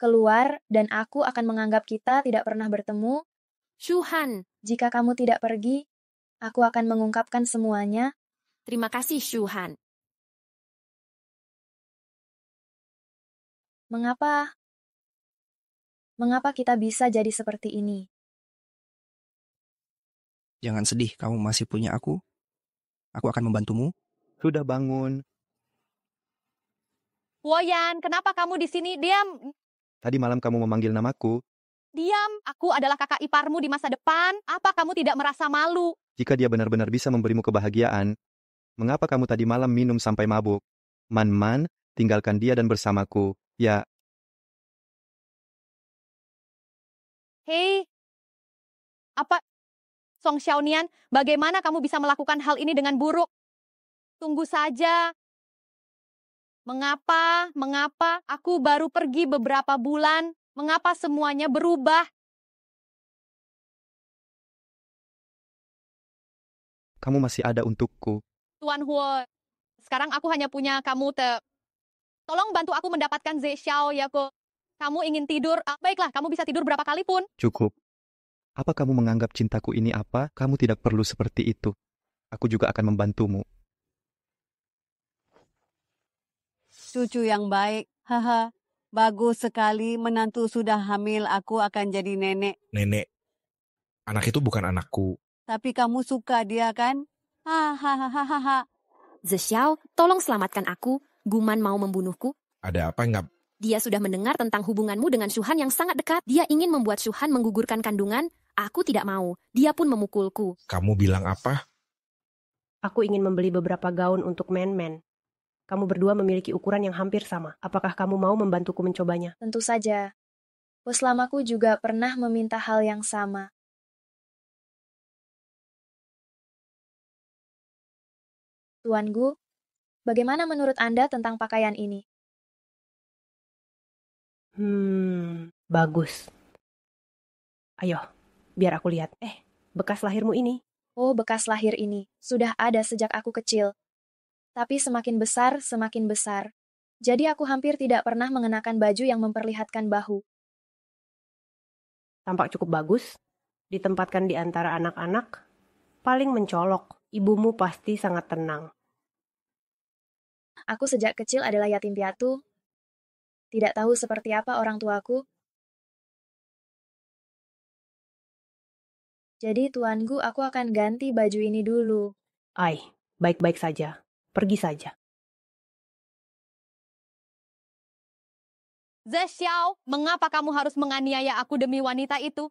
Keluar, dan aku akan menganggap kita tidak pernah bertemu. Shuhan, jika kamu tidak pergi, aku akan mengungkapkan semuanya. Terima kasih, Shuhan. Mengapa? Mengapa kita bisa jadi seperti ini? Jangan sedih, kamu masih punya aku. Aku akan membantumu. Sudah bangun. Woyan, kenapa kamu di sini? Diam. Tadi malam kamu memanggil namaku. Diam, aku adalah kakak iparmu di masa depan. Apa kamu tidak merasa malu? Jika dia benar-benar bisa memberimu kebahagiaan, mengapa kamu tadi malam minum sampai mabuk? Man-man, tinggalkan dia dan bersamaku. Ya, Hei, apa? Song Xiaonian, bagaimana kamu bisa melakukan hal ini dengan buruk? Tunggu saja. Mengapa, mengapa aku baru pergi beberapa bulan? Mengapa semuanya berubah? Kamu masih ada untukku. Tuan Huo, sekarang aku hanya punya kamu Tolong bantu aku mendapatkan Xiao ya ko. Kamu ingin tidur? Ah, baiklah, kamu bisa tidur berapa kali pun. Cukup. Apa kamu menganggap cintaku ini apa? Kamu tidak perlu seperti itu. Aku juga akan membantumu. Cucu yang baik, haha. Bagus sekali, menantu sudah hamil, aku akan jadi nenek. Nenek, anak itu bukan anakku. Tapi kamu suka dia kan? Hahaha. Xiao tolong selamatkan aku. Guman mau membunuhku? Ada apa enggak? Dia sudah mendengar tentang hubunganmu dengan Suhan yang sangat dekat. Dia ingin membuat Suhan menggugurkan kandungan. Aku tidak mau. Dia pun memukulku. Kamu bilang apa? Aku ingin membeli beberapa gaun untuk men-men. Kamu berdua memiliki ukuran yang hampir sama. Apakah kamu mau membantuku mencobanya? Tentu saja. Puslamaku juga pernah meminta hal yang sama. Tuan Gu. Bagaimana menurut Anda tentang pakaian ini? Hmm, bagus. Ayo, biar aku lihat. Eh, bekas lahirmu ini. Oh, bekas lahir ini. Sudah ada sejak aku kecil. Tapi semakin besar, semakin besar. Jadi aku hampir tidak pernah mengenakan baju yang memperlihatkan bahu. Tampak cukup bagus. Ditempatkan di antara anak-anak. Paling mencolok. Ibumu pasti sangat tenang. Aku sejak kecil adalah yatim piatu, tidak tahu seperti apa orang tuaku. Jadi tuanku aku akan ganti baju ini dulu. Ai, baik-baik saja. Pergi saja. Zexiao, mengapa kamu harus menganiaya aku demi wanita itu?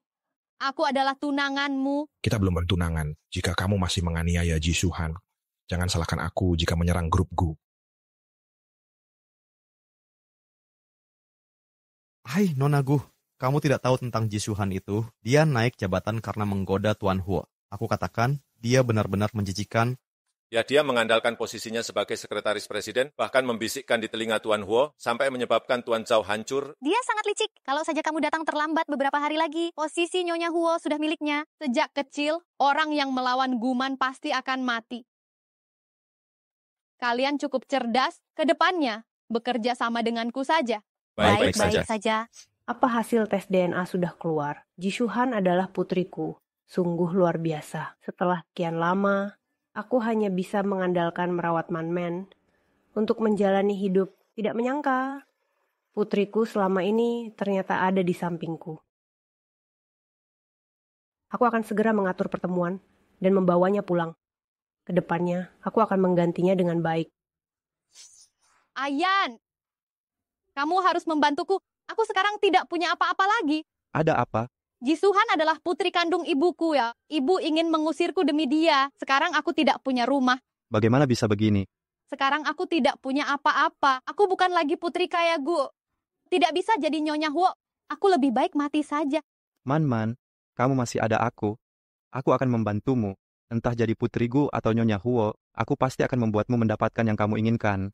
Aku adalah tunanganmu. Kita belum bertunangan. Jika kamu masih menganiaya Jisuhan, jangan salahkan aku jika menyerang grup gu. Hai Nonagu, kamu tidak tahu tentang Jisuhan itu. Dia naik jabatan karena menggoda Tuan Huo. Aku katakan, dia benar-benar menjijikan. Ya, dia mengandalkan posisinya sebagai sekretaris presiden, bahkan membisikkan di telinga Tuan Huo, sampai menyebabkan Tuan Zhao hancur. Dia sangat licik. Kalau saja kamu datang terlambat beberapa hari lagi, posisi Nyonya Huo sudah miliknya. Sejak kecil, orang yang melawan Guman pasti akan mati. Kalian cukup cerdas, ke depannya bekerja sama denganku saja. Baik-baik saja. saja. Apa hasil tes DNA sudah keluar? Jisuhan adalah putriku. Sungguh luar biasa. Setelah kian lama, aku hanya bisa mengandalkan merawat Manmen untuk menjalani hidup. Tidak menyangka, putriku selama ini ternyata ada di sampingku. Aku akan segera mengatur pertemuan dan membawanya pulang. Kedepannya, aku akan menggantinya dengan baik. Ayan, kamu harus membantuku. Aku sekarang tidak punya apa-apa lagi. Ada apa? Jisuhan adalah putri kandung ibuku ya. Ibu ingin mengusirku demi dia. Sekarang aku tidak punya rumah. Bagaimana bisa begini? Sekarang aku tidak punya apa-apa. Aku bukan lagi putri kaya Gu. Tidak bisa jadi Nyonya Huo. Aku lebih baik mati saja. Man-man, kamu masih ada aku. Aku akan membantumu. Entah jadi putri gu atau Nyonya Huo, aku pasti akan membuatmu mendapatkan yang kamu inginkan.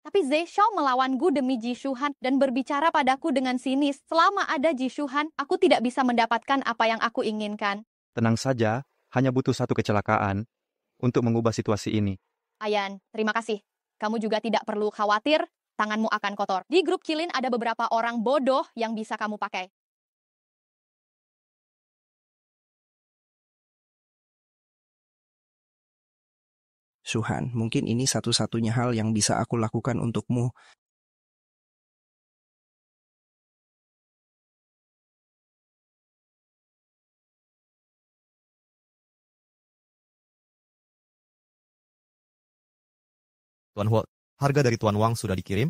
Tapi Zeshao melawanku demi Jishuhan dan berbicara padaku dengan sinis. Selama ada Jishuhan, aku tidak bisa mendapatkan apa yang aku inginkan. Tenang saja, hanya butuh satu kecelakaan untuk mengubah situasi ini. Ayan, terima kasih. Kamu juga tidak perlu khawatir, tanganmu akan kotor. Di grup Kilin ada beberapa orang bodoh yang bisa kamu pakai. Suhan, mungkin ini satu-satunya hal yang bisa aku lakukan untukmu. Tuan Huo, harga dari Tuan Wang sudah dikirim?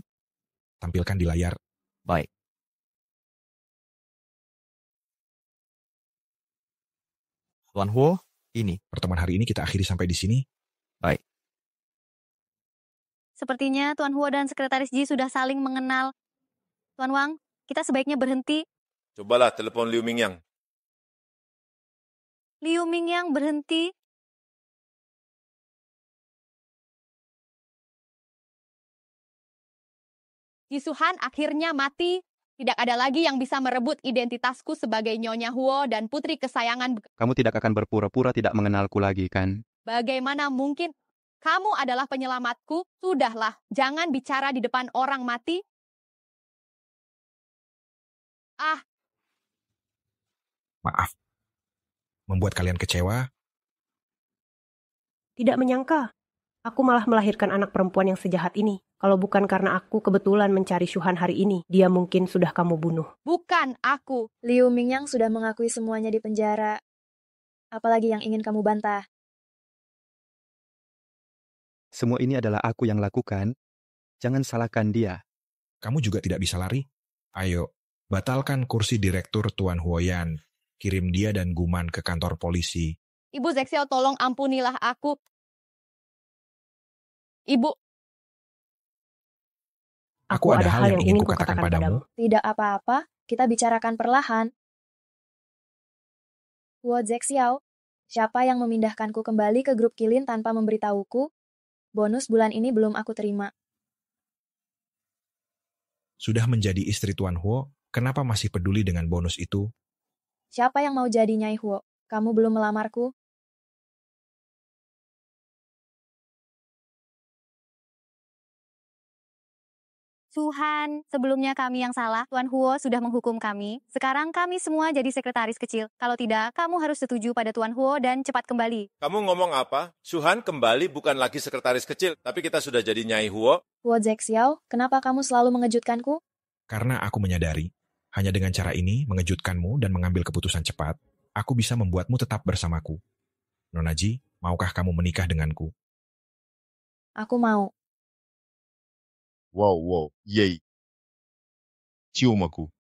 Tampilkan di layar. Baik. Tuan Huo, ini. Pertemuan hari ini kita akhiri sampai di sini. Baik. Sepertinya Tuan Hua dan Sekretaris Ji sudah saling mengenal. Tuan Wang, kita sebaiknya berhenti. Cobalah telepon Liu Mingyang. Liu Mingyang berhenti. Jisuhan akhirnya mati. Tidak ada lagi yang bisa merebut identitasku sebagai Nyonya Huo dan putri kesayangan. Kamu tidak akan berpura-pura tidak mengenalku lagi, kan? Bagaimana mungkin kamu adalah penyelamatku, sudahlah, jangan bicara di depan orang mati. Ah. Maaf. Membuat kalian kecewa? Tidak menyangka. Aku malah melahirkan anak perempuan yang sejahat ini. Kalau bukan karena aku kebetulan mencari Shuhan hari ini, dia mungkin sudah kamu bunuh. Bukan aku. Liu Mingyang sudah mengakui semuanya di penjara. Apalagi yang ingin kamu bantah. Semua ini adalah aku yang lakukan. Jangan salahkan dia. Kamu juga tidak bisa lari? Ayo, batalkan kursi direktur Tuan Huoyan. Kirim dia dan Guman ke kantor polisi. Ibu Zexiao tolong ampunilah aku. Ibu. Aku, aku ada, hal yang ingin kukatakan padamu. padamu. Tidak apa-apa, kita bicarakan perlahan. Wo Zexiao, siapa yang memindahkanku kembali ke grup Kilin tanpa memberitahuku? Bonus bulan ini belum aku terima. Sudah menjadi istri Tuan Huo, kenapa masih peduli dengan bonus itu? Siapa yang mau jadi Nyai Huo? Kamu belum melamarku, Tuhan, sebelumnya kami yang salah, Tuan Huo sudah menghukum kami. Sekarang kami semua jadi sekretaris kecil. Kalau tidak, kamu harus setuju pada Tuan Huo dan cepat kembali. Kamu ngomong apa? Suhan kembali bukan lagi sekretaris kecil, tapi kita sudah jadi Nyai Huo. Huo Zexiao, kenapa kamu selalu mengejutkanku? Karena aku menyadari, hanya dengan cara ini mengejutkanmu dan mengambil keputusan cepat, aku bisa membuatmu tetap bersamaku. Nonaji, maukah kamu menikah denganku? Aku mau. Вау-вау, ей. Тилмаку